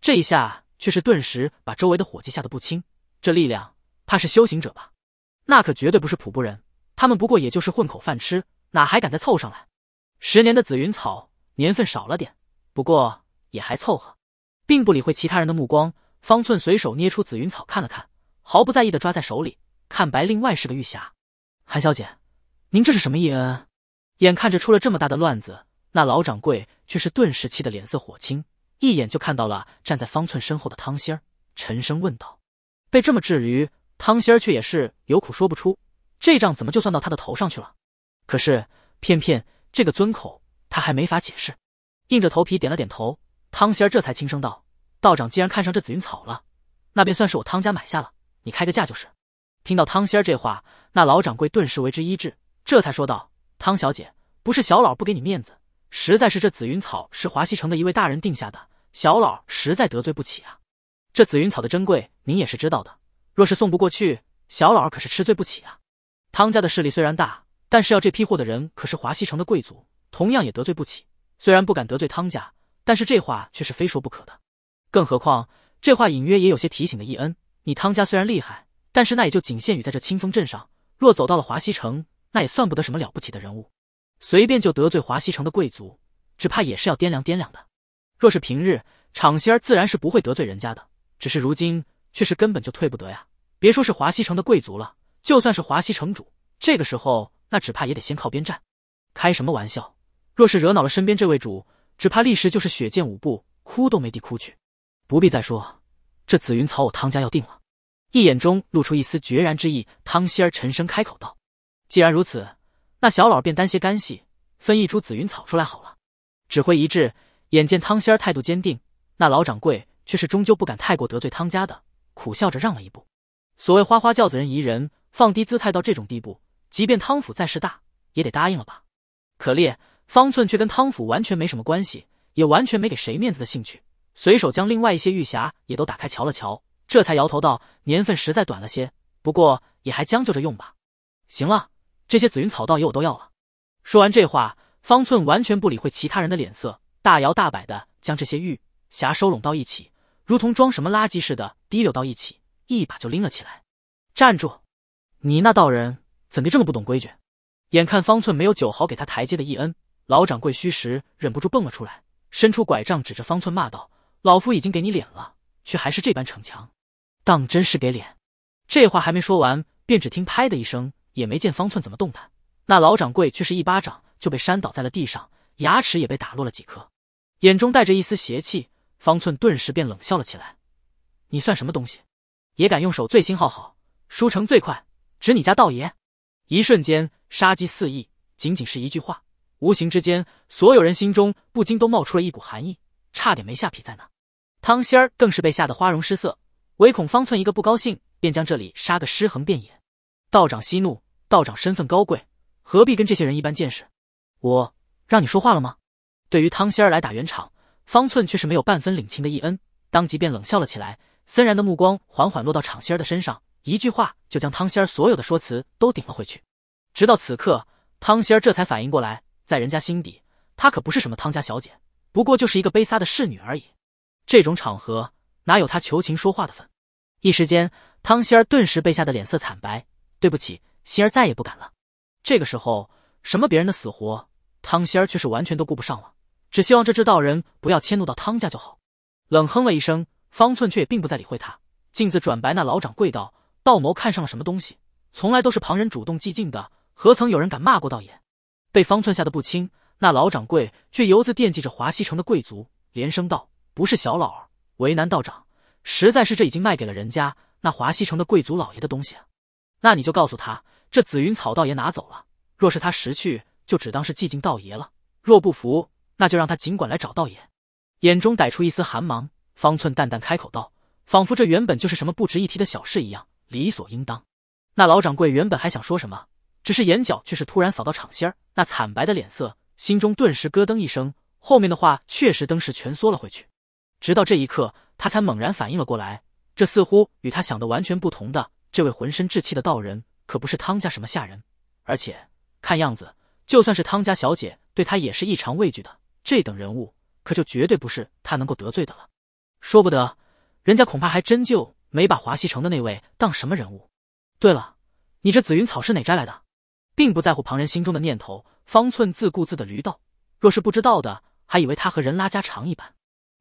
这一下却是顿时把周围的伙计吓得不轻。这力量怕是修行者吧？那可绝对不是普布人，他们不过也就是混口饭吃，哪还敢再凑上来？十年的紫云草年份少了点，不过也还凑合。并不理会其他人的目光，方寸随手捏出紫云草看了看，毫不在意的抓在手里。看白另外是个玉匣，韩小姐，您这是什么意恩？眼看着出了这么大的乱子，那老掌柜却是顿时气得脸色火青，一眼就看到了站在方寸身后的汤仙儿，沉声问道。被这么治驴，汤仙儿却也是有苦说不出。这账怎么就算到他的头上去了？可是偏偏这个尊口，他还没法解释，硬着头皮点了点头。汤仙儿这才轻声道：“道长既然看上这紫云草了，那便算是我汤家买下了，你开个价就是。”听到汤仙儿这话，那老掌柜顿时为之一滞，这才说道：“汤小姐，不是小老不给你面子，实在是这紫云草是华西城的一位大人定下的，小老实在得罪不起啊。”这紫云草的珍贵，您也是知道的。若是送不过去，小老儿可是吃罪不起啊。汤家的势力虽然大，但是要这批货的人可是华西城的贵族，同样也得罪不起。虽然不敢得罪汤家，但是这话却是非说不可的。更何况，这话隐约也有些提醒的意恩，你汤家虽然厉害，但是那也就仅限于在这清风镇上。若走到了华西城，那也算不得什么了不起的人物。随便就得罪华西城的贵族，只怕也是要掂量掂量的。若是平日，厂心儿自然是不会得罪人家的。只是如今却是根本就退不得呀！别说是华西城的贵族了，就算是华西城主，这个时候那只怕也得先靠边站。开什么玩笑！若是惹恼了身边这位主，只怕立时就是血溅五步，哭都没地哭去。不必再说，这紫云草我汤家要定了。一眼中露出一丝决然之意，汤仙儿沉声开口道：“既然如此，那小老儿便担些干系，分一株紫云草出来好了。”指挥一致，眼见汤仙儿态度坚定，那老掌柜。却是终究不敢太过得罪汤家的，苦笑着让了一步。所谓花花轿子人疑人，放低姿态到这种地步，即便汤府再势大，也得答应了吧？可烈方寸却跟汤府完全没什么关系，也完全没给谁面子的兴趣，随手将另外一些玉匣也都打开瞧了瞧，这才摇头道：“年份实在短了些，不过也还将就着用吧。”行了，这些紫云草倒也我都要了。说完这话，方寸完全不理会其他人的脸色，大摇大摆的将这些玉匣收拢到一起。如同装什么垃圾似的滴溜到一起，一把就拎了起来。站住！你那道人怎地这么不懂规矩？眼看方寸没有九毫给他台阶的义恩，老掌柜虚实忍不住蹦了出来，伸出拐杖指着方寸骂道：“老夫已经给你脸了，却还是这般逞强，当真是给脸！”这话还没说完，便只听“啪”的一声，也没见方寸怎么动弹，那老掌柜却是一巴掌就被扇倒在了地上，牙齿也被打落了几颗，眼中带着一丝邪气。方寸顿时便冷笑了起来，你算什么东西，也敢用手最新号好，输成最快，指你家道爷！一瞬间杀机四溢，仅仅是一句话，无形之间，所有人心中不禁都冒出了一股寒意，差点没下皮在那。汤仙儿更是被吓得花容失色，唯恐方寸一个不高兴，便将这里杀个尸横遍野。道长息怒，道长身份高贵，何必跟这些人一般见识？我让你说话了吗？对于汤仙儿来打圆场。方寸却是没有半分领情的一恩，当即便冷笑了起来，森然的目光缓缓落到场仙儿的身上，一句话就将汤仙儿所有的说辞都顶了回去。直到此刻，汤仙儿这才反应过来，在人家心底，她可不是什么汤家小姐，不过就是一个悲撒的侍女而已。这种场合哪有她求情说话的份？一时间，汤仙儿顿时被吓得脸色惨白。对不起，心儿再也不敢了。这个时候，什么别人的死活，汤仙儿却是完全都顾不上了。只希望这只道人不要迁怒到汤家就好。冷哼了一声，方寸却也并不再理会他，径自转白那老掌柜道：“道谋看上了什么东西，从来都是旁人主动寂静的，何曾有人敢骂过道爷？”被方寸吓得不轻，那老掌柜却犹自惦记着华西城的贵族，连声道：“不是小老儿为难道长，实在是这已经卖给了人家那华西城的贵族老爷的东西啊。那你就告诉他，这紫云草道爷拿走了，若是他识趣，就只当是寂静道爷了；若不服，”那就让他尽管来找道爷，眼中逮出一丝寒芒。方寸淡淡开口道，仿佛这原本就是什么不值一提的小事一样，理所应当。那老掌柜原本还想说什么，只是眼角却是突然扫到场心儿那惨白的脸色，心中顿时咯噔一声，后面的话确实登时蜷缩了回去。直到这一刻，他才猛然反应了过来，这似乎与他想的完全不同。的这位浑身稚气的道人，可不是汤家什么下人，而且看样子，就算是汤家小姐对他也是异常畏惧的。这等人物可就绝对不是他能够得罪的了，说不得，人家恐怕还真就没把华西城的那位当什么人物。对了，你这紫云草是哪摘来的？并不在乎旁人心中的念头，方寸自顾自的驴道。若是不知道的，还以为他和人拉家常一般。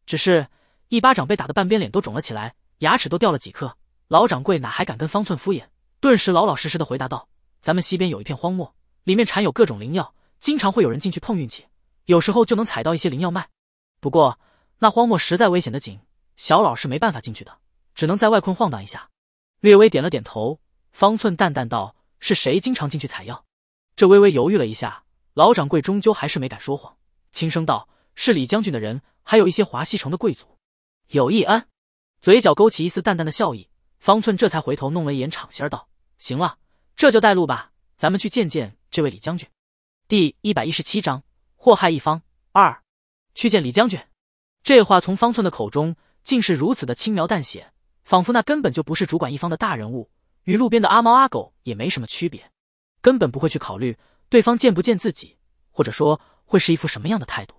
只是一巴掌被打的半边脸都肿了起来，牙齿都掉了几颗。老掌柜哪还敢跟方寸敷衍？顿时老老实实的回答道：“咱们西边有一片荒漠，里面产有各种灵药，经常会有人进去碰运气。”有时候就能采到一些灵药卖，不过那荒漠实在危险的紧，小老是没办法进去的，只能在外困晃荡一下。略微点了点头，方寸淡淡道：“是谁经常进去采药？”这微微犹豫了一下，老掌柜终究还是没敢说谎，轻声道：“是李将军的人，还有一些华西城的贵族。”有异安，嘴角勾起一丝淡淡的笑意，方寸这才回头弄了一眼场心儿道：“行了，这就带路吧，咱们去见见这位李将军。”第一百一十七章。祸害一方，二，去见李将军。这话从方寸的口中，竟是如此的轻描淡写，仿佛那根本就不是主管一方的大人物，与路边的阿猫阿狗也没什么区别，根本不会去考虑对方见不见自己，或者说会是一副什么样的态度。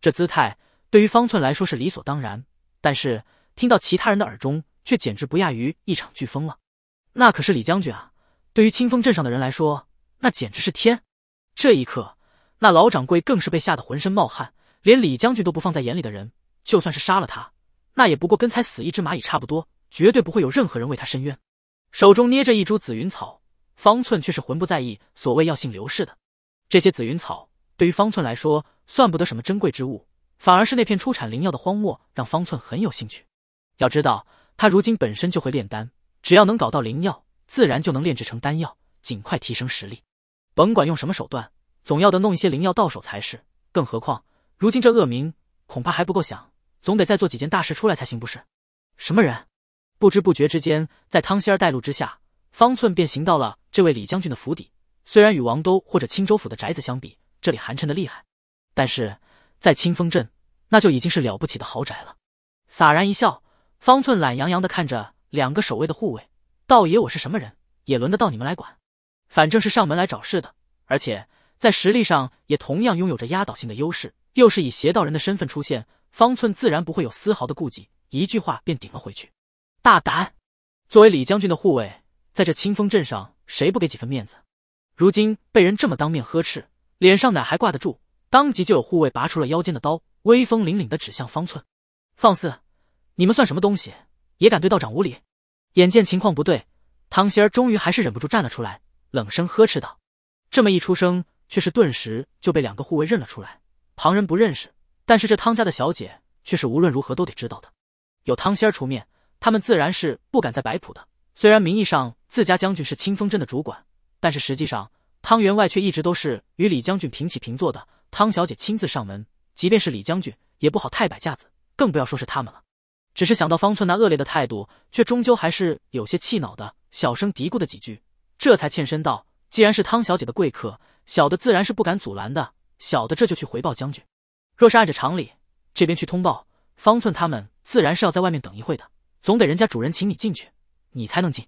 这姿态对于方寸来说是理所当然，但是听到其他人的耳中，却简直不亚于一场飓风了。那可是李将军啊！对于清风镇上的人来说，那简直是天。这一刻。那老掌柜更是被吓得浑身冒汗，连李将军都不放在眼里的人，就算是杀了他，那也不过跟踩死一只蚂蚁差不多，绝对不会有任何人为他伸冤。手中捏着一株紫云草，方寸却是浑不在意。所谓药性流逝的这些紫云草，对于方寸来说算不得什么珍贵之物，反而是那片出产灵药的荒漠让方寸很有兴趣。要知道，他如今本身就会炼丹，只要能搞到灵药，自然就能炼制成丹药，尽快提升实力。甭管用什么手段。总要的弄一些灵药到手才是，更何况如今这恶名恐怕还不够响，总得再做几件大事出来才行，不是？什么人？不知不觉之间，在汤仙儿带路之下，方寸便行到了这位李将军的府邸。虽然与王都或者青州府的宅子相比，这里寒碜的厉害，但是在清风镇，那就已经是了不起的豪宅了。洒然一笑，方寸懒洋洋的看着两个守卫的护卫：“道爷，我是什么人，也轮得到你们来管？反正，是上门来找事的，而且……”在实力上也同样拥有着压倒性的优势，又是以邪道人的身份出现，方寸自然不会有丝毫的顾忌，一句话便顶了回去。大胆！作为李将军的护卫，在这清风镇上，谁不给几分面子？如今被人这么当面呵斥，脸上哪还挂得住？当即就有护卫拔出了腰间的刀，威风凛凛的指向方寸。放肆！你们算什么东西？也敢对道长无礼？眼见情况不对，唐仙儿终于还是忍不住站了出来，冷声呵斥道：“这么一出声。”却是顿时就被两个护卫认了出来。旁人不认识，但是这汤家的小姐却是无论如何都得知道的。有汤仙儿出面，他们自然是不敢再摆谱的。虽然名义上自家将军是清风镇的主管，但是实际上汤员外却一直都是与李将军平起平坐的。汤小姐亲自上门，即便是李将军也不好太摆架子，更不要说是他们了。只是想到方寸那恶劣的态度，却终究还是有些气恼的，小声嘀咕了几句，这才欠身道：“既然是汤小姐的贵客。”小的自然是不敢阻拦的，小的这就去回报将军。若是按着常理，这边去通报方寸，他们自然是要在外面等一会的，总得人家主人请你进去，你才能进。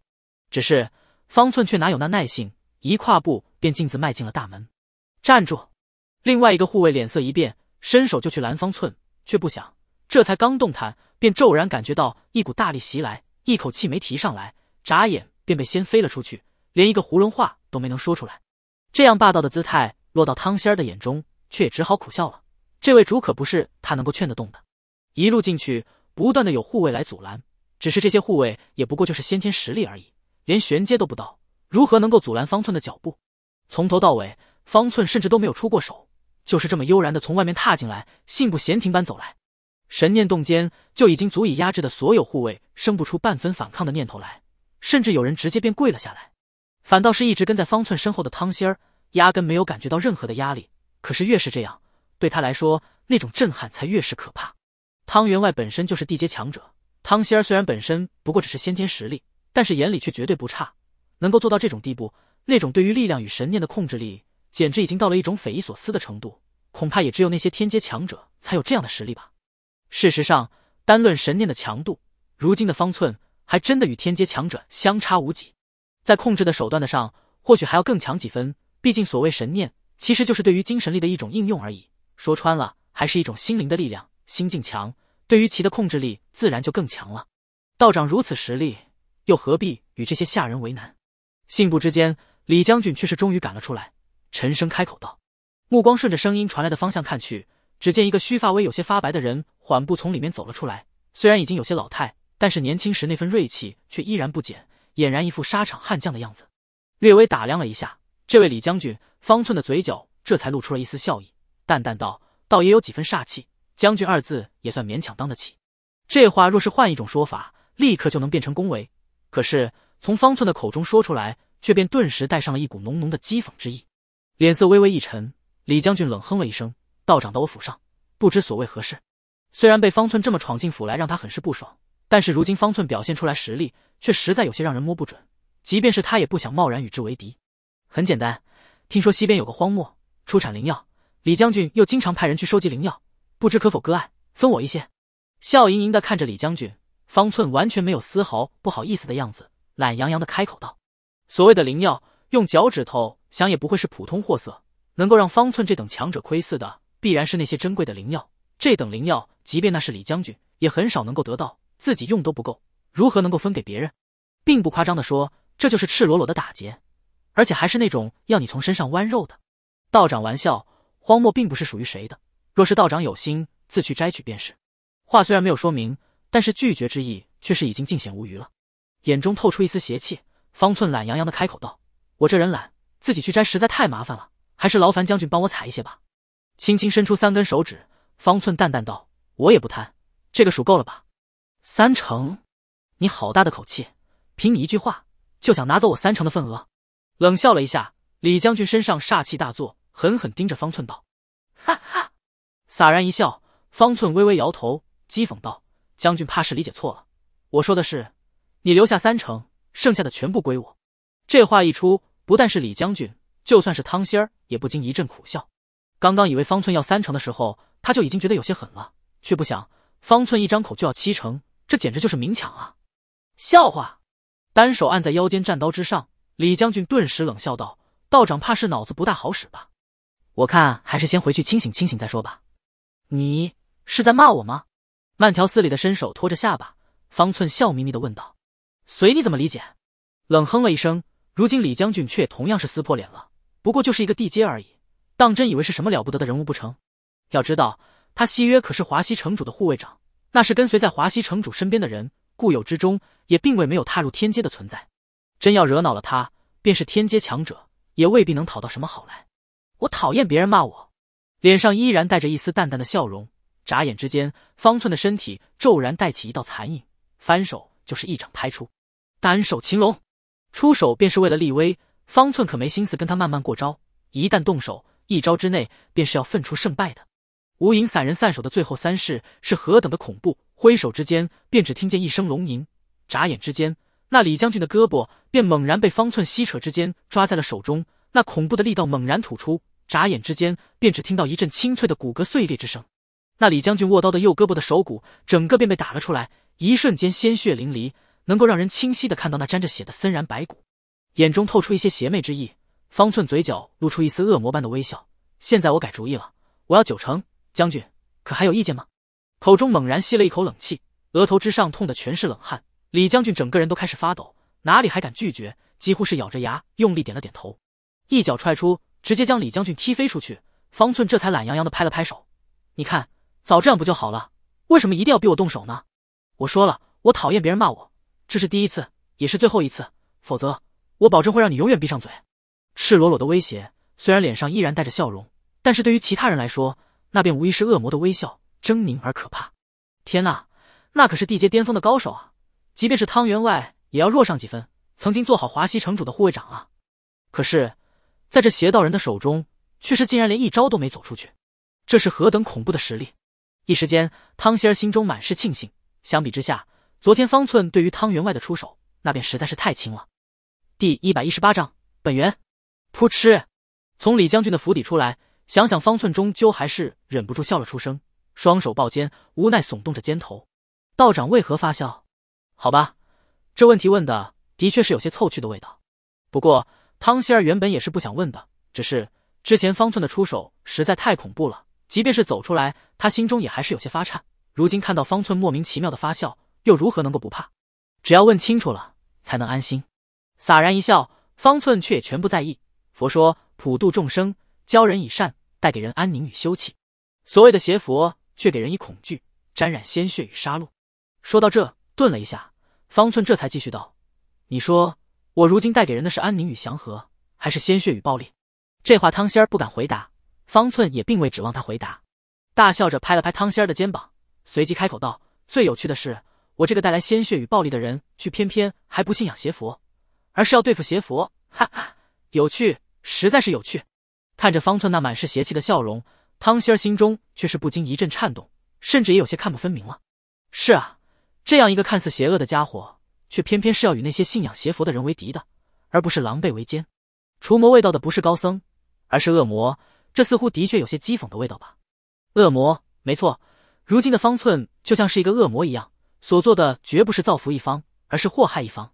只是方寸却哪有那耐性，一跨步便径自迈进了大门。站住！另外一个护卫脸色一变，伸手就去拦方寸，却不想这才刚动弹，便骤然感觉到一股大力袭来，一口气没提上来，眨眼便被掀飞了出去，连一个胡人话都没能说出来。这样霸道的姿态落到汤仙儿的眼中，却也只好苦笑了。这位主可不是他能够劝得动的。一路进去，不断的有护卫来阻拦，只是这些护卫也不过就是先天实力而已，连玄阶都不到，如何能够阻拦方寸的脚步？从头到尾，方寸甚至都没有出过手，就是这么悠然的从外面踏进来，信步闲庭般走来。神念动间，就已经足以压制的所有护卫生不出半分反抗的念头来，甚至有人直接便跪了下来。反倒是一直跟在方寸身后的汤仙儿。压根没有感觉到任何的压力，可是越是这样，对他来说，那种震撼才越是可怕。汤员外本身就是地阶强者，汤仙儿虽然本身不过只是先天实力，但是眼里却绝对不差，能够做到这种地步，那种对于力量与神念的控制力，简直已经到了一种匪夷所思的程度。恐怕也只有那些天阶强者才有这样的实力吧。事实上，单论神念的强度，如今的方寸还真的与天阶强者相差无几，在控制的手段的上，或许还要更强几分。毕竟，所谓神念其实就是对于精神力的一种应用而已。说穿了，还是一种心灵的力量。心境强，对于其的控制力自然就更强了。道长如此实力，又何必与这些下人为难？信步之间，李将军却是终于赶了出来，沉声开口道：“目光顺着声音传来的方向看去，只见一个须发微有些发白的人缓步从里面走了出来。虽然已经有些老态，但是年轻时那份锐气却依然不减，俨然一副沙场悍将的样子。略微打量了一下。”这位李将军，方寸的嘴角这才露出了一丝笑意，淡淡道：“倒也有几分煞气，将军二字也算勉强当得起。”这话若是换一种说法，立刻就能变成恭维。可是从方寸的口中说出来，却便顿时带上了一股浓浓的讥讽之意。脸色微微一沉，李将军冷哼了一声：“道长到我府上，不知所谓何事？”虽然被方寸这么闯进府来，让他很是不爽，但是如今方寸表现出来实力，却实在有些让人摸不准。即便是他，也不想贸然与之为敌。很简单，听说西边有个荒漠，出产灵药。李将军又经常派人去收集灵药，不知可否割爱，分我一些？笑盈盈的看着李将军，方寸完全没有丝毫不好意思的样子，懒洋洋的开口道：“所谓的灵药，用脚趾头想也不会是普通货色。能够让方寸这等强者窥伺的，必然是那些珍贵的灵药。这等灵药，即便那是李将军，也很少能够得到，自己用都不够，如何能够分给别人？并不夸张的说，这就是赤裸裸的打劫。”而且还是那种要你从身上剜肉的，道长玩笑，荒漠并不是属于谁的，若是道长有心，自去摘取便是。话虽然没有说明，但是拒绝之意却是已经尽显无余了，眼中透出一丝邪气。方寸懒洋洋的开口道：“我这人懒，自己去摘实在太麻烦了，还是劳烦将军帮我采一些吧。”轻轻伸出三根手指，方寸淡淡道：“我也不贪，这个数够了吧？三成？你好大的口气！凭你一句话就想拿走我三成的份额？”冷笑了一下，李将军身上煞气大作，狠狠盯着方寸道：“哈哈！” (laughs) 洒然一笑，方寸微微摇头，讥讽道：“将军怕是理解错了，我说的是，你留下三成，剩下的全部归我。”这话一出，不但是李将军，就算是汤仙儿也不禁一阵苦笑。刚刚以为方寸要三成的时候，他就已经觉得有些狠了，却不想方寸一张口就要七成，这简直就是明抢啊！笑话！单手按在腰间战刀之上。李将军顿时冷笑道：“道长怕是脑子不大好使吧？我看还是先回去清醒清醒再说吧。”“你是在骂我吗？”慢条斯理的伸手托着下巴，方寸笑眯眯的问道：“随你怎么理解。”冷哼了一声，如今李将军却同样是撕破脸了。不过就是一个地阶而已，当真以为是什么了不得的人物不成？要知道，他西约可是华西城主的护卫长，那是跟随在华西城主身边的人，固有之中也并未没有踏入天阶的存在。真要惹恼了他，便是天阶强者也未必能讨到什么好来。我讨厌别人骂我，脸上依然带着一丝淡淡的笑容。眨眼之间，方寸的身体骤然带起一道残影，翻手就是一掌拍出，单手擒龙。出手便是为了立威，方寸可没心思跟他慢慢过招。一旦动手，一招之内便是要分出胜败的。无影散人散手的最后三式是何等的恐怖，挥手之间便只听见一声龙吟，眨眼之间。那李将军的胳膊便猛然被方寸吸扯之间抓在了手中，那恐怖的力道猛然吐出，眨眼之间，便只听到一阵清脆的骨骼碎裂之声。那李将军握刀的右胳膊的手骨，整个便被打了出来，一瞬间鲜血淋漓，能够让人清晰的看到那沾着血的森然白骨，眼中透出一些邪魅之意。方寸嘴角露出一丝恶魔般的微笑。现在我改主意了，我要九成，将军，可还有意见吗？口中猛然吸了一口冷气，额头之上痛的全是冷汗。李将军整个人都开始发抖，哪里还敢拒绝？几乎是咬着牙，用力点了点头，一脚踹出，直接将李将军踢飞出去。方寸这才懒洋洋的拍了拍手：“你看，早这样不就好了？为什么一定要逼我动手呢？”我说了，我讨厌别人骂我，这是第一次，也是最后一次。否则，我保证会让你永远闭上嘴。赤裸裸的威胁，虽然脸上依然带着笑容，但是对于其他人来说，那便无疑是恶魔的微笑，狰狞而可怕。天哪，那可是地阶巅峰的高手啊！即便是汤员外也要弱上几分。曾经做好华西城主的护卫长啊，可是在这邪道人的手中，却是竟然连一招都没走出去。这是何等恐怖的实力！一时间，汤仙儿心中满是庆幸。相比之下，昨天方寸对于汤员外的出手，那便实在是太轻了。第一百一十八章本源。扑哧，从李将军的府邸出来，想想方寸，终究还是忍不住笑了出声，双手抱肩，无奈耸动着肩头。道长为何发笑？好吧，这问题问的的确是有些凑趣的味道。不过汤希儿原本也是不想问的，只是之前方寸的出手实在太恐怖了，即便是走出来，他心中也还是有些发颤。如今看到方寸莫名其妙的发笑，又如何能够不怕？只要问清楚了，才能安心。洒然一笑，方寸却也全不在意。佛说普度众生，教人以善，带给人安宁与休憩。所谓的邪佛却给人以恐惧，沾染鲜血与杀戮。说到这。顿了一下，方寸这才继续道：“你说我如今带给人的是安宁与祥和，还是鲜血与暴力？”这话汤仙儿不敢回答，方寸也并未指望他回答，大笑着拍了拍汤仙儿的肩膀，随即开口道：“最有趣的是，我这个带来鲜血与暴力的人，却偏偏还不信仰邪佛，而是要对付邪佛。哈哈，有趣，实在是有趣。”看着方寸那满是邪气的笑容，汤仙儿心中却是不禁一阵颤动，甚至也有些看不分明了。是啊。这样一个看似邪恶的家伙，却偏偏是要与那些信仰邪佛的人为敌的，而不是狼狈为奸。除魔卫道的不是高僧，而是恶魔。这似乎的确有些讥讽的味道吧？恶魔，没错。如今的方寸就像是一个恶魔一样，所做的绝不是造福一方，而是祸害一方。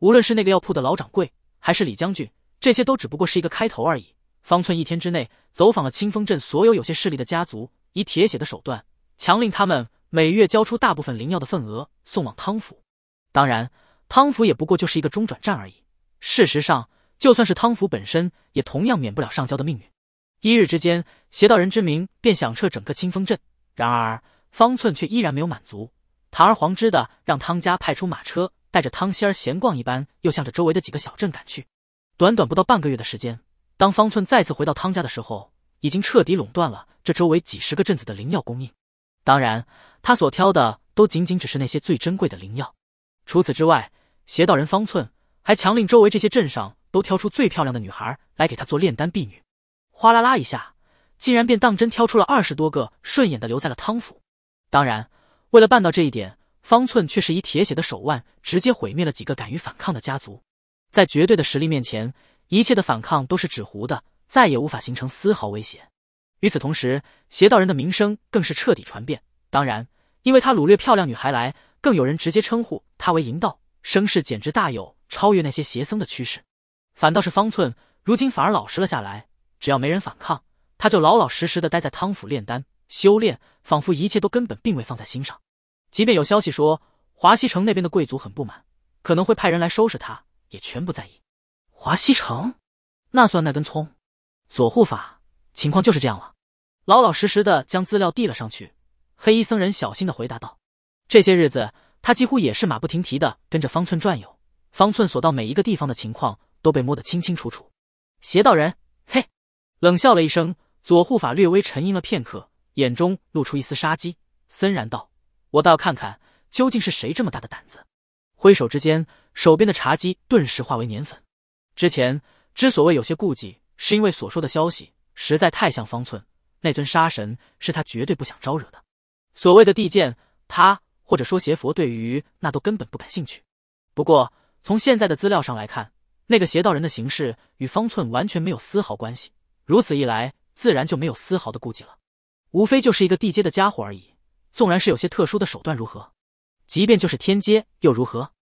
无论是那个药铺的老掌柜，还是李将军，这些都只不过是一个开头而已。方寸一天之内走访了清风镇所有有些势力的家族，以铁血的手段强令他们。每月交出大部分灵药的份额送往汤府，当然，汤府也不过就是一个中转站而已。事实上，就算是汤府本身，也同样免不了上交的命运。一日之间，邪道人之名便响彻整个清风镇。然而，方寸却依然没有满足，堂而皇之的让汤家派出马车，带着汤仙儿闲逛一般，又向着周围的几个小镇赶去。短短不到半个月的时间，当方寸再次回到汤家的时候，已经彻底垄断了这周围几十个镇子的灵药供应。当然，他所挑的都仅仅只是那些最珍贵的灵药。除此之外，邪道人方寸还强令周围这些镇上都挑出最漂亮的女孩来给他做炼丹婢女。哗啦啦一下，竟然便当真挑出了二十多个顺眼的，留在了汤府。当然，为了办到这一点，方寸却是以铁血的手腕直接毁灭了几个敢于反抗的家族。在绝对的实力面前，一切的反抗都是纸糊的，再也无法形成丝毫威胁。与此同时，邪道人的名声更是彻底传遍。当然，因为他掳掠漂亮女孩来，更有人直接称呼他为淫道，声势简直大有超越那些邪僧的趋势。反倒是方寸，如今反而老实了下来。只要没人反抗，他就老老实实的待在汤府炼丹修炼，仿佛一切都根本并未放在心上。即便有消息说华西城那边的贵族很不满，可能会派人来收拾他，也全不在意。华西城，那算那根葱？左护法，情况就是这样了。老老实实的将资料递了上去，黑衣僧人小心的回答道：“这些日子，他几乎也是马不停蹄的跟着方寸转悠，方寸所到每一个地方的情况都被摸得清清楚楚。”邪道人，嘿，冷笑了一声。左护法略微沉吟了片刻，眼中露出一丝杀机，森然道：“我倒要看看，究竟是谁这么大的胆子！”挥手之间，手边的茶几顿时化为粘粉。之前之所谓有些顾忌，是因为所说的消息实在太像方寸。那尊杀神是他绝对不想招惹的。所谓的地剑，他或者说邪佛，对于那都根本不感兴趣。不过从现在的资料上来看，那个邪道人的形式与方寸完全没有丝毫关系。如此一来，自然就没有丝毫的顾忌了。无非就是一个地阶的家伙而已，纵然是有些特殊的手段如何？即便就是天阶又如何？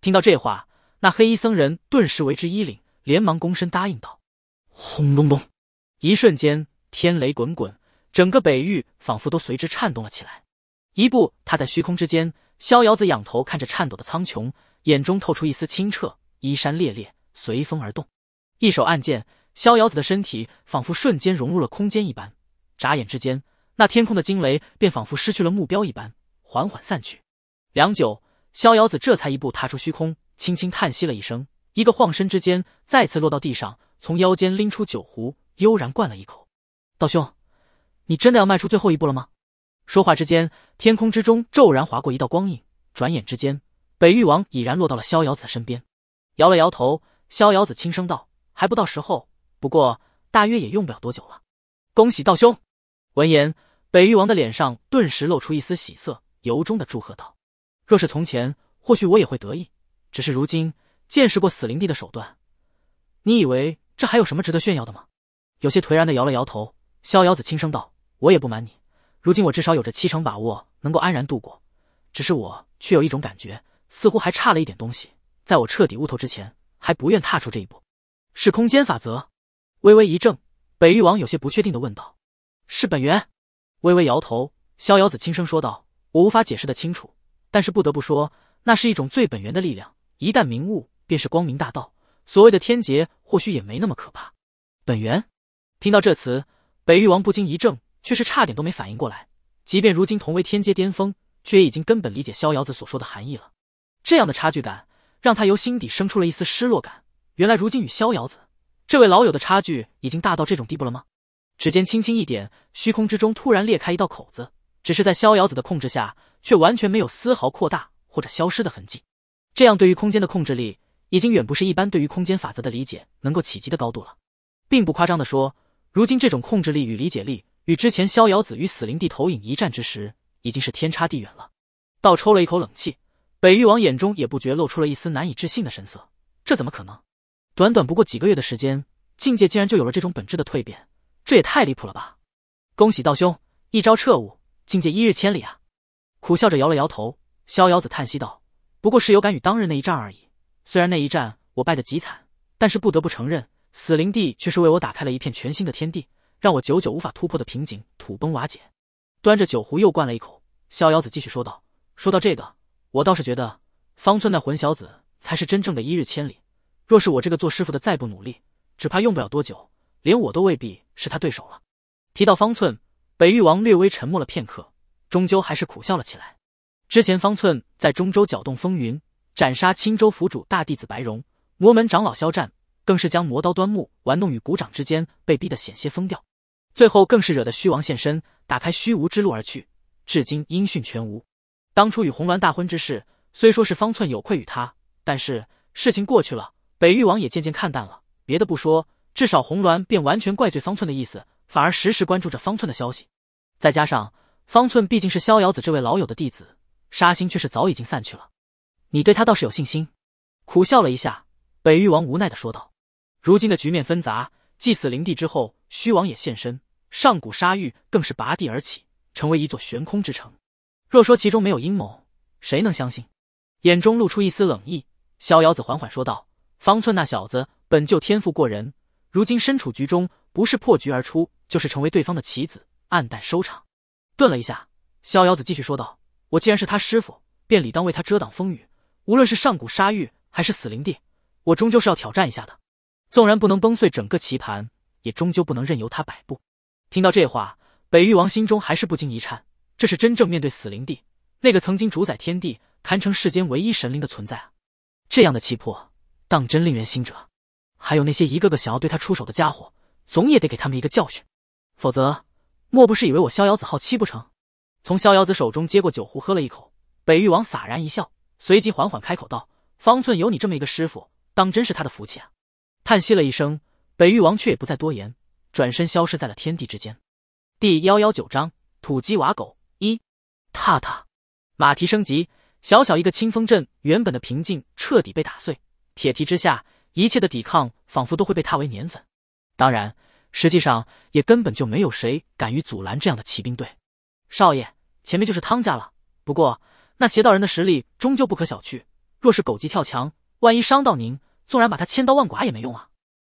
听到这话，那黑衣僧人顿时为之衣领，连忙躬身答应道：“轰隆隆！”一瞬间。天雷滚滚，整个北域仿佛都随之颤动了起来。一步踏在虚空之间，逍遥子仰头看着颤抖的苍穹，眼中透出一丝清澈，衣衫猎猎，随风而动。一手暗剑，逍遥子的身体仿佛瞬间融入了空间一般。眨眼之间，那天空的惊雷便仿佛失去了目标一般，缓缓散去。良久，逍遥子这才一步踏出虚空，轻轻叹息了一声，一个晃身之间，再次落到地上，从腰间拎出酒壶，悠然灌了一口。道兄，你真的要迈出最后一步了吗？说话之间，天空之中骤然划过一道光影，转眼之间，北域王已然落到了逍遥子身边。摇了摇头，逍遥子轻声道：“还不到时候，不过大约也用不了多久了。”恭喜道兄！闻言，北域王的脸上顿时露出一丝喜色，由衷的祝贺道：“若是从前，或许我也会得意，只是如今见识过死灵帝的手段，你以为这还有什么值得炫耀的吗？”有些颓然的摇了摇头。逍遥子轻声道：“我也不瞒你，如今我至少有着七成把握能够安然度过。只是我却有一种感觉，似乎还差了一点东西。在我彻底悟透之前，还不愿踏出这一步。”是空间法则？微微一怔，北域王有些不确定的问道：“是本源？”微微摇头，逍遥子轻声说道：“我无法解释的清楚，但是不得不说，那是一种最本源的力量。一旦明悟，便是光明大道。所谓的天劫，或许也没那么可怕。”本源？听到这词。北域王不禁一怔，却是差点都没反应过来。即便如今同为天阶巅峰，却也已经根本理解逍遥子所说的含义了。这样的差距感，让他由心底生出了一丝失落感。原来，如今与逍遥子这位老友的差距，已经大到这种地步了吗？指尖轻轻一点，虚空之中突然裂开一道口子，只是在逍遥子的控制下，却完全没有丝毫扩大或者消失的痕迹。这样对于空间的控制力，已经远不是一般对于空间法则的理解能够企及的高度了，并不夸张的说。如今这种控制力与理解力，与之前逍遥子与死灵帝投影一战之时，已经是天差地远了。倒抽了一口冷气，北域王眼中也不觉露出了一丝难以置信的神色。这怎么可能？短短不过几个月的时间，境界竟然就有了这种本质的蜕变，这也太离谱了吧！恭喜道兄，一招彻悟，境界一日千里啊！苦笑着摇了摇头，逍遥子叹息道：“不过是有敢与当日那一战而已。虽然那一战我败得极惨，但是不得不承认。”死灵地却是为我打开了一片全新的天地，让我久久无法突破的瓶颈土崩瓦解。端着酒壶又灌了一口，逍遥子继续说道：“说到这个，我倒是觉得方寸那混小子才是真正的一日千里。若是我这个做师傅的再不努力，只怕用不了多久，连我都未必是他对手了。”提到方寸，北域王略微沉默了片刻，终究还是苦笑了起来。之前方寸在中州搅动风云，斩杀青州府主大弟子白荣，魔门长老肖战。更是将魔刀端木玩弄于股掌之间，被逼得险些疯掉，最后更是惹得虚王现身，打开虚无之路而去，至今音讯全无。当初与红鸾大婚之事，虽说是方寸有愧于他，但是事情过去了，北域王也渐渐看淡了。别的不说，至少红鸾便完全怪罪方寸的意思，反而时时关注着方寸的消息。再加上方寸毕竟是逍遥子这位老友的弟子，杀心却是早已经散去了。你对他倒是有信心？苦笑了一下，北域王无奈的说道。如今的局面纷杂，祭死灵帝之后，虚王也现身，上古沙域更是拔地而起，成为一座悬空之城。若说其中没有阴谋，谁能相信？眼中露出一丝冷意，逍遥子缓缓说道：“方寸那小子本就天赋过人，如今身处局中，不是破局而出，就是成为对方的棋子，暗淡收场。”顿了一下，逍遥子继续说道：“我既然是他师傅，便理当为他遮挡风雨。无论是上古沙域还是死灵地，我终究是要挑战一下的。”纵然不能崩碎整个棋盘，也终究不能任由他摆布。听到这话，北域王心中还是不禁一颤。这是真正面对死灵帝，那个曾经主宰天地、堪称世间唯一神灵的存在啊！这样的气魄，当真令人心折。还有那些一个个想要对他出手的家伙，总也得给他们一个教训，否则莫不是以为我逍遥子好欺不成？从逍遥子手中接过酒壶，喝了一口，北域王洒然一笑，随即缓缓开口道：“方寸有你这么一个师傅，当真是他的福气啊。”叹息了一声，北域王却也不再多言，转身消失在了天地之间。第幺幺九章土鸡瓦狗一踏踏，马蹄声急，小小一个清风镇原本的平静彻底被打碎。铁蹄之下，一切的抵抗仿佛都会被踏为粘粉。当然，实际上也根本就没有谁敢于阻拦这样的骑兵队。少爷，前面就是汤家了。不过，那邪道人的实力终究不可小觑，若是狗急跳墙，万一伤到您。纵然把他千刀万剐也没用啊！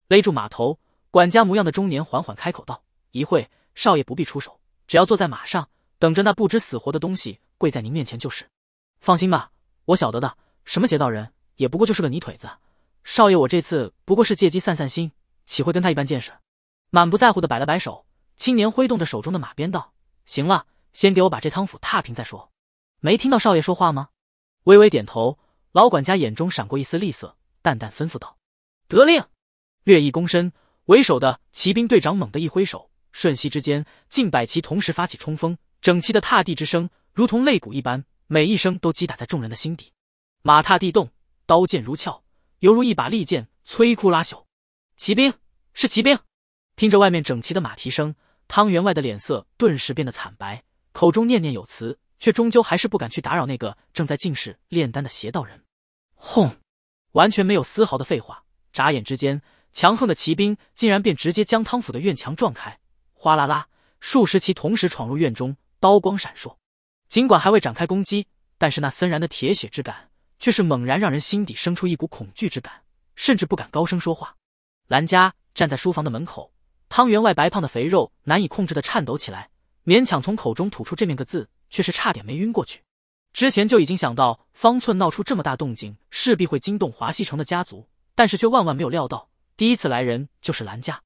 勒住马头，管家模样的中年缓缓开口道：“一会少爷不必出手，只要坐在马上，等着那不知死活的东西跪在您面前就是。”放心吧，我晓得的。什么邪道人，也不过就是个泥腿子。少爷，我这次不过是借机散散心，岂会跟他一般见识？满不在乎的摆了摆手，青年挥动着手中的马鞭道：“行了，先给我把这汤府踏平再说。”没听到少爷说话吗？微微点头，老管家眼中闪过一丝厉色。淡淡吩咐道：“得令。”略一躬身，为首的骑兵队长猛地一挥手，瞬息之间，近百骑同时发起冲锋，整齐的踏地之声如同擂鼓一般，每一声都击打在众人的心底。马踏地动，刀剑如鞘，犹如一把利剑，摧枯拉朽。骑兵是骑兵，听着外面整齐的马蹄声，汤员外的脸色顿时变得惨白，口中念念有词，却终究还是不敢去打扰那个正在进士炼丹的邪道人。轰！完全没有丝毫的废话，眨眼之间，强横的骑兵竟然便直接将汤府的院墙撞开，哗啦啦，数十骑同时闯入院中，刀光闪烁。尽管还未展开攻击，但是那森然的铁血之感却是猛然让人心底生出一股恐惧之感，甚至不敢高声说话。兰家站在书房的门口，汤员外白胖的肥肉难以控制的颤抖起来，勉强从口中吐出这面个字，却是差点没晕过去。之前就已经想到方寸闹出这么大动静，势必会惊动华西城的家族，但是却万万没有料到，第一次来人就是蓝家。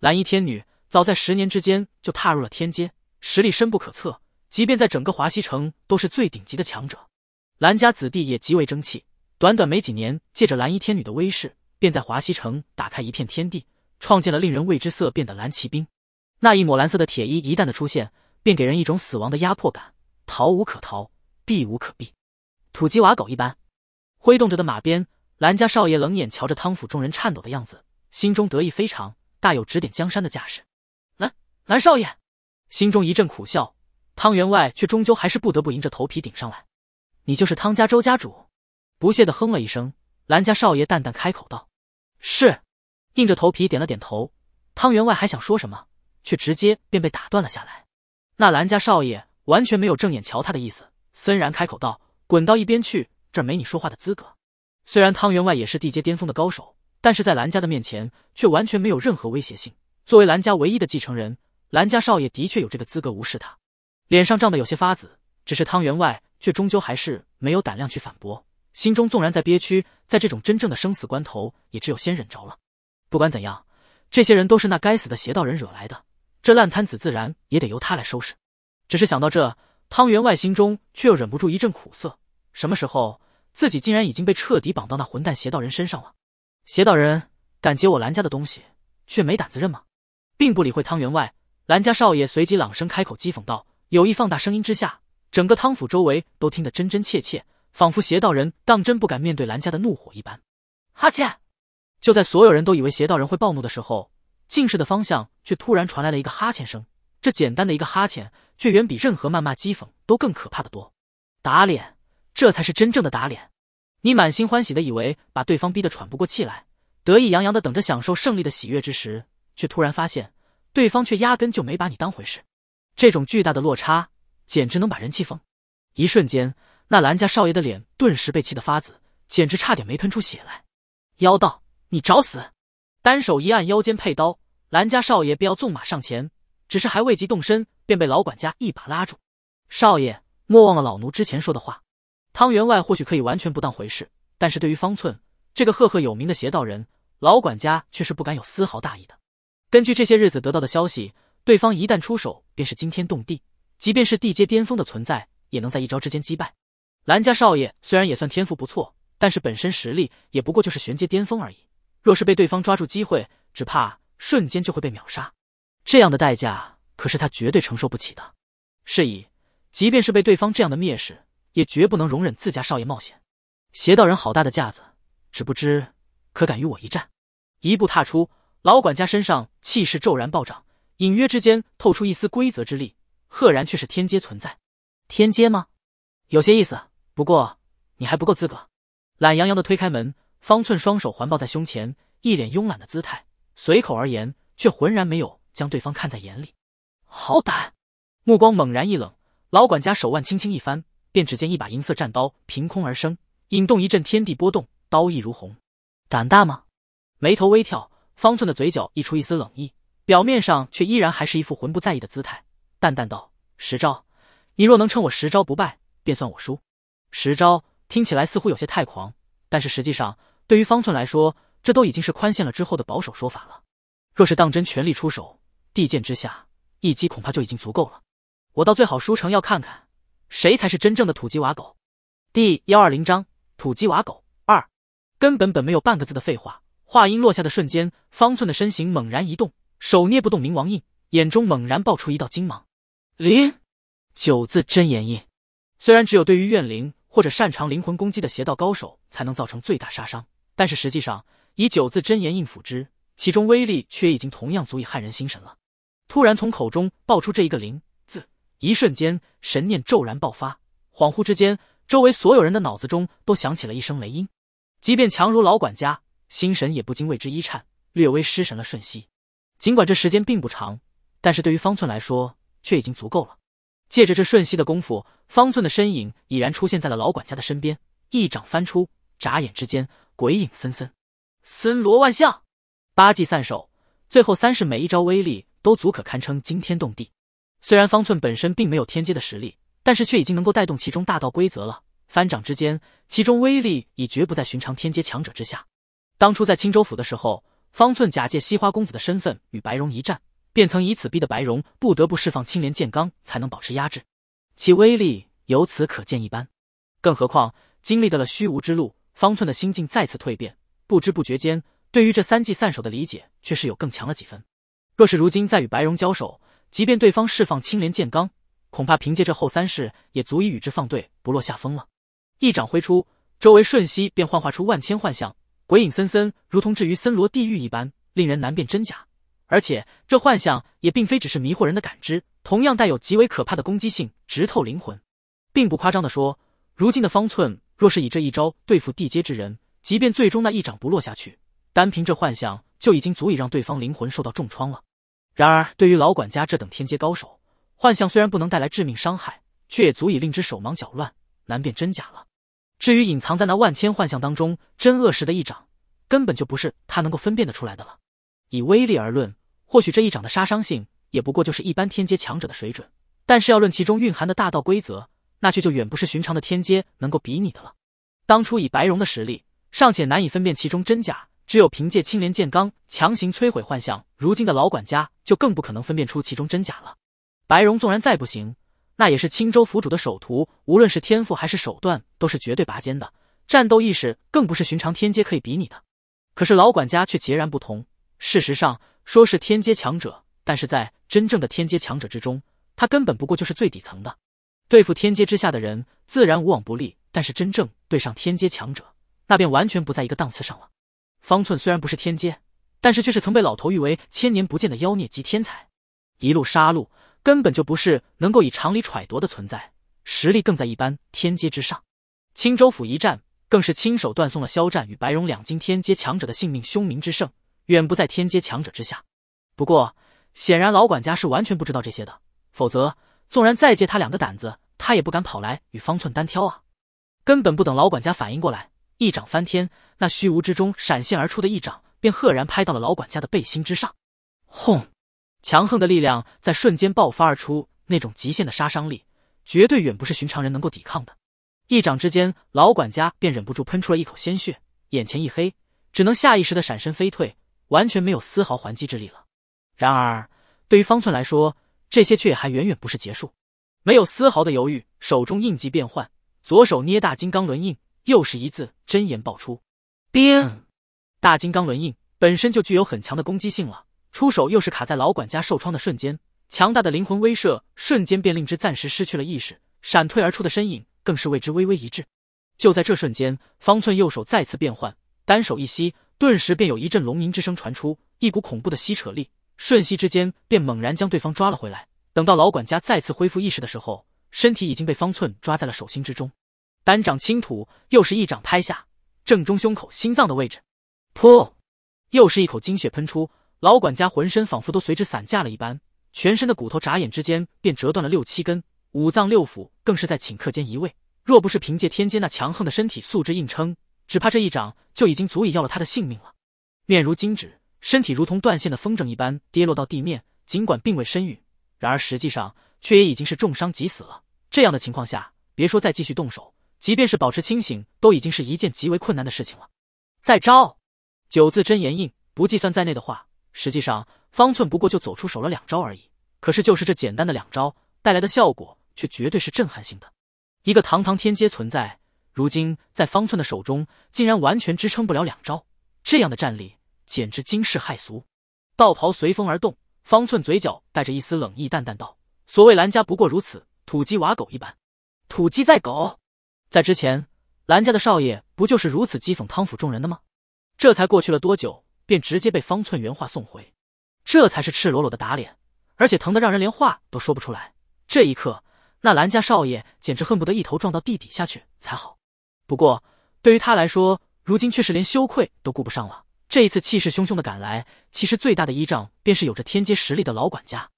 蓝衣天女早在十年之间就踏入了天阶，实力深不可测，即便在整个华西城都是最顶级的强者。蓝家子弟也极为争气，短短没几年，借着蓝衣天女的威势，便在华西城打开一片天地，创建了令人为之色变的蓝骑兵。那一抹蓝色的铁衣一旦的出现，便给人一种死亡的压迫感，逃无可逃。避无可避，土鸡瓦狗一般，挥动着的马鞭。兰家少爷冷眼瞧着汤府众人颤抖的样子，心中得意非常，大有指点江山的架势。兰兰少爷心中一阵苦笑，汤员外却终究还是不得不迎着头皮顶上来。你就是汤家周家主？不屑的哼了一声，兰家少爷淡淡开口道：“是。”硬着头皮点了点头。汤员外还想说什么，却直接便被打断了下来。那兰家少爷完全没有正眼瞧他的意思。森然开口道：“滚到一边去，这没你说话的资格。”虽然汤员外也是地阶巅峰的高手，但是在兰家的面前却完全没有任何威胁性。作为兰家唯一的继承人，兰家少爷的确有这个资格无视他。脸上涨得有些发紫，只是汤员外却终究还是没有胆量去反驳。心中纵然在憋屈，在这种真正的生死关头，也只有先忍着了。不管怎样，这些人都是那该死的邪道人惹来的，这烂摊子自然也得由他来收拾。只是想到这，汤员外心中却又忍不住一阵苦涩，什么时候自己竟然已经被彻底绑到那混蛋邪道人身上了？邪道人敢劫我兰家的东西，却没胆子认吗？并不理会汤员外，兰家少爷随即朗声开口讥讽道，有意放大声音之下，整个汤府周围都听得真真切切，仿佛邪道人当真不敢面对兰家的怒火一般。哈欠！就在所有人都以为邪道人会暴怒的时候，近视的方向却突然传来了一个哈欠声。这简单的一个哈欠，却远比任何谩骂、讥讽都更可怕的多。打脸，这才是真正的打脸。你满心欢喜的以为把对方逼得喘不过气来，得意洋洋的等着享受胜利的喜悦之时，却突然发现对方却压根就没把你当回事。这种巨大的落差，简直能把人气疯。一瞬间，那兰家少爷的脸顿时被气得发紫，简直差点没喷出血来。妖道，你找死！单手一按腰间佩刀，兰家少爷便要纵马上前。只是还未及动身，便被老管家一把拉住：“少爷，莫忘了老奴之前说的话。”汤员外或许可以完全不当回事，但是对于方寸这个赫赫有名的邪道人，老管家却是不敢有丝毫大意的。根据这些日子得到的消息，对方一旦出手，便是惊天动地，即便是地阶巅峰的存在，也能在一招之间击败。兰家少爷虽然也算天赋不错，但是本身实力也不过就是玄阶巅峰而已，若是被对方抓住机会，只怕瞬间就会被秒杀。这样的代价可是他绝对承受不起的，是以，即便是被对方这样的蔑视，也绝不能容忍自家少爷冒险。邪道人好大的架子，只不知可敢与我一战？一步踏出，老管家身上气势骤然暴涨，隐约之间透出一丝规则之力，赫然却是天阶存在。天阶吗？有些意思，不过你还不够资格。懒洋洋的推开门，方寸双手环抱在胸前，一脸慵懒的姿态，随口而言，却浑然没有。将对方看在眼里，好胆！目光猛然一冷，老管家手腕轻轻一翻，便只见一把银色战刀凭空而生，引动一阵天地波动，刀意如虹。胆大吗？眉头微跳，方寸的嘴角溢出一丝冷意，表面上却依然还是一副魂不在意的姿态，淡淡道：“十招，你若能趁我十招不败，便算我输。十招听起来似乎有些太狂，但是实际上，对于方寸来说，这都已经是宽限了之后的保守说法了。若是当真全力出手。”一剑之下，一击恐怕就已经足够了。我倒最好输成要看看，谁才是真正的土鸡瓦狗。第幺二零章土鸡瓦狗二，根本本没有半个字的废话。话音落下的瞬间，方寸的身形猛然一动，手捏不动冥王印，眼中猛然爆出一道金芒。灵九字真言印，虽然只有对于怨灵或者擅长灵魂攻击的邪道高手才能造成最大杀伤，但是实际上以九字真言印辅之，其中威力却已经同样足以撼人心神了。突然从口中爆出这一个“灵”字，一瞬间神念骤然爆发，恍惚之间，周围所有人的脑子中都响起了一声雷音。即便强如老管家，心神也不禁为之一颤，略微失神了瞬息。尽管这时间并不长，但是对于方寸来说，却已经足够了。借着这瞬息的功夫，方寸的身影已然出现在了老管家的身边，一掌翻出，眨眼之间，鬼影森森，森罗万象，八计散手，最后三式，每一招威力。都足可堪称惊天动地。虽然方寸本身并没有天阶的实力，但是却已经能够带动其中大道规则了。翻掌之间，其中威力已绝不在寻常天阶强者之下。当初在青州府的时候，方寸假借西花公子的身份与白蓉一战，便曾以此逼得白蓉不得不释放青莲剑罡才能保持压制，其威力由此可见一斑。更何况，经历得了虚无之路，方寸的心境再次蜕变，不知不觉间，对于这三季散手的理解却是有更强了几分。若是如今再与白荣交手，即便对方释放青莲剑罡，恐怕凭借这后三式也足以与之放对不落下风了。一掌挥出，周围瞬息便幻化出万千幻象，鬼影森森，如同置于森罗地狱一般，令人难辨真假。而且这幻象也并非只是迷惑人的感知，同样带有极为可怕的攻击性，直透灵魂。并不夸张的说，如今的方寸若是以这一招对付地阶之人，即便最终那一掌不落下去，单凭这幻象就已经足以让对方灵魂受到重创了。然而，对于老管家这等天阶高手，幻象虽然不能带来致命伤害，却也足以令之手忙脚乱，难辨真假了。至于隐藏在那万千幻象当中真恶时的一掌，根本就不是他能够分辨得出来的了。以威力而论，或许这一掌的杀伤性也不过就是一般天阶强者的水准，但是要论其中蕴含的大道规则，那却就远不是寻常的天阶能够比拟的了。当初以白荣的实力，尚且难以分辨其中真假。只有凭借青莲剑罡强行摧毁幻象，如今的老管家就更不可能分辨出其中真假了。白荣纵然再不行，那也是青州府主的首徒，无论是天赋还是手段，都是绝对拔尖的，战斗意识更不是寻常天阶可以比拟的。可是老管家却截然不同。事实上，说是天阶强者，但是在真正的天阶强者之中，他根本不过就是最底层的。对付天阶之下的人，自然无往不利；但是真正对上天阶强者，那便完全不在一个档次上了。方寸虽然不是天阶，但是却是曾被老头誉为千年不见的妖孽级天才，一路杀戮根本就不是能够以常理揣度的存在，实力更在一般天阶之上。青州府一战，更是亲手断送了肖战与白荣两金天阶强者的性命，凶名之盛远不在天阶强者之下。不过，显然老管家是完全不知道这些的，否则纵然再借他两个胆子，他也不敢跑来与方寸单挑啊！根本不等老管家反应过来。一掌翻天，那虚无之中闪现而出的一掌便赫然拍到了老管家的背心之上，轰！强横的力量在瞬间爆发而出，那种极限的杀伤力，绝对远不是寻常人能够抵抗的。一掌之间，老管家便忍不住喷出了一口鲜血，眼前一黑，只能下意识的闪身飞退，完全没有丝毫还击之力了。然而，对于方寸来说，这些却还远远不是结束。没有丝毫的犹豫，手中印记变换，左手捏大金刚轮印。又是一字真言爆出，冰大金刚轮印本身就具有很强的攻击性了，出手又是卡在老管家受创的瞬间，强大的灵魂威慑瞬间便令之暂时失去了意识，闪退而出的身影更是为之微微一滞。就在这瞬间，方寸右手再次变换，单手一吸，顿时便有一阵龙吟之声传出，一股恐怖的吸扯力，瞬息之间便猛然将对方抓了回来。等到老管家再次恢复意识的时候，身体已经被方寸抓在了手心之中。单掌轻吐，又是一掌拍下，正中胸口心脏的位置。噗，又是一口精血喷出，老管家浑身仿佛都随之散架了一般，全身的骨头眨眼之间便折断了六七根，五脏六腑更是在顷刻间移位。若不是凭借天阶那强横的身体素质硬撑，只怕这一掌就已经足以要了他的性命了。面如金纸，身体如同断线的风筝一般跌落到地面。尽管并未身陨，然而实际上却也已经是重伤即死了。这样的情况下，别说再继续动手。即便是保持清醒，都已经是一件极为困难的事情了。再招，九字真言印不计算在内的话，实际上方寸不过就走出手了两招而已。可是，就是这简单的两招带来的效果，却绝对是震撼性的。一个堂堂天阶存在，如今在方寸的手中，竟然完全支撑不了两招，这样的战力简直惊世骇俗。道袍随风而动，方寸嘴角带着一丝冷意，淡淡道：“所谓兰家不过如此，土鸡瓦狗一般，土鸡在狗。”在之前，兰家的少爷不就是如此讥讽汤府众人的吗？这才过去了多久，便直接被方寸原话送回，这才是赤裸裸的打脸，而且疼得让人连话都说不出来。这一刻，那兰家少爷简直恨不得一头撞到地底下去才好。不过对于他来说，如今却是连羞愧都顾不上了。这一次气势汹汹的赶来，其实最大的依仗便是有着天阶实力的老管家。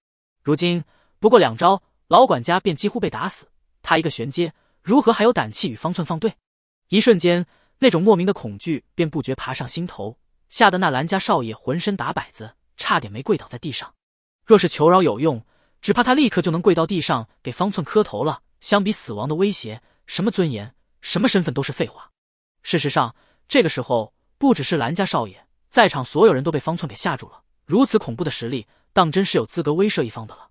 如今不过两招，老管家便几乎被打死，他一个玄阶。如何还有胆气与方寸放对？一瞬间，那种莫名的恐惧便不觉爬上心头，吓得那兰家少爷浑身打摆子，差点没跪倒在地上。若是求饶有用，只怕他立刻就能跪到地上给方寸磕头了。相比死亡的威胁，什么尊严、什么身份都是废话。事实上，这个时候不只是兰家少爷，在场所有人都被方寸给吓住了。如此恐怖的实力，当真是有资格威慑一方的了。